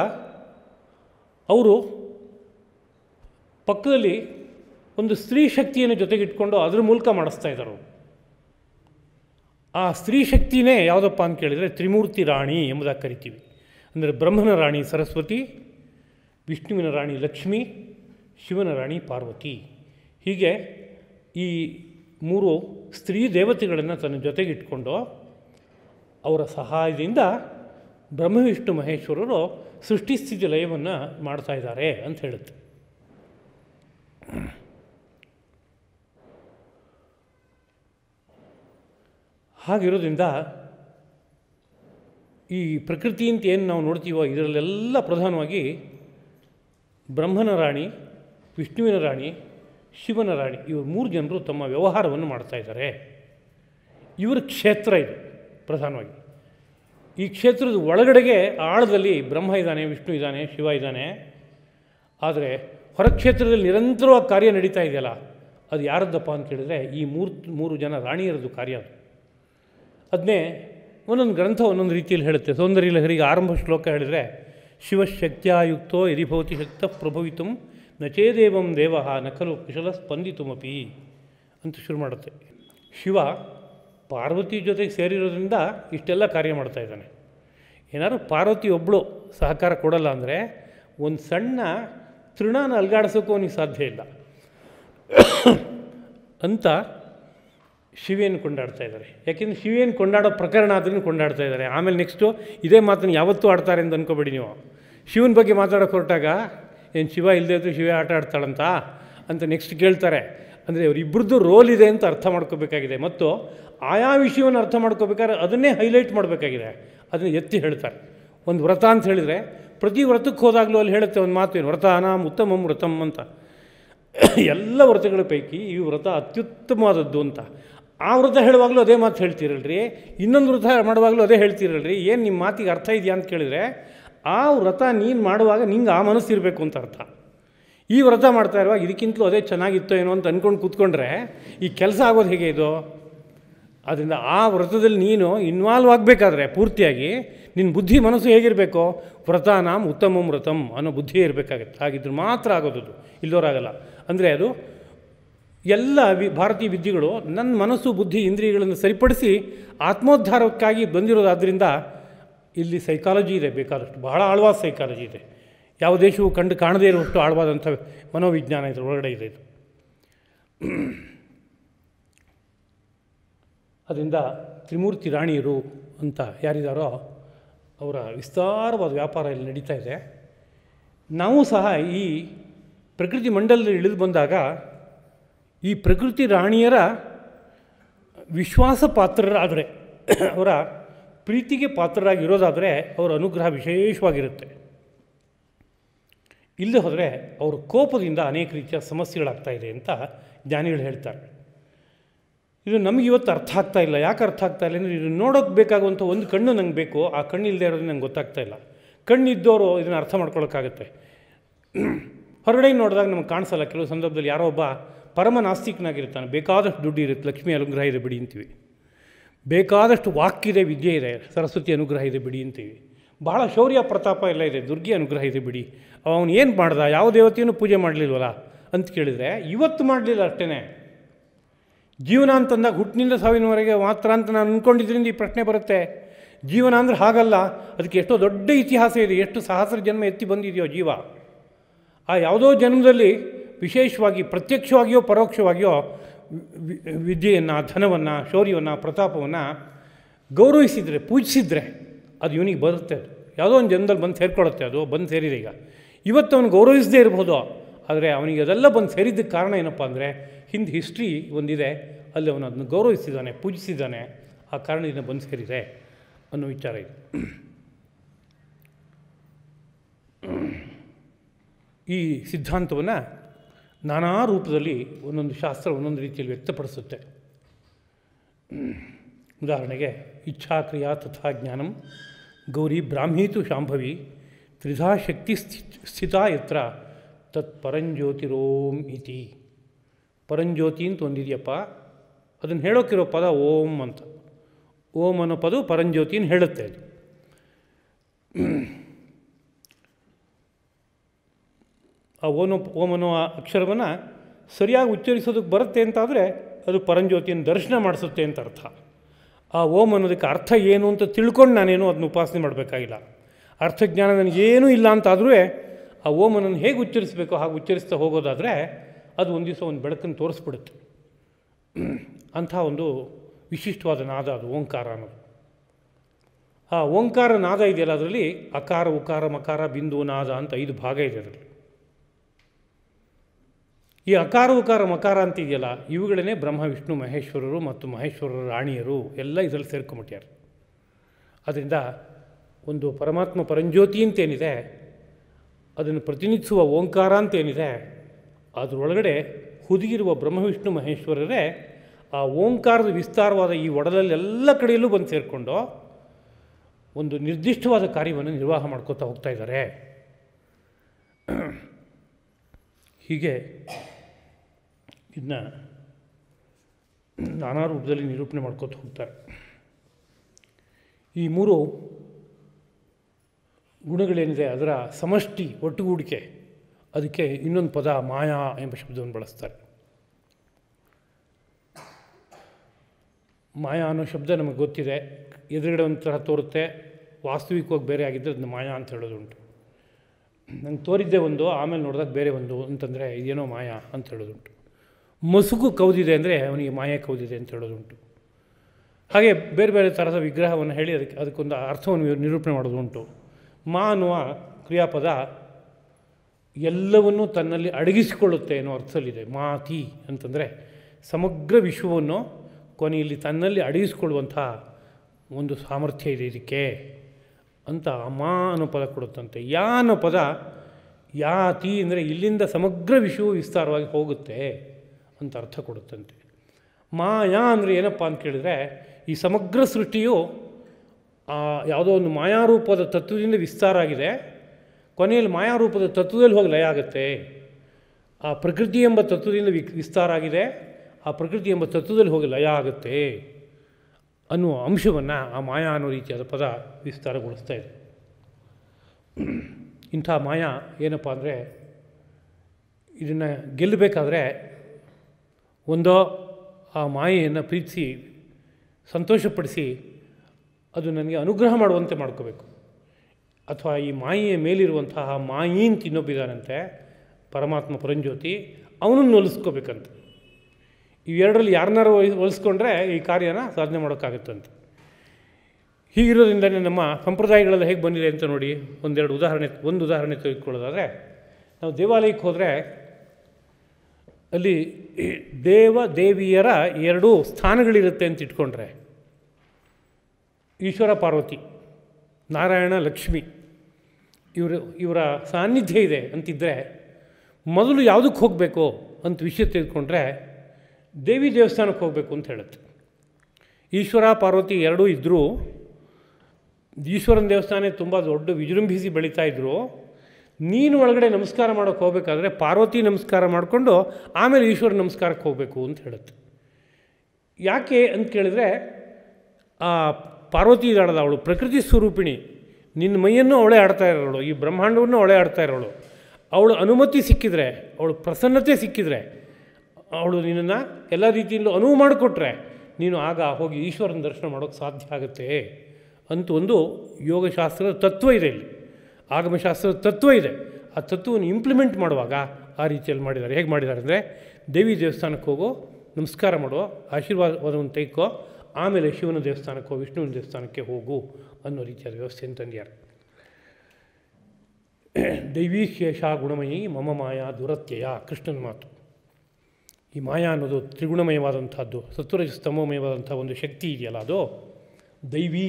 ಅವರು ಪಕ್ಕದಲ್ಲಿ ಒಂದು ಸ್ತ್ರೀ ಶಕ್ತಿಯನ್ನು ಜೊತೆಗಿಟ್ಕೊಂಡು ಅದ್ರ ಮೂಲಕ ಮಾಡಿಸ್ತಾ ಇದ್ದಾರೆ ಆ ಸ್ತ್ರೀ ಶಕ್ತಿನೇ ಯಾವುದಪ್ಪ ಅಂತ ಕೇಳಿದರೆ ತ್ರಿಮೂರ್ತಿ ರಾಣಿ ಎಂಬುದಾಗಿ ಕರಿತೀವಿ ಅಂದರೆ ಬ್ರಹ್ಮನ ರಾಣಿ ಸರಸ್ವತಿ ವಿಷ್ಣುವಿನ ರಾಣಿ ಲಕ್ಷ್ಮಿ ಶಿವನ ರಾಣಿ ಪಾರ್ವತಿ ಹೀಗೆ ಈ ಮೂರು ಸ್ತ್ರೀ ದೇವತೆಗಳನ್ನು ತನ್ನ ಜೊತೆಗಿಟ್ಕೊಂಡು ಅವರ ಸಹಾಯದಿಂದ ಬ್ರಹ್ಮವಿಷ್ಣು ಮಹೇಶ್ವರರು ಸೃಷ್ಟಿಸ್ಥಿತಿ ಲಯವನ್ನು ಮಾಡ್ತಾ ಇದ್ದಾರೆ ಅಂತ ಹೇಳುತ್ತೆ ಹಾಗಿರೋದ್ರಿಂದ ಈ ಪ್ರಕೃತಿ ಅಂತ ಏನು ನಾವು ನೋಡ್ತೀವೋ ಇದರಲ್ಲೆಲ್ಲ ಪ್ರಧಾನವಾಗಿ ಬ್ರಹ್ಮನ ರಾಣಿ ವಿಷ್ಣುವಿನ ರಾಣಿ ಶಿವನ ರಾಣಿ ಇವರು ಮೂರು ಜನರು ತಮ್ಮ ವ್ಯವಹಾರವನ್ನು ಮಾಡ್ತಾ ಇದ್ದಾರೆ ಇವರ ಕ್ಷೇತ್ರ ಇದು ಪ್ರಧಾನವಾಗಿ ಈ ಕ್ಷೇತ್ರದ ಒಳಗಡೆಗೆ ಆಳದಲ್ಲಿ ಬ್ರಹ್ಮ ಇದ್ದಾನೆ ವಿಷ್ಣು ಇದ್ದಾನೆ ಶಿವ ಇದ್ದಾನೆ ಆದರೆ ಹೊರಕ್ಷೇತ್ರದಲ್ಲಿ ನಿರಂತರವಾಗಿ ಕಾರ್ಯ ನಡೀತಾ ಇದೆಯಲ್ಲ ಅದು ಯಾರದ್ದಪ್ಪ ಅಂತ ಕೇಳಿದ್ರೆ ಈ ಮೂರು ಮೂರು ಜನ ರಾಣಿಯರದ್ದು ಕಾರ್ಯ ಅದು ಅದನ್ನೇ ಒಂದೊಂದು ಗ್ರಂಥ ಒಂದೊಂದು ರೀತಿಯಲ್ಲಿ ಹೇಳುತ್ತೆ ಸೌಂದರ್ಯ ಲಹರಿಗೆ ಆರಂಭ ಶ್ಲೋಕ ಹೇಳಿದರೆ ಶಿವಶಕ್ತಿಯುಕ್ತೋ ಯರಿಭವತಿ ಶಕ್ತ ಪ್ರಭವಿತು ನಚೇದೇವಂ ದೇವ ನಕಲು ಕುಶಲ ಸ್ಪಂದಿತುಮಪಿ ಅಂತ ಶುರು ಮಾಡುತ್ತೆ ಶಿವ ಪಾರ್ವತಿ ಜೊತೆಗೆ ಸೇರಿರೋದ್ರಿಂದ ಇಷ್ಟೆಲ್ಲ ಕಾರ್ಯ ಮಾಡ್ತಾ ಇದ್ದಾನೆ ಏನಾದ್ರು ಪಾರ್ವತಿ ಒಬ್ಬಳು ಸಹಕಾರ ಕೊಡಲ್ಲ ಅಂದರೆ ಒಂದು ಸಣ್ಣ ತೃಣನ ಅಲ್ಗಾಡಿಸೋಕ್ಕೂ ಅವನಿಗೆ ಸಾಧ್ಯ ಇಲ್ಲ ಅಂತ ಶಿವೆಯನ್ನು ಕೊಂಡಾಡ್ತಾ ಇದ್ದಾರೆ ಯಾಕೆಂದರೆ ಶಿವೆಯನ್ನು ಕೊಂಡಾಡೋ ಪ್ರಕರಣ ಆದ್ರೂ ಕೊಂಡಾಡ್ತಾ ಇದ್ದಾರೆ ಆಮೇಲೆ ನೆಕ್ಸ್ಟು ಇದೇ ಮಾತನ್ನು ಯಾವತ್ತೂ ಆಡ್ತಾರೆ ಅಂತ ಅಂದ್ಕೋಬೇಡಿ ನೀವು ಶಿವನ ಬಗ್ಗೆ ಮಾತಾಡೋಕೆ ಹೊರಟಾಗ ಏನು ಶಿವ ಇಲ್ಲದೆ ಇದ್ದರೆ ಶಿವ ಆಟ ಆಡ್ತಾಳಂತ ಅಂತ ನೆಕ್ಸ್ಟ್ ಕೇಳ್ತಾರೆ ಅಂದರೆ ಅವರಿಬ್ಬರದ್ದು ರೋಲ್ ಇದೆ ಅಂತ ಅರ್ಥ ಮಾಡ್ಕೋಬೇಕಾಗಿದೆ ಮತ್ತು ಆಯಾ ವಿಷಯವನ್ನು ಅರ್ಥ ಮಾಡ್ಕೋಬೇಕಾದ್ರೆ ಅದನ್ನೇ ಹೈಲೈಟ್ ಮಾಡಬೇಕಾಗಿದೆ ಅದನ್ನು ಎತ್ತಿ ಹೇಳ್ತಾರೆ ಒಂದು ವ್ರತ ಅಂತ ಹೇಳಿದರೆ ಪ್ರತಿ ವ್ರತಕ್ಕೆ ಹೋದಾಗಲೂ ಅಲ್ಲಿ ಹೇಳುತ್ತೆ ಒಂದು ಏನು ವ್ರತ ನಾಮ ಉತ್ತಮಂ ವ್ರತಂ ಅಂತ ಎಲ್ಲ ವ್ರತಗಳ ಪೈಕಿ ಈ ವ್ರತ ಅತ್ಯುತ್ತಮವಾದದ್ದು ಅಂತ ಆ ವ್ರತ ಹೇಳುವಾಗಲೂ ಅದೇ ಮಾತು ಹೇಳ್ತಿರಲ್ರಿ ಇನ್ನೊಂದು ವ್ರತ ಮಾಡುವಾಗಲೂ ಅದೇ ಹೇಳ್ತಿರಲ್ರಿ ಏನು ನಿಮ್ಮ ಮಾತಿಗೆ ಅರ್ಥ ಇದೆಯಾ ಅಂತ ಕೇಳಿದರೆ ಆ ವ್ರತ ನೀನು ಮಾಡುವಾಗ ನಿಂಗೆ ಆ ಮನಸ್ಸು ಇರಬೇಕು ಅಂತ ಅರ್ಥ ಈ ವ್ರತ ಮಾಡ್ತಾ ಇರುವಾಗ ಇದಕ್ಕಿಂತಲೂ ಅದೇ ಚೆನ್ನಾಗಿತ್ತು ಏನೋ ಅಂತ ಅಂದ್ಕೊಂಡು ಕೂತ್ಕೊಂಡ್ರೆ ಈ ಕೆಲಸ ಆಗೋದು ಹೇಗೆ ಇದು ಆದ್ದರಿಂದ ಆ ವ್ರತದಲ್ಲಿ ನೀನು ಇನ್ವಾಲ್ವ್ ಆಗಬೇಕಾದ್ರೆ ಪೂರ್ತಿಯಾಗಿ ನಿನ್ನ ಬುದ್ಧಿ ಮನಸ್ಸು ಹೇಗಿರಬೇಕು ವ್ರತ ನಾಮ ಉತ್ತಮ ವ್ರತಂ ಅನ್ನೋ ಬುದ್ಧಿ ಇರಬೇಕಾಗತ್ತೆ ಹಾಗಿದ್ರೆ ಮಾತ್ರ ಆಗೋದದು ಇಲ್ಲೋರಾಗಲ್ಲ ಅಂದರೆ ಅದು ಎಲ್ಲ ವಿ ಭಾರತೀಯ ವಿದ್ಯೆಗಳು ನನ್ನ ಮನಸ್ಸು ಬುದ್ಧಿ ಇಂದ್ರಿಯಗಳನ್ನು ಸರಿಪಡಿಸಿ ಆತ್ಮೋದ್ಧಾರಕ್ಕಾಗಿ ಬಂದಿರೋದಾದ್ದರಿಂದ ಇಲ್ಲಿ ಸೈಕಾಲಜಿ ಇದೆ ಬೇಕಾದಷ್ಟು ಬಹಳ ಆಳವಾದ ಸೈಕಾಲಜಿ ಇದೆ ಯಾವ ದೇಶವು ಕಂಡು ಕಾಣದೇ ಇರುವಷ್ಟು ಆಳ್ವಾದಂಥ ಮನೋವಿಜ್ಞಾನ ಇದರ ಒಳಗಡೆ ಇದೆ ಇದು ಅದರಿಂದ ತ್ರಿಮೂರ್ತಿ ರಾಣಿಯರು ಅಂತ ಯಾರಿದ್ದಾರೋ ಅವರ ವಿಸ್ತಾರವಾದ ವ್ಯಾಪಾರ ಇಲ್ಲಿ ನಡೀತಾ ಇದೆ ನಾವು ಸಹ ಈ ಪ್ರಕೃತಿ ಮಂಡಲದಲ್ಲಿ ಇಳಿದು ಬಂದಾಗ ಈ ಪ್ರಕೃತಿ ರಾಣಿಯರ ವಿಶ್ವಾಸ ಪಾತ್ರರಾದರೆ ಅವರ ಪ್ರೀತಿಗೆ ಪಾತ್ರರಾಗಿರೋದಾದರೆ ಅವರ ಅನುಗ್ರಹ ವಿಶೇಷವಾಗಿರುತ್ತೆ ಇಲ್ಲದೆ ಹೋದರೆ ಅವರ ಕೋಪದಿಂದ ಅನೇಕ ರೀತಿಯ ಸಮಸ್ಯೆಗಳಾಗ್ತಾ ಇದೆ ಅಂತ ಜ್ಞಾನಿಗಳು ಹೇಳ್ತಾರೆ ಇದು ನಮಗೆ ಇವತ್ತು ಅರ್ಥ ಆಗ್ತಾ ಇಲ್ಲ ಯಾಕೆ ಅರ್ಥ ಆಗ್ತಾ ಇಲ್ಲ ಅಂದರೆ ಇದು ನೋಡೋಕ್ಕೆ ಬೇಕಾಗುವಂಥ ಒಂದು ಕಣ್ಣು ನಂಗೆ ಬೇಕು ಆ ಕಣ್ಣು ಇಲ್ಲದೆ ಇರೋದು ನಂಗೆ ಗೊತ್ತಾಗ್ತಾ ಇಲ್ಲ ಕಣ್ಣಿದ್ದವರು ಇದನ್ನು ಅರ್ಥ ಮಾಡ್ಕೊಳೋಕ್ಕಾಗತ್ತೆ ಹೊರಗಡೆ ನೋಡಿದಾಗ ನಮಗೆ ಕಾಣಿಸಲ್ಲ ಕೆಲವು ಸಂದರ್ಭದಲ್ಲಿ ಯಾರೋ ಒಬ್ಬ ಪರಮ ನಾಸ್ತಿಕನಾಗಿರ್ತಾನೆ ಬೇಕಾದಷ್ಟು ದುಡ್ಡು ಇರುತ್ತೆ ಲಕ್ಷ್ಮೀ ಅನುಗ್ರಹ ಇದೆ ಬಿಡಿ ಅಂತೀವಿ ಬೇಕಾದಷ್ಟು ಇದೆ ವಿದ್ಯೆ ಇದೆ ಸರಸ್ವತಿ ಅನುಗ್ರಹ ಇದೆ ಬಿಡಿ ಅಂತೀವಿ ಬಹಳ ಶೌರ್ಯ ಪ್ರತಾಪ ಎಲ್ಲ ಇದೆ ದುರ್ಗೆ ಅನುಗ್ರಹ ಇದೆ ಬಿಡಿ ಅವನು ಏನು ಮಾಡ್ದ ಯಾವ ದೇವತೆಯನ್ನು ಪೂಜೆ ಮಾಡಲಿಲ್ವಲ್ಲ ಅಂತ ಕೇಳಿದರೆ ಇವತ್ತು ಮಾಡಲಿಲ್ಲ ಅಷ್ಟೇ ಜೀವನ ಅಂತಂದಾಗ ಹುಟ್ಟಿನಿಂದ ಸಾವಿನವರೆಗೆ ಮಾತ್ರ ಅಂತ ನಾನು ಅಂದ್ಕೊಂಡಿದ್ದರಿಂದ ಈ ಪ್ರಶ್ನೆ ಬರುತ್ತೆ ಜೀವನ ಅಂದರೆ ಹಾಗಲ್ಲ ಅದಕ್ಕೆ ಎಷ್ಟೋ ದೊಡ್ಡ ಇತಿಹಾಸ ಇದೆ ಎಷ್ಟು ಸಹಸ್ರ ಜನ್ಮ ಎತ್ತಿ ಬಂದಿದೆಯೋ ಜೀವ ಆ ಯಾವುದೋ ಜನ್ಮದಲ್ಲಿ ವಿಶೇಷವಾಗಿ ಪ್ರತ್ಯಕ್ಷವಾಗಿಯೋ ಪರೋಕ್ಷವಾಗಿಯೋ ವಿದ್ಯೆಯನ್ನು ಧನವನ್ನು ಶೌರ್ಯವನ್ನು ಪ್ರತಾಪವನ್ನು ಗೌರವಿಸಿದರೆ ಪೂಜಿಸಿದರೆ ಅದು ಇವನಿಗೆ ಬರುತ್ತೆ ಅದು ಯಾವುದೋ ಒಂದು ಜನ್ಮದಲ್ಲಿ ಬಂದು ಸೇರಿಕೊಳ್ಳುತ್ತೆ ಅದು ಬಂದು ಸೇರಿದೆ ಈಗ ಇವತ್ತು ಅವನು ಗೌರವಿಸದೇ ಇರ್ಬೋದು ಆದರೆ ಅವನಿಗೆ ಅದೆಲ್ಲ ಬಂದು ಸೇರಿದ್ದಕ್ಕೆ ಕಾರಣ ಏನಪ್ಪ ಅಂದರೆ ಹಿಂದೆ ಹಿಸ್ಟ್ರಿ ಒಂದಿದೆ ಅಲ್ಲಿ ಅವನು ಅದನ್ನು ಗೌರವಿಸಿದ್ದಾನೆ ಪೂಜಿಸಿದ್ದಾನೆ ಆ ಕಾರಣದಿಂದ ಬಂದು ಸೇರಿದೆ ಅನ್ನೋ ವಿಚಾರ ಇದೆ ಈ ಸಿದ್ಧಾಂತವನ್ನು ನಾನಾ ರೂಪದಲ್ಲಿ ಒಂದೊಂದು ಶಾಸ್ತ್ರ ಒಂದೊಂದು ರೀತಿಯಲ್ಲಿ ವ್ಯಕ್ತಪಡಿಸುತ್ತೆ ಉದಾಹರಣೆಗೆ ಇಚ್ಛಾಕ್ರಿಯಾ ತಥಾ ಜ್ಞಾನಂ ಗೌರಿ ಬ್ರಾಹ್ಮೀತು ಶಾಂಭವಿ ತ್ರಿಧಾ ಶಕ್ತಿ ಸ್ಥಿತ ಯತ್ರ ತತ್ ಪರಂಜ್ಯೋತಿರೋಂ ಇತಿ ಪರಂಜ್ಯೋತಿ ಅಂತ ಒಂದಿದೆಯಪ್ಪ ಅದನ್ನು ಹೇಳೋಕ್ಕಿರೋ ಪದ ಓಂ ಅಂತ ಓಂ ಅನ್ನೋ ಪದವು ಪರಂಜ್ಯೋತಿನ ಹೇಳುತ್ತೆ ಅದು ಆ ಓನು ಓಂ ಅನ್ನೋ ಆ ಅಕ್ಷರವನ್ನು ಸರಿಯಾಗಿ ಉಚ್ಚರಿಸೋದಕ್ಕೆ ಬರುತ್ತೆ ಅಂತಾದರೆ ಅದು ಪರಂಜ್ಯೋತಿಯನ್ನು ದರ್ಶನ ಮಾಡಿಸುತ್ತೆ ಅಂತ ಅರ್ಥ ಆ ಓಂ ಅನ್ನೋದಕ್ಕೆ ಅರ್ಥ ಏನು ಅಂತ ತಿಳ್ಕೊಂಡು ನಾನೇನು ಅದನ್ನು ಉಪಾಸನೆ ಮಾಡಬೇಕಾಗಿಲ್ಲ ಅರ್ಥಜ್ಞಾನ ನನಗೇನೂ ಇಲ್ಲ ಅಂತಾದರೂ ಆ ಓಮನನ್ನು ಹೇಗೆ ಉಚ್ಚರಿಸಬೇಕು ಹಾಗೆ ಉಚ್ಚರಿಸ್ತಾ ಹೋಗೋದಾದರೆ ಅದು ಒಂದು ದಿವಸ ಒಂದು ಬೆಳಕನ್ನು ತೋರಿಸ್ಬಿಡುತ್ತೆ ಅಂಥ ಒಂದು ವಿಶಿಷ್ಟವಾದ ನಾದ ಅದು ಓಂಕಾರ ಅನ್ನೋದು ಆ ಓಂಕಾರ ನಾದ ಇದೆಯಲ್ಲ ಅದರಲ್ಲಿ ಅಕಾರ ಉಕಾರ ಮಕಾರ ಬಿಂದು ನಾದ ಅಂತ ಐದು ಭಾಗ ಇದೆ ಅದರಲ್ಲಿ ಈ ಅಕಾರ ಉಕಾರ ಮಕಾರ ಅಂತ ಇದೆಯಲ್ಲ ಇವುಗಳೇ ಬ್ರಹ್ಮ ವಿಷ್ಣು ಮಹೇಶ್ವರರು ಮತ್ತು ಮಹೇಶ್ವರರ ರಾಣಿಯರು ಎಲ್ಲ ಇದರಲ್ಲಿ ಸೇರ್ಕೊಂಬಿಟ್ಟಾರೆ ಅದರಿಂದ ಒಂದು ಪರಮಾತ್ಮ ಪರಂಜ್ಯೋತಿ ಅಂತೇನಿದೆ ಅದನ್ನು ಪ್ರತಿನಿಧಿಸುವ ಓಂಕಾರ ಅಂತೇನಿದೆ ಅದರೊಳಗಡೆ ಹುದುಗಿರುವ ಬ್ರಹ್ಮವಿಷ್ಣು ಮಹೇಶ್ವರರೇ ಆ ಓಂಕಾರದ ವಿಸ್ತಾರವಾದ ಈ ಒಡಲಲ್ಲಿ ಎಲ್ಲ ಕಡೆಯಲ್ಲೂ ಬಂದು ಸೇರಿಕೊಂಡು ಒಂದು ನಿರ್ದಿಷ್ಟವಾದ ಕಾರ್ಯವನ್ನು ನಿರ್ವಾಹ ಮಾಡ್ಕೋತಾ ಹೋಗ್ತಾ ಇದ್ದಾರೆ ಹೀಗೆ ಇದನ್ನು ನಾನಾ ರೂಪದಲ್ಲಿ ನಿರೂಪಣೆ ಮಾಡ್ಕೋತ ಹೋಗ್ತಾರೆ ಈ ಮೂರು ಗುಣಗಳೇನಿದೆ ಅದರ ಸಮಷ್ಟಿ ಒಟ್ಟುಗೂಡಿಕೆ ಅದಕ್ಕೆ ಇನ್ನೊಂದು ಪದ ಮಾಯಾ ಎಂಬ ಶಬ್ದವನ್ನು ಬಳಸ್ತಾರೆ ಮಾಯಾ ಅನ್ನೋ ಶಬ್ದ ನಮಗೆ ಗೊತ್ತಿದೆ ಎದುರುಗಡೆ ಒಂಥರ ತೋರುತ್ತೆ ವಾಸ್ತವಿಕವಾಗಿ ಬೇರೆ ಆಗಿದ್ದರೆ ಅದನ್ನು ಮಾಯಾ ಅಂತ ಹೇಳೋದುಂಟು ನಂಗೆ ತೋರಿದ್ದೆ ಒಂದು ಆಮೇಲೆ ನೋಡಿದಾಗ ಬೇರೆ ಒಂದು ಅಂತಂದರೆ ಇದೇನೋ ಮಾಯಾ ಅಂತ ಹೇಳೋದುಂಟು ಮಸುಗು ಕೌದಿದೆ ಅಂದರೆ ಅವನಿಗೆ ಮಾಯೆ ಕೌದಿದೆ ಅಂತ ಹೇಳೋದುಂಟು ಹಾಗೆ ಬೇರೆ ಬೇರೆ ಥರದ ವಿಗ್ರಹವನ್ನು ಹೇಳಿ ಅದಕ್ಕೆ ಅದಕ್ಕೊಂದು ಅರ್ಥವನ್ನು ನಿರೂಪಣೆ ಮಾಡೋದುಂಟು ಮಾ ಅನ್ನುವ ಕ್ರಿಯಾಪದ ಎಲ್ಲವನ್ನೂ ತನ್ನಲ್ಲಿ ಅಡಗಿಸಿಕೊಳ್ಳುತ್ತೆ ಅನ್ನೋ ಅರ್ಥದಲ್ಲಿದೆ ಮಾತಿ ಅಂತಂದರೆ ಸಮಗ್ರ ವಿಶ್ವವನ್ನು ಕೊನೆಯಲ್ಲಿ ತನ್ನಲ್ಲಿ ಅಡಗಿಸಿಕೊಳ್ಳುವಂಥ ಒಂದು ಸಾಮರ್ಥ್ಯ ಇದೆ ಇದಕ್ಕೆ ಅಂತ ಮಾ ಅನ್ನೋ ಪದ ಕೊಡುತ್ತಂತೆ ಯಾ ಅನ್ನೋ ಪದ ಯಾತಿ ಅಂದರೆ ಇಲ್ಲಿಂದ ಸಮಗ್ರ ವಿಶ್ವವು ವಿಸ್ತಾರವಾಗಿ ಹೋಗುತ್ತೆ ಅಂತ ಅರ್ಥ ಕೊಡುತ್ತಂತೆ ಮಾಯಾ ಅಂದರೆ ಏನಪ್ಪ ಅಂತ ಕೇಳಿದರೆ ಈ ಸಮಗ್ರ ಸೃಷ್ಟಿಯು ಯಾವುದೋ ಒಂದು ಮಾಯಾರೂಪದ ತತ್ವದಿಂದ ವಿಸ್ತಾರ ಆಗಿದೆ ಕೊನೆಯಲ್ಲಿ ಮಾಯಾರೂಪದ ತತ್ವದಲ್ಲಿ ಹೋಗಿ ಲಯ ಆಗುತ್ತೆ ಆ ಪ್ರಕೃತಿ ಎಂಬ ತತ್ವದಿಂದ ವಿ ವಿಸ್ತಾರ ಆಗಿದೆ ಆ ಪ್ರಕೃತಿ ಎಂಬ ತತ್ವದಲ್ಲಿ ಹೋಗಿ ಲಯ ಆಗುತ್ತೆ ಅನ್ನುವ ಅಂಶವನ್ನು ಆ ಮಾಯಾ ಅನ್ನೋ ರೀತಿಯಾದ ಪದ ವಿಸ್ತಾರಗೊಳಿಸ್ತಾ ಇದೆ ಇಂಥ ಮಾಯಾ ಏನಪ್ಪ ಅಂದರೆ ಇದನ್ನು ಗೆಲ್ಲಬೇಕಾದ್ರೆ ಒಂದೋ ಆ ಮಾಯೆಯನ್ನು ಪ್ರೀತಿಸಿ ಸಂತೋಷಪಡಿಸಿ ಅದು ನನಗೆ ಅನುಗ್ರಹ ಮಾಡುವಂತೆ ಮಾಡ್ಕೋಬೇಕು ಅಥವಾ ಈ ಮಾಯಿಯ ಮೇಲಿರುವಂತಹ ಮಾಯಿ ಅಂತ ಇನ್ನೊಬ್ಬಿದ್ದಾನಂತೆ ಪರಮಾತ್ಮ ಪುರಂಜ್ಯೋತಿ ಅವನನ್ನು ಒಲಿಸ್ಕೋಬೇಕಂತ ಇವೆರಡರಲ್ಲಿ ಯಾರನ್ನಾರು ಹೊಲಿಸ್ಕೊಂಡ್ರೆ ಈ ಕಾರ್ಯನ ಸಾಧನೆ ಮಾಡೋಕ್ಕಾಗುತ್ತಂತೆ ಹೀಗಿರೋದ್ರಿಂದಲೇ ನಮ್ಮ ಸಂಪ್ರದಾಯಗಳೆಲ್ಲ ಹೇಗೆ ಬಂದಿದೆ ಅಂತ ನೋಡಿ ಒಂದೆರಡು ಉದಾಹರಣೆ ಒಂದು ಉದಾಹರಣೆ ತೆಗೆದುಕೊಳ್ಳೋದಾದರೆ ನಾವು ದೇವಾಲಯಕ್ಕೆ ಹೋದರೆ ಅಲ್ಲಿ ದೇವ ದೇವಿಯರ ಎರಡೂ ಸ್ಥಾನಗಳಿರುತ್ತೆ ಅಂತ ಇಟ್ಕೊಂಡ್ರೆ ಈಶ್ವರ ಪಾರ್ವತಿ ನಾರಾಯಣ ಲಕ್ಷ್ಮಿ ಇವರು ಇವರ ಸಾನ್ನಿಧ್ಯ ಇದೆ ಅಂತಿದ್ದರೆ ಮೊದಲು ಯಾವುದಕ್ಕೆ ಹೋಗಬೇಕು ಅಂತ ವಿಷಯ ತೆಗೆದುಕೊಂಡ್ರೆ ದೇವಿ ದೇವಸ್ಥಾನಕ್ಕೆ ಹೋಗಬೇಕು ಅಂತ ಹೇಳುತ್ತೆ ಈಶ್ವರ ಪಾರ್ವತಿ ಎರಡೂ ಇದ್ದರೂ ಈಶ್ವರನ ದೇವಸ್ಥಾನ ತುಂಬ ದೊಡ್ಡ ವಿಜೃಂಭಿಸಿ ಬೆಳೀತಾ ಇದ್ದರು ನೀನು ಒಳಗಡೆ ನಮಸ್ಕಾರ ಮಾಡೋಕ್ಕೆ ಹೋಗಬೇಕಾದ್ರೆ ಪಾರ್ವತಿ ನಮಸ್ಕಾರ ಮಾಡಿಕೊಂಡು ಆಮೇಲೆ ಈಶ್ವರ ನಮಸ್ಕಾರಕ್ಕೆ ಹೋಗಬೇಕು ಅಂತ ಹೇಳುತ್ತೆ ಯಾಕೆ ಅಂತ ಕೇಳಿದ್ರೆ ಪಾರ್ವತಿ ಇದ್ದಾಳದ ಅವಳು ಪ್ರಕೃತಿ ಸ್ವರೂಪಿಣಿ ನಿನ್ನ ಮೈಯನ್ನು ಅವಳೇ ಆಡ್ತಾ ಇರೋಳು ಈ ಬ್ರಹ್ಮಾಂಡವನ್ನು ಅವಳೇ ಆಡ್ತಾ ಇರೋಳು ಅವಳು ಅನುಮತಿ ಸಿಕ್ಕಿದರೆ ಅವಳು ಪ್ರಸನ್ನತೆ ಸಿಕ್ಕಿದರೆ ಅವಳು ನಿನ್ನನ್ನು ಎಲ್ಲ ರೀತಿಯಲ್ಲೂ ಅನುವು ಮಾಡಿಕೊಟ್ರೆ ನೀನು ಆಗ ಹೋಗಿ ಈಶ್ವರನ ದರ್ಶನ ಮಾಡೋಕ್ಕೆ ಸಾಧ್ಯ ಆಗುತ್ತೆ ಅಂತ ಒಂದು ಯೋಗಶಾಸ್ತ್ರದ ತತ್ವ ಇದೆ ಇಲ್ಲಿ ಆಗಮಶಾಸ್ತ್ರದ ತತ್ವ ಇದೆ ಆ ತತ್ವವನ್ನು ಇಂಪ್ಲಿಮೆಂಟ್ ಮಾಡುವಾಗ ಆ ರೀತಿಯಲ್ಲಿ ಮಾಡಿದ್ದಾರೆ ಹೇಗೆ ಮಾಡಿದ್ದಾರೆ ಅಂದರೆ ದೇವಿ ದೇವಸ್ಥಾನಕ್ಕೆ ಹೋಗೋ ನಮಸ್ಕಾರ ಮಾಡೋ ಆಶೀರ್ವಾದವನ್ನು ತೆಗೆಕೋ ಆಮೇಲೆ ಶಿವನ ದೇವಸ್ಥಾನಕ್ಕೋ ವಿಷ್ಣುವಿನ ದೇವಸ್ಥಾನಕ್ಕೆ ಹೋಗು ಅನ್ನೋ ರೀತಿಯಾದ ವ್ಯವಸ್ಥೆಯನ್ನು ತಂದಿದ್ದಾರೆ ದೈವೀ ಶೇಷ ಗುಣಮಯಿ ಮಮ ಮಾಯಾ ದುರತ್ಯಯ ಕೃಷ್ಣನ ಮಾತು ಈ ಮಾಯಾ ಅನ್ನೋದು ತ್ರಿಗುಣಮಯವಾದಂಥದ್ದು ಸತ್ವರಜ ಸ್ತಂಭಮಯವಾದಂಥ ಒಂದು ಶಕ್ತಿ ಇದೆಯಲ್ಲ ಅದು ದೈವೀ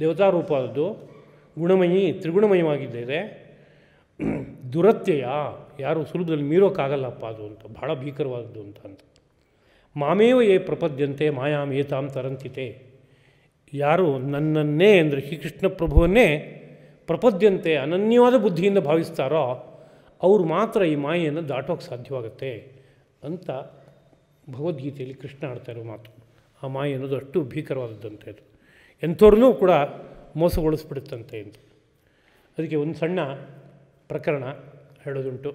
ದೇವತಾರೂಪದ್ದು ಗುಣಮಯಿ ತ್ರಿಗುಣಮಯವಾಗಿದ್ದರೆ ದುರತ್ಯಯ ಯಾರು ಸುಲಭದಲ್ಲಿ ಮೀರೋಕ್ಕಾಗಲ್ಲಪ್ಪ ಅದು ಅಂತ ಭಾಳ ಭೀಕರವಾದದ್ದು ಅಂತ ಅಂತ ಮಾಮೇವ ಏ ಪ್ರಪದ್ಯಂತೆ ಮಾಯಾಮ್ ಏತಾಂ ತರಂತಿತೆ ಯಾರು ನನ್ನನ್ನೇ ಅಂದರೆ ಶ್ರೀಕೃಷ್ಣ ಪ್ರಭುವನ್ನೇ ಪ್ರಪದ್ಯಂತೆ ಅನನ್ಯವಾದ ಬುದ್ಧಿಯಿಂದ ಭಾವಿಸ್ತಾರೋ ಅವ್ರು ಮಾತ್ರ ಈ ಮಾಯೆಯನ್ನು ದಾಟೋಕ್ಕೆ ಸಾಧ್ಯವಾಗುತ್ತೆ ಅಂತ ಭಗವದ್ಗೀತೆಯಲ್ಲಿ ಕೃಷ್ಣ ಆಡ್ತಾ ಮಾತು ಆ ಮಾಯೆ ಅನ್ನೋದು ಅಷ್ಟು ಭೀಕರವಾದದ್ದಂತೆ ಅದು ಎಂಥವ್ರನ್ನೂ ಕೂಡ ಮೋಸಗೊಳಿಸ್ಬಿಡುತ್ತಂತೆ ಅಂತ ಅದಕ್ಕೆ ಒಂದು ಸಣ್ಣ ಪ್ರಕರಣ ಹೇಳೋದುಂಟು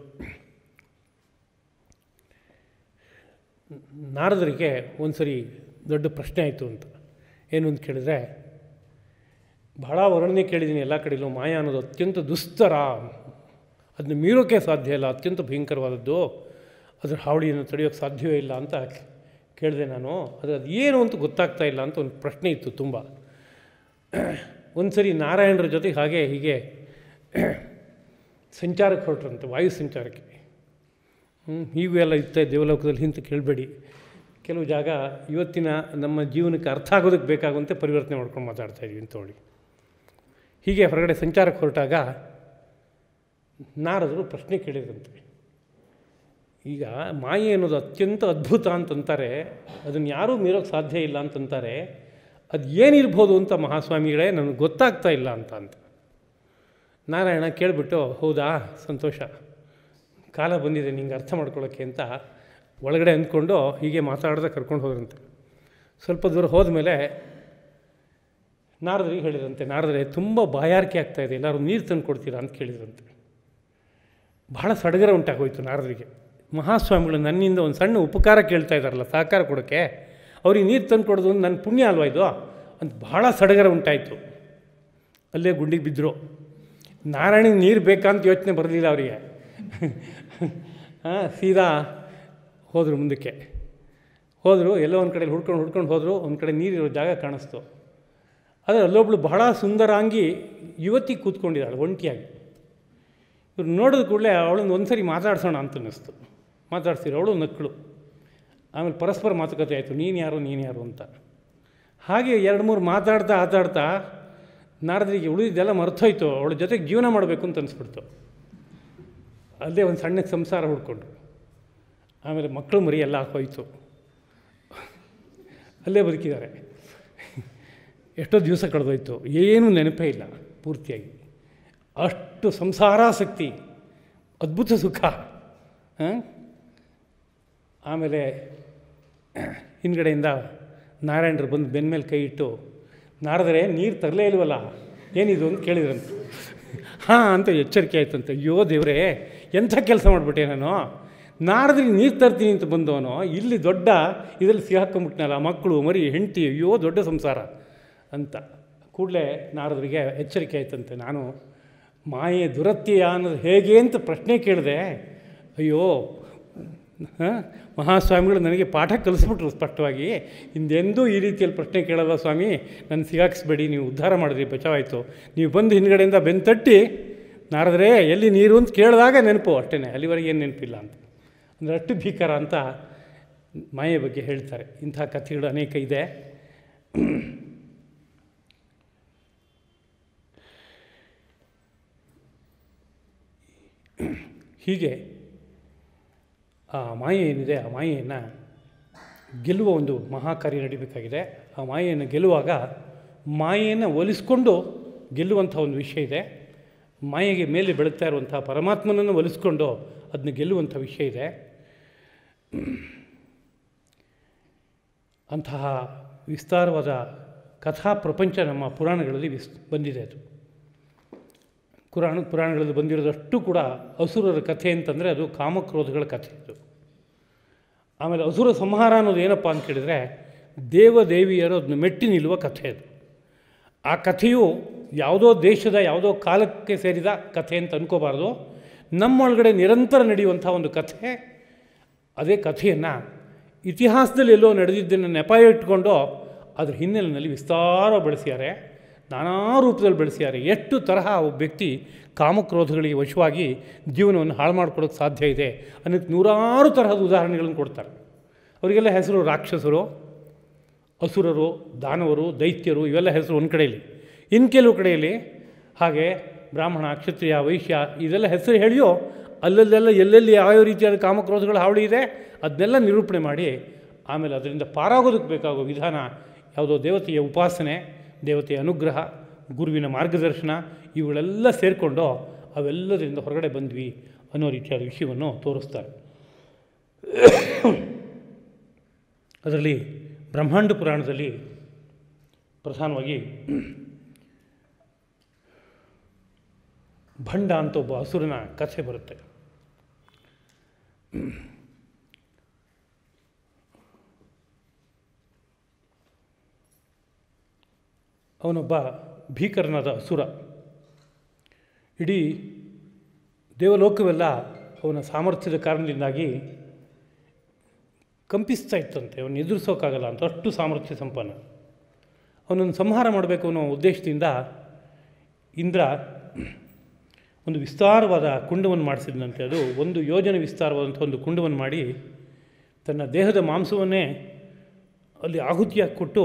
ನಾರದರಿಗೆ ಒಂದು ಸರಿ ದೊಡ್ಡ ಪ್ರಶ್ನೆ ಆಯಿತು ಅಂತ ಏನು ಅಂತ ಕೇಳಿದರೆ ಬಹಳ ವರ್ಣನೆ ಕೇಳಿದ್ದೀನಿ ಎಲ್ಲ ಕಡೆಯಲ್ಲೂ ಮಾಯ ಅನ್ನೋದು ಅತ್ಯಂತ ದುಸ್ತರ ಅದನ್ನು ಮೀರೋಕೆ ಸಾಧ್ಯ ಇಲ್ಲ ಅತ್ಯಂತ ಭಯಂಕರವಾದದ್ದು ಅದರ ಹಾವಳಿಯನ್ನು ತಡೆಯೋಕ್ಕೆ ಸಾಧ್ಯವೇ ಇಲ್ಲ ಅಂತ ಕೇಳಿದೆ ನಾನು ಅದು ಅದು ಏನು ಅಂತ ಗೊತ್ತಾಗ್ತಾ ಇಲ್ಲ ಅಂತ ಒಂದು ಪ್ರಶ್ನೆ ಇತ್ತು ತುಂಬ ಒಂದು ಸರಿ ನಾರಾಯಣರ ಜೊತೆಗೆ ಹಾಗೆ ಹೀಗೆ ಸಂಚಾರಕ್ಕೆ ಹೊರಟ್ರಂತೆ ವಾಯು ಸಂಚಾರಕ್ಕೆ ಹೀಗೂ ಎಲ್ಲ ಇರ್ತಾ ದೇವಲೋಕದಲ್ಲಿ ಹಿಂತ ಕೇಳಬೇಡಿ ಕೆಲವು ಜಾಗ ಇವತ್ತಿನ ನಮ್ಮ ಜೀವನಕ್ಕೆ ಅರ್ಥ ಆಗೋದಕ್ಕೆ ಬೇಕಾಗುವಂತೆ ಪರಿವರ್ತನೆ ಮಾಡ್ಕೊಂಡು ಮಾತಾಡ್ತಾ ಇದ್ವಿ ಅಂತೇಳಿ ಹೀಗೆ ಹೊರಗಡೆ ಸಂಚಾರಕ್ಕೆ ಹೊರಟಾಗ ನಾರದರು ಪ್ರಶ್ನೆ ಕೇಳಿದ್ರಂತೆ ಈಗ ಮಾಯೆ ಅನ್ನೋದು ಅತ್ಯಂತ ಅದ್ಭುತ ಅಂತಂತಾರೆ ಅದನ್ನು ಯಾರೂ ಮೀರೋಕ್ಕೆ ಸಾಧ್ಯ ಇಲ್ಲ ಅಂತಂತಾರೆ ಅದು ಏನಿರ್ಬೋದು ಅಂತ ಮಹಾಸ್ವಾಮಿಗಳೇ ನನಗೆ ಗೊತ್ತಾಗ್ತಾ ಇಲ್ಲ ಅಂತ ಅಂತ ನಾರಾಯಣ ಕೇಳಿಬಿಟ್ಟು ಹೌದಾ ಸಂತೋಷ ಕಾಲ ಬಂದಿದೆ ನಿಂಗೆ ಅರ್ಥ ಮಾಡ್ಕೊಳ್ಳೋಕ್ಕೆ ಅಂತ ಒಳಗಡೆ ಅಂದ್ಕೊಂಡು ಹೀಗೆ ಮಾತಾಡ್ದೆ ಕರ್ಕೊಂಡು ಹೋದ್ರಂತೆ ಸ್ವಲ್ಪ ದೂರ ಹೋದ ಮೇಲೆ ನಾರದ್ರಿಗೆ ಹೇಳಿದ್ರಂತೆ ನಾರದ್ರೆ ತುಂಬ ಬಾಯಾರಿಕೆ ಇದೆ ಎಲ್ಲರೂ ನೀರು ತಂದು ಕೊಡ್ತೀರಾ ಅಂತ ಕೇಳಿದ್ರಂತೆ ಬಹಳ ಸಡಗರ ಉಂಟಾಗೋಯ್ತು ನಾರದರಿಗೆ ಮಹಾಸ್ವಾಮಿಗಳು ನನ್ನಿಂದ ಒಂದು ಸಣ್ಣ ಉಪಕಾರ ಕೇಳ್ತಾ ಇದ್ದಾರಲ್ಲ ಸಹಕಾರ ಕೊಡೋಕ್ಕೆ ಅವ್ರಿಗೆ ನೀರು ತಂದು ಕೊಡೋದು ನನ್ನ ಪುಣ್ಯ ಅಲ್ವಾ ಇದು ಅಂತ ಭಾಳ ಸಡಗರ ಉಂಟಾಯಿತು ಅಲ್ಲೇ ಗುಂಡಿಗೆ ಬಿದ್ದರು ನಾರಾಯಣಿಗೆ ನೀರು ಅಂತ ಯೋಚನೆ ಬರಲಿಲ್ಲ ಅವರಿಗೆ ಸೀದಾ ಹೋದರು ಮುಂದಕ್ಕೆ ಹೋದರು ಎಲ್ಲೋ ಒಂದು ಕಡೆ ಹುಡ್ಕೊಂಡು ಹುಡ್ಕೊಂಡು ಹೋದರು ಒಂದು ಕಡೆ ನೀರಿರೋ ಜಾಗ ಕಾಣಿಸ್ತು ಆದರೆ ಅಲ್ಲೊಬ್ಳು ಬಹಳ ಸುಂದರಾಂಗಿ ಯುವತಿ ಕೂತ್ಕೊಂಡಿದ್ದಾಳು ಒಂಟಿಯಾಗಿ ಇವ್ರು ನೋಡಿದ ಕೂಡಲೇ ಅವಳನ್ನು ಒಂದು ಸರಿ ಮಾತಾಡ್ಸೋಣ ಅಂತ ಅನ್ನಿಸ್ತು ಮಾತಾಡ್ಸಿದ್ರು ಅವಳು ನಕ್ಕಳು ಆಮೇಲೆ ಪರಸ್ಪರ ಮಾತುಕತೆ ಆಯಿತು ನೀನು ಯಾರು ನೀನು ಯಾರು ಅಂತ ಹಾಗೆ ಎರಡು ಮೂರು ಮಾತಾಡ್ತಾ ಆತಾಡ್ತಾ ನಾರದರಿಗೆ ಉಳಿದಿದ್ದೆಲ್ಲ ಮರ್ತೋಯ್ತು ಅವಳ ಜೊತೆಗೆ ಜೀವನ ಮಾಡಬೇಕು ಅಂತ ಅನಿಸ್ಬಿಡ್ತು ಅಲ್ಲದೆ ಒಂದು ಸಣ್ಣ ಸಂಸಾರ ಹುಡ್ಕೊಂಡು ಆಮೇಲೆ ಮಕ್ಕಳು ಮರಿ ಎಲ್ಲ ಹೋಯಿತು ಅಲ್ಲೇ ಬದುಕಿದ್ದಾರೆ ಎಷ್ಟೋ ದಿವಸ ಕಳೆದೋಯ್ತು ಏನೂ ನೆನಪೇ ಇಲ್ಲ ಪೂರ್ತಿಯಾಗಿ ಅಷ್ಟು ಸಂಸಾರಾಸಕ್ತಿ ಅದ್ಭುತ ಸುಖ ಆಮೇಲೆ ಹಿಂದುಗಡೆಯಿಂದ ನಾರಾಯಣರು ಬಂದು ಬೆನ್ನ ಮೇಲೆ ಕೈ ಇಟ್ಟು ನಾರದರೆ ನೀರು ತರಲೇ ಇಲ್ವಲ್ಲ ಏನಿದು ಅಂತ ಕೇಳಿದ್ರಂತ ಹಾಂ ಅಂತ ಎಚ್ಚರಿಕೆ ಆಯ್ತಂತೆ ಅಯ್ಯೋ ದೇವರೇ ಎಂಥ ಕೆಲಸ ಮಾಡಿಬಿಟ್ಟೆ ನಾನು ನಾರದ್ರಿಗೆ ನೀರು ತರ್ತೀನಿ ಅಂತ ಬಂದವನು ಇಲ್ಲಿ ದೊಡ್ಡ ಇದರಲ್ಲಿ ಸಿಗಾಕೊಂಬಿಟ್ನಲ್ಲ ಮಕ್ಕಳು ಮರಿ ಹೆಂಡತಿ ಅಯ್ಯೋ ದೊಡ್ಡ ಸಂಸಾರ ಅಂತ ಕೂಡಲೇ ನಾರದ್ರಿಗೆ ಎಚ್ಚರಿಕೆ ಆಯ್ತಂತೆ ನಾನು ಮಾಯೆ ದುರತ್ಯ ಅನ್ನೋದು ಹೇಗೆ ಅಂತ ಪ್ರಶ್ನೆ ಕೇಳಿದೆ ಅಯ್ಯೋ ಮಹಾಸ್ವಾಮಿಗಳು ನನಗೆ ಪಾಠ ಕಲಿಸ್ಬಿಟ್ರು ಸ್ಪಷ್ಟವಾಗಿ ಹಿಂದೆಂದೂ ಈ ರೀತಿಯಲ್ಲಿ ಪ್ರಶ್ನೆ ಕೇಳಲ್ಲ ಸ್ವಾಮಿ ನಾನು ಸಿಗಾಕ್ಸ್ಬೇಡಿ ನೀವು ಉದ್ಧಾರ ಮಾಡಿದ್ರಿ ಬಚಾವಾಯಿತು ನೀವು ಬಂದು ಹಿಂದುಗಡೆಯಿಂದ ತಟ್ಟಿ ನಾರದ್ರೆ ಎಲ್ಲಿ ನೀರು ಅಂತ ಕೇಳಿದಾಗ ನೆನಪು ಅಷ್ಟೇ ಅಲ್ಲಿವರೆಗೆ ಏನು ನೆನಪಿಲ್ಲ ಅಂತ ಅಂದರೆ ಅಷ್ಟು ಭೀಕರ ಅಂತ ಮಾಯೆ ಬಗ್ಗೆ ಹೇಳ್ತಾರೆ ಇಂಥ ಕಥೆಗಳು ಅನೇಕ ಇದೆ ಹೀಗೆ ಆ ಮಾಯೆ ಏನಿದೆ ಆ ಮಾಯೆಯನ್ನು ಗೆಲ್ಲುವ ಒಂದು ಮಹಾಕಾರ್ಯ ನಡೀಬೇಕಾಗಿದೆ ಆ ಮಾಯೆಯನ್ನು ಗೆಲ್ಲುವಾಗ ಮಾಯೆಯನ್ನು ಒಲಿಸ್ಕೊಂಡು ಗೆಲ್ಲುವಂಥ ಒಂದು ವಿಷಯ ಇದೆ ಮಾಯೆಗೆ ಮೇಲೆ ಬೆಳಗ್ತಾ ಇರುವಂಥ ಪರಮಾತ್ಮನನ್ನು ಒಲಿಸ್ಕೊಂಡು ಅದನ್ನ ಗೆಲ್ಲುವಂಥ ವಿಷಯ ಇದೆ ಅಂತಹ ವಿಸ್ತಾರವಾದ ಕಥಾ ಪ್ರಪಂಚ ನಮ್ಮ ಪುರಾಣಗಳಲ್ಲಿ ವಿಸ್ ಬಂದಿದೆ ಅದು ಪುರಾಣ ಪುರಾಣಗಳಲ್ಲಿ ಬಂದಿರೋದಷ್ಟು ಕೂಡ ಅಸುರರ ಕಥೆ ಅಂತಂದರೆ ಅದು ಕಾಮಕ್ರೋಧಗಳ ಕಥೆ ಅದು ಆಮೇಲೆ ಅಸುರ ಸಂಹಾರ ಅನ್ನೋದು ಏನಪ್ಪ ಅಂತ ಕೇಳಿದರೆ ದೇವದೇವಿಯರು ಅದನ್ನು ಮೆಟ್ಟಿ ನಿಲ್ಲುವ ಕಥೆ ಅದು ಆ ಕಥೆಯು ಯಾವುದೋ ದೇಶದ ಯಾವುದೋ ಕಾಲಕ್ಕೆ ಸೇರಿದ ಕಥೆ ಅಂತ ಅಂದ್ಕೋಬಾರ್ದು ನಮ್ಮೊಳಗಡೆ ನಿರಂತರ ನಡೆಯುವಂಥ ಒಂದು ಕಥೆ ಅದೇ ಕಥೆಯನ್ನು ಇತಿಹಾಸದಲ್ಲಿ ಎಲ್ಲೋ ನಡೆದಿದ್ದನ್ನು ನೆಪ ಇಟ್ಕೊಂಡು ಅದ್ರ ಹಿನ್ನೆಲೆಯಲ್ಲಿ ವಿಸ್ತಾರ ಬಳಸಿದ್ದಾರೆ ನಾನಾ ರೂಪದಲ್ಲಿ ಬೆಳೆಸಿದ್ದಾರೆ ಎಷ್ಟು ತರಹ ಒಬ್ಬ ವ್ಯಕ್ತಿ ಕಾಮಕ್ರೋಧಗಳಿಗೆ ವಶವಾಗಿ ಜೀವನವನ್ನು ಹಾಳು ಮಾಡ್ಕೊಳ್ಳೋಕೆ ಸಾಧ್ಯ ಇದೆ ಅನ್ನೋಕ್ಕೆ ನೂರಾರು ತರಹದ ಉದಾಹರಣೆಗಳನ್ನು ಕೊಡ್ತಾರೆ ಅವರಿಗೆಲ್ಲ ಹೆಸರು ರಾಕ್ಷಸರು ಅಸುರರು ದಾನವರು ದೈತ್ಯರು ಇವೆಲ್ಲ ಹೆಸರು ಒಂದು ಕಡೆಯಲ್ಲಿ ಇನ್ನು ಕೆಲವು ಕಡೆಯಲ್ಲಿ ಹಾಗೆ ಬ್ರಾಹ್ಮಣ ಕ್ಷತ್ರಿಯ ವೈಶ್ಯ ಇದೆಲ್ಲ ಹೆಸರು ಹೇಳಿಯೋ ಅಲ್ಲಲ್ಲೆಲ್ಲ ಎಲ್ಲೆಲ್ಲಿ ಯಾವ್ಯಾವ ರೀತಿಯಾದ ಕಾಮಕ್ರೋಧಗಳ ಹಾವಳಿ ಇದೆ ಅದನ್ನೆಲ್ಲ ನಿರೂಪಣೆ ಮಾಡಿ ಆಮೇಲೆ ಅದರಿಂದ ಪಾರಾಗೋದಕ್ಕೆ ಬೇಕಾಗೋ ವಿಧಾನ ಯಾವುದೋ ದೇವತೆಯ ಉಪಾಸನೆ ದೇವತೆಯ ಅನುಗ್ರಹ ಗುರುವಿನ ಮಾರ್ಗದರ್ಶನ ಇವುಗಳೆಲ್ಲ ಸೇರಿಕೊಂಡು ಅವೆಲ್ಲದರಿಂದ ಹೊರಗಡೆ ಬಂದ್ವಿ ಅನ್ನೋ ರೀತಿಯಾದ ವಿಷಯವನ್ನು ತೋರಿಸ್ತಾರೆ ಅದರಲ್ಲಿ ಬ್ರಹ್ಮಾಂಡ ಪುರಾಣದಲ್ಲಿ ಪ್ರಧಾನವಾಗಿ ಭಂಡ ಅಂತ ಒಬ್ಬ ಹಸುರಿನ ಕಥೆ ಬರುತ್ತೆ ಅವನೊಬ್ಬ ಭೀಕರನಾದ ಹಸುರ ಇಡೀ ದೇವಲೋಕವೆಲ್ಲ ಅವನ ಸಾಮರ್ಥ್ಯದ ಕಾರಣದಿಂದಾಗಿ ಕಂಪಿಸ್ತಾ ಇತ್ತಂತೆ ಅವನು ಎದುರಿಸೋಕ್ಕಾಗಲ್ಲ ಅಂತ ಅಷ್ಟು ಸಾಮರ್ಥ್ಯ ಸಂಪನ್ನ ಅವನನ್ನು ಸಂಹಾರ ಮಾಡಬೇಕು ಅನ್ನೋ ಉದ್ದೇಶದಿಂದ ಇಂದ್ರ ಒಂದು ವಿಸ್ತಾರವಾದ ಕುಂಡವನ್ನು ಮಾಡಿಸಿದಂತೆ ಅದು ಒಂದು ಯೋಜನೆ ವಿಸ್ತಾರವಾದಂಥ ಒಂದು ಕುಂಡವನ್ನು ಮಾಡಿ ತನ್ನ ದೇಹದ ಮಾಂಸವನ್ನೇ ಅಲ್ಲಿ ಆಹುತಿಯಾಗಿ ಕೊಟ್ಟು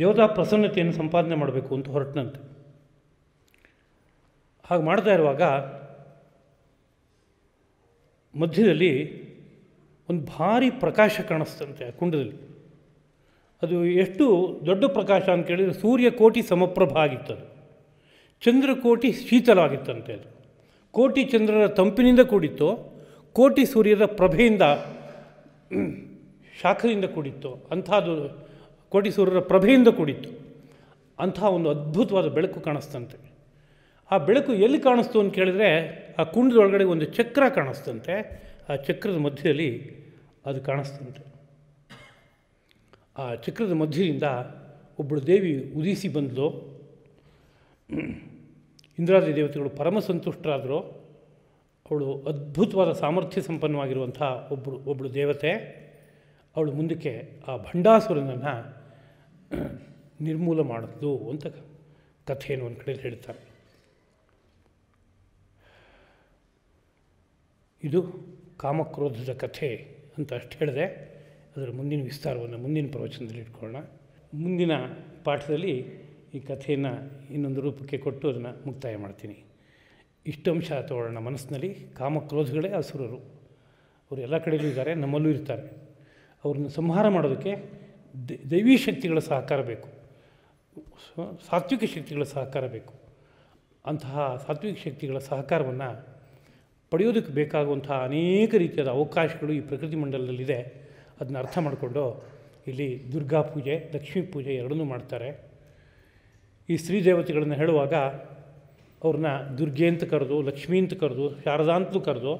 ದೇವತಾ ಪ್ರಸನ್ನತೆಯನ್ನು ಸಂಪಾದನೆ ಮಾಡಬೇಕು ಅಂತ ಹೊರಟನಂತೆ ಹಾಗೆ ಮಾಡ್ತಾ ಇರುವಾಗ ಮಧ್ಯದಲ್ಲಿ ಒಂದು ಭಾರಿ ಪ್ರಕಾಶ ಕಾಣಿಸ್ತಂತೆ ಆ ಕುಂಡದಲ್ಲಿ ಅದು ಎಷ್ಟು ದೊಡ್ಡ ಪ್ರಕಾಶ ಅಂತ ಕೇಳಿದರೆ ಸೂರ್ಯ ಕೋಟಿ ಸಮಪ್ರಭ ಆಗಿತ್ತು ಅದು ಚಂದ್ರಕೋಟಿ ಶೀತಲವಾಗಿತ್ತಂತೆ ಅದು ಕೋಟಿ ಚಂದ್ರರ ತಂಪಿನಿಂದ ಕೂಡಿತ್ತು ಕೋಟಿ ಸೂರ್ಯರ ಪ್ರಭೆಯಿಂದ ಶಾಖದಿಂದ ಕೂಡಿತ್ತು ಅಂಥದ್ದು ಕೋಟಿ ಸೂರ್ಯರ ಪ್ರಭೆಯಿಂದ ಕೂಡಿತ್ತು ಅಂಥ ಒಂದು ಅದ್ಭುತವಾದ ಬೆಳಕು ಕಾಣಿಸ್ತಂತೆ ಆ ಬೆಳಕು ಎಲ್ಲಿ ಕಾಣಿಸ್ತು ಅಂತ ಕೇಳಿದ್ರೆ ಆ ಕುಂಡದೊಳಗಡೆ ಒಂದು ಚಕ್ರ ಕಾಣಿಸ್ತಂತೆ ಆ ಚಕ್ರದ ಮಧ್ಯದಲ್ಲಿ ಅದು ಕಾಣಿಸ್ತಂತೆ ಆ ಚಕ್ರದ ಮಧ್ಯದಿಂದ ಒಬ್ಬಳು ದೇವಿ ಉದಿಸಿ ಬಂದಳು ಇಂದ್ರಾದಿ ದೇವತೆಗಳು ಪರಮ ಸಂತುಷ್ಟರಾದರು ಅವಳು ಅದ್ಭುತವಾದ ಸಾಮರ್ಥ್ಯ ಸಂಪನ್ನವಾಗಿರುವಂಥ ಒಬ್ಬಳು ಒಬ್ಬಳು ದೇವತೆ ಅವಳು ಮುಂದಕ್ಕೆ ಆ ಭಂಡಾಸುರನನ್ನು ನಿರ್ಮೂಲ ಮಾಡಿದ್ಲು ಅಂತ ಕಥೆಯನ್ನು ಒಂದು ಕಡೆಯಲ್ಲಿ ಹೇಳ್ತಾರೆ ಇದು ಕಾಮಕ್ರೋಧದ ಕಥೆ ಅಂತ ಅಷ್ಟು ಹೇಳಿದೆ ಅದರ ಮುಂದಿನ ವಿಸ್ತಾರವನ್ನು ಮುಂದಿನ ಪ್ರವಚನದಲ್ಲಿ ಇಟ್ಕೊಳ್ಳೋಣ ಮುಂದಿನ ಪಾಠದಲ್ಲಿ ಈ ಕಥೆಯನ್ನು ಇನ್ನೊಂದು ರೂಪಕ್ಕೆ ಕೊಟ್ಟು ಅದನ್ನು ಮುಕ್ತಾಯ ಮಾಡ್ತೀನಿ ಇಷ್ಟಂಶ ತೋಳೋಣ ಮನಸ್ಸಿನಲ್ಲಿ ಕಾಮಕ್ರೋಧಗಳೇ ಅಸುರರು ಅವರು ಎಲ್ಲ ಕಡೆಯಲ್ಲೂ ಇದ್ದಾರೆ ನಮ್ಮಲ್ಲೂ ಇರ್ತಾರೆ ಅವ್ರನ್ನ ಸಂಹಾರ ಮಾಡೋದಕ್ಕೆ ದೈವಿ ಶಕ್ತಿಗಳ ಸಹಕಾರ ಬೇಕು ಸಾತ್ವಿಕ ಶಕ್ತಿಗಳ ಸಹಕಾರ ಬೇಕು ಅಂತಹ ಸಾತ್ವಿಕ ಶಕ್ತಿಗಳ ಸಹಕಾರವನ್ನು ಪಡೆಯೋದಕ್ಕೆ ಬೇಕಾಗುವಂತಹ ಅನೇಕ ರೀತಿಯಾದ ಅವಕಾಶಗಳು ಈ ಪ್ರಕೃತಿ ಮಂಡಲದಲ್ಲಿದೆ ಅದನ್ನ ಅರ್ಥ ಮಾಡಿಕೊಂಡು ಇಲ್ಲಿ ದುರ್ಗಾ ಪೂಜೆ ಲಕ್ಷ್ಮೀ ಪೂಜೆ ಎರಡನ್ನೂ ಮಾಡ್ತಾರೆ ಈ ಸ್ತ್ರೀ ದೇವತೆಗಳನ್ನು ಹೇಳುವಾಗ ಅವ್ರನ್ನ ದುರ್ಗೆ ಅಂತ ಕರೆದು ಲಕ್ಷ್ಮೀ ಅಂತ ಕರೆದು ಶಾರದಾ ಅಂತಲೂ ಕರೆದು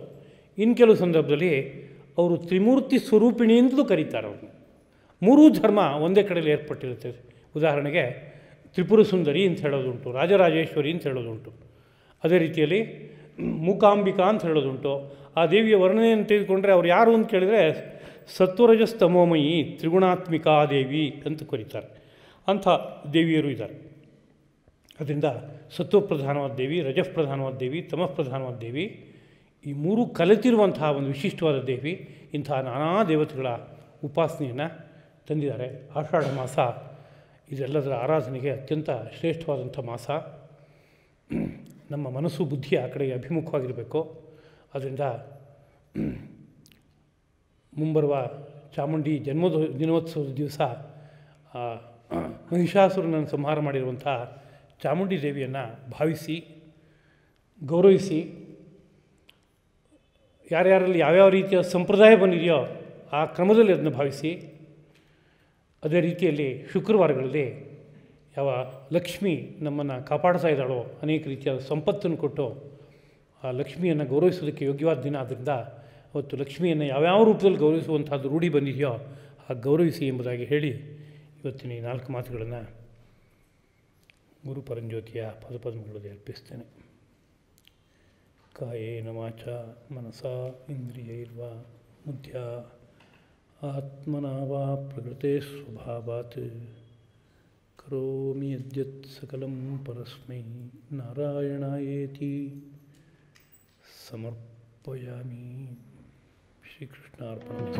ಇನ್ನು ಕೆಲವು ಸಂದರ್ಭದಲ್ಲಿ ಅವರು ತ್ರಿಮೂರ್ತಿ ಸ್ವರೂಪಿಣಿ ಅಂತಲೂ ಕರೀತಾರೆ ಅವ್ರನ್ನ ಮೂರೂ ಧರ್ಮ ಒಂದೇ ಕಡೆಯಲ್ಲಿ ಏರ್ಪಟ್ಟಿರುತ್ತೆ ಉದಾಹರಣೆಗೆ ತ್ರಿಪುರ ಸುಂದರಿ ಅಂತ ಹೇಳೋದುಂಟು ರಾಜರಾಜೇಶ್ವರಿ ಅಂತ ಹೇಳೋದುಂಟು ಅದೇ ರೀತಿಯಲ್ಲಿ ಮೂಕಾಂಬಿಕಾ ಅಂತ ಹೇಳೋದುಂಟು ಆ ದೇವಿಯ ವರ್ಣನೆಯನ್ನು ತೆಗೆದುಕೊಂಡ್ರೆ ಅವ್ರು ಯಾರು ಅಂತ ಕೇಳಿದರೆ ಸತ್ವರಜಸ್ತಮೋಮಯಿ ತ್ರಿಗುಣಾತ್ಮಿಕಾ ದೇವಿ ಅಂತ ಕರೀತಾರೆ ಅಂಥ ದೇವಿಯರು ಇದ್ದಾರೆ ಅದರಿಂದ ಪ್ರಧಾನವಾದ ದೇವಿ ಪ್ರಧಾನವಾದ ದೇವಿ ಪ್ರಧಾನವಾದ ದೇವಿ ಈ ಮೂರು ಕಲೆತಿರುವಂತಹ ಒಂದು ವಿಶಿಷ್ಟವಾದ ದೇವಿ ಇಂತಹ ನಾನಾ ದೇವತೆಗಳ ಉಪಾಸನೆಯನ್ನು ತಂದಿದ್ದಾರೆ ಆಷಾಢ ಮಾಸ ಇದೆಲ್ಲದರ ಆರಾಧನೆಗೆ ಅತ್ಯಂತ ಶ್ರೇಷ್ಠವಾದಂಥ ಮಾಸ ನಮ್ಮ ಮನಸ್ಸು ಬುದ್ಧಿ ಆ ಕಡೆಗೆ ಅಭಿಮುಖವಾಗಿರಬೇಕು ಅದರಿಂದ ಮುಂಬರುವ ಚಾಮುಂಡಿ ಜನ್ಮೋದ ದಿನೋತ್ಸವದ ದಿವಸ ಮಹಿಷಾಸುರನನ್ನು ಸಂಹಾರ ಮಾಡಿರುವಂಥ ಚಾಮುಂಡಿ ದೇವಿಯನ್ನು ಭಾವಿಸಿ ಗೌರವಿಸಿ ಯಾರ್ಯಾರಲ್ಲಿ ಯಾವ್ಯಾವ ರೀತಿಯ ಸಂಪ್ರದಾಯ ಬಂದಿದೆಯೋ ಆ ಕ್ರಮದಲ್ಲಿ ಅದನ್ನು ಭಾವಿಸಿ ಅದೇ ರೀತಿಯಲ್ಲಿ ಶುಕ್ರವಾರಗಳಲ್ಲಿ ಯಾವ ಲಕ್ಷ್ಮಿ ನಮ್ಮನ್ನು ಕಾಪಾಡ್ತಾ ಇದ್ದಾಳೋ ಅನೇಕ ರೀತಿಯ ಸಂಪತ್ತನ್ನು ಕೊಟ್ಟು ಆ ಲಕ್ಷ್ಮಿಯನ್ನು ಗೌರವಿಸೋದಕ್ಕೆ ಯೋಗ್ಯವಾದ ದಿನ ಆದ್ದರಿಂದ ಅವತ್ತು ಲಕ್ಷ್ಮಿಯನ್ನು ಯಾವ್ಯಾವ ರೂಪದಲ್ಲಿ ಗೌರವಿಸುವಂಥದ್ದು ರೂಢಿ ಬಂದಿದೆಯೋ ಆ ಗೌರವಿಸಿ ಎಂಬುದಾಗಿ ಹೇಳಿ ಇವತ್ತಿನ ಈ ನಾಲ್ಕು ಮಾತುಗಳನ್ನು ಗುರು ಪರಂಜ್ಯೋತಿಯ ಪದಪದ್ಮಗಳಿಗೆ ಅರ್ಪಿಸ್ತೇನೆ ಕಾಯೇನ ವಾಚ ಮನಸ ಇಂದ್ರಿಯೈರ್ವ ಮುದ್ಯ ಆತ್ಮನಾವ ಪ್ರಕೃತೆ ಸ್ವಭಾವಾತ್ ಕರೋಮಿ ಯದ್ಯತ್ ಸಕಲಂ ಪರಸ್ಮೈ ನಾರಾಯಣಾಯೇತಿ ಸಮರ್ಪಯಾಮಿ ಶ್ರೀಕೃಷ್ಣಾರ್ಪಣ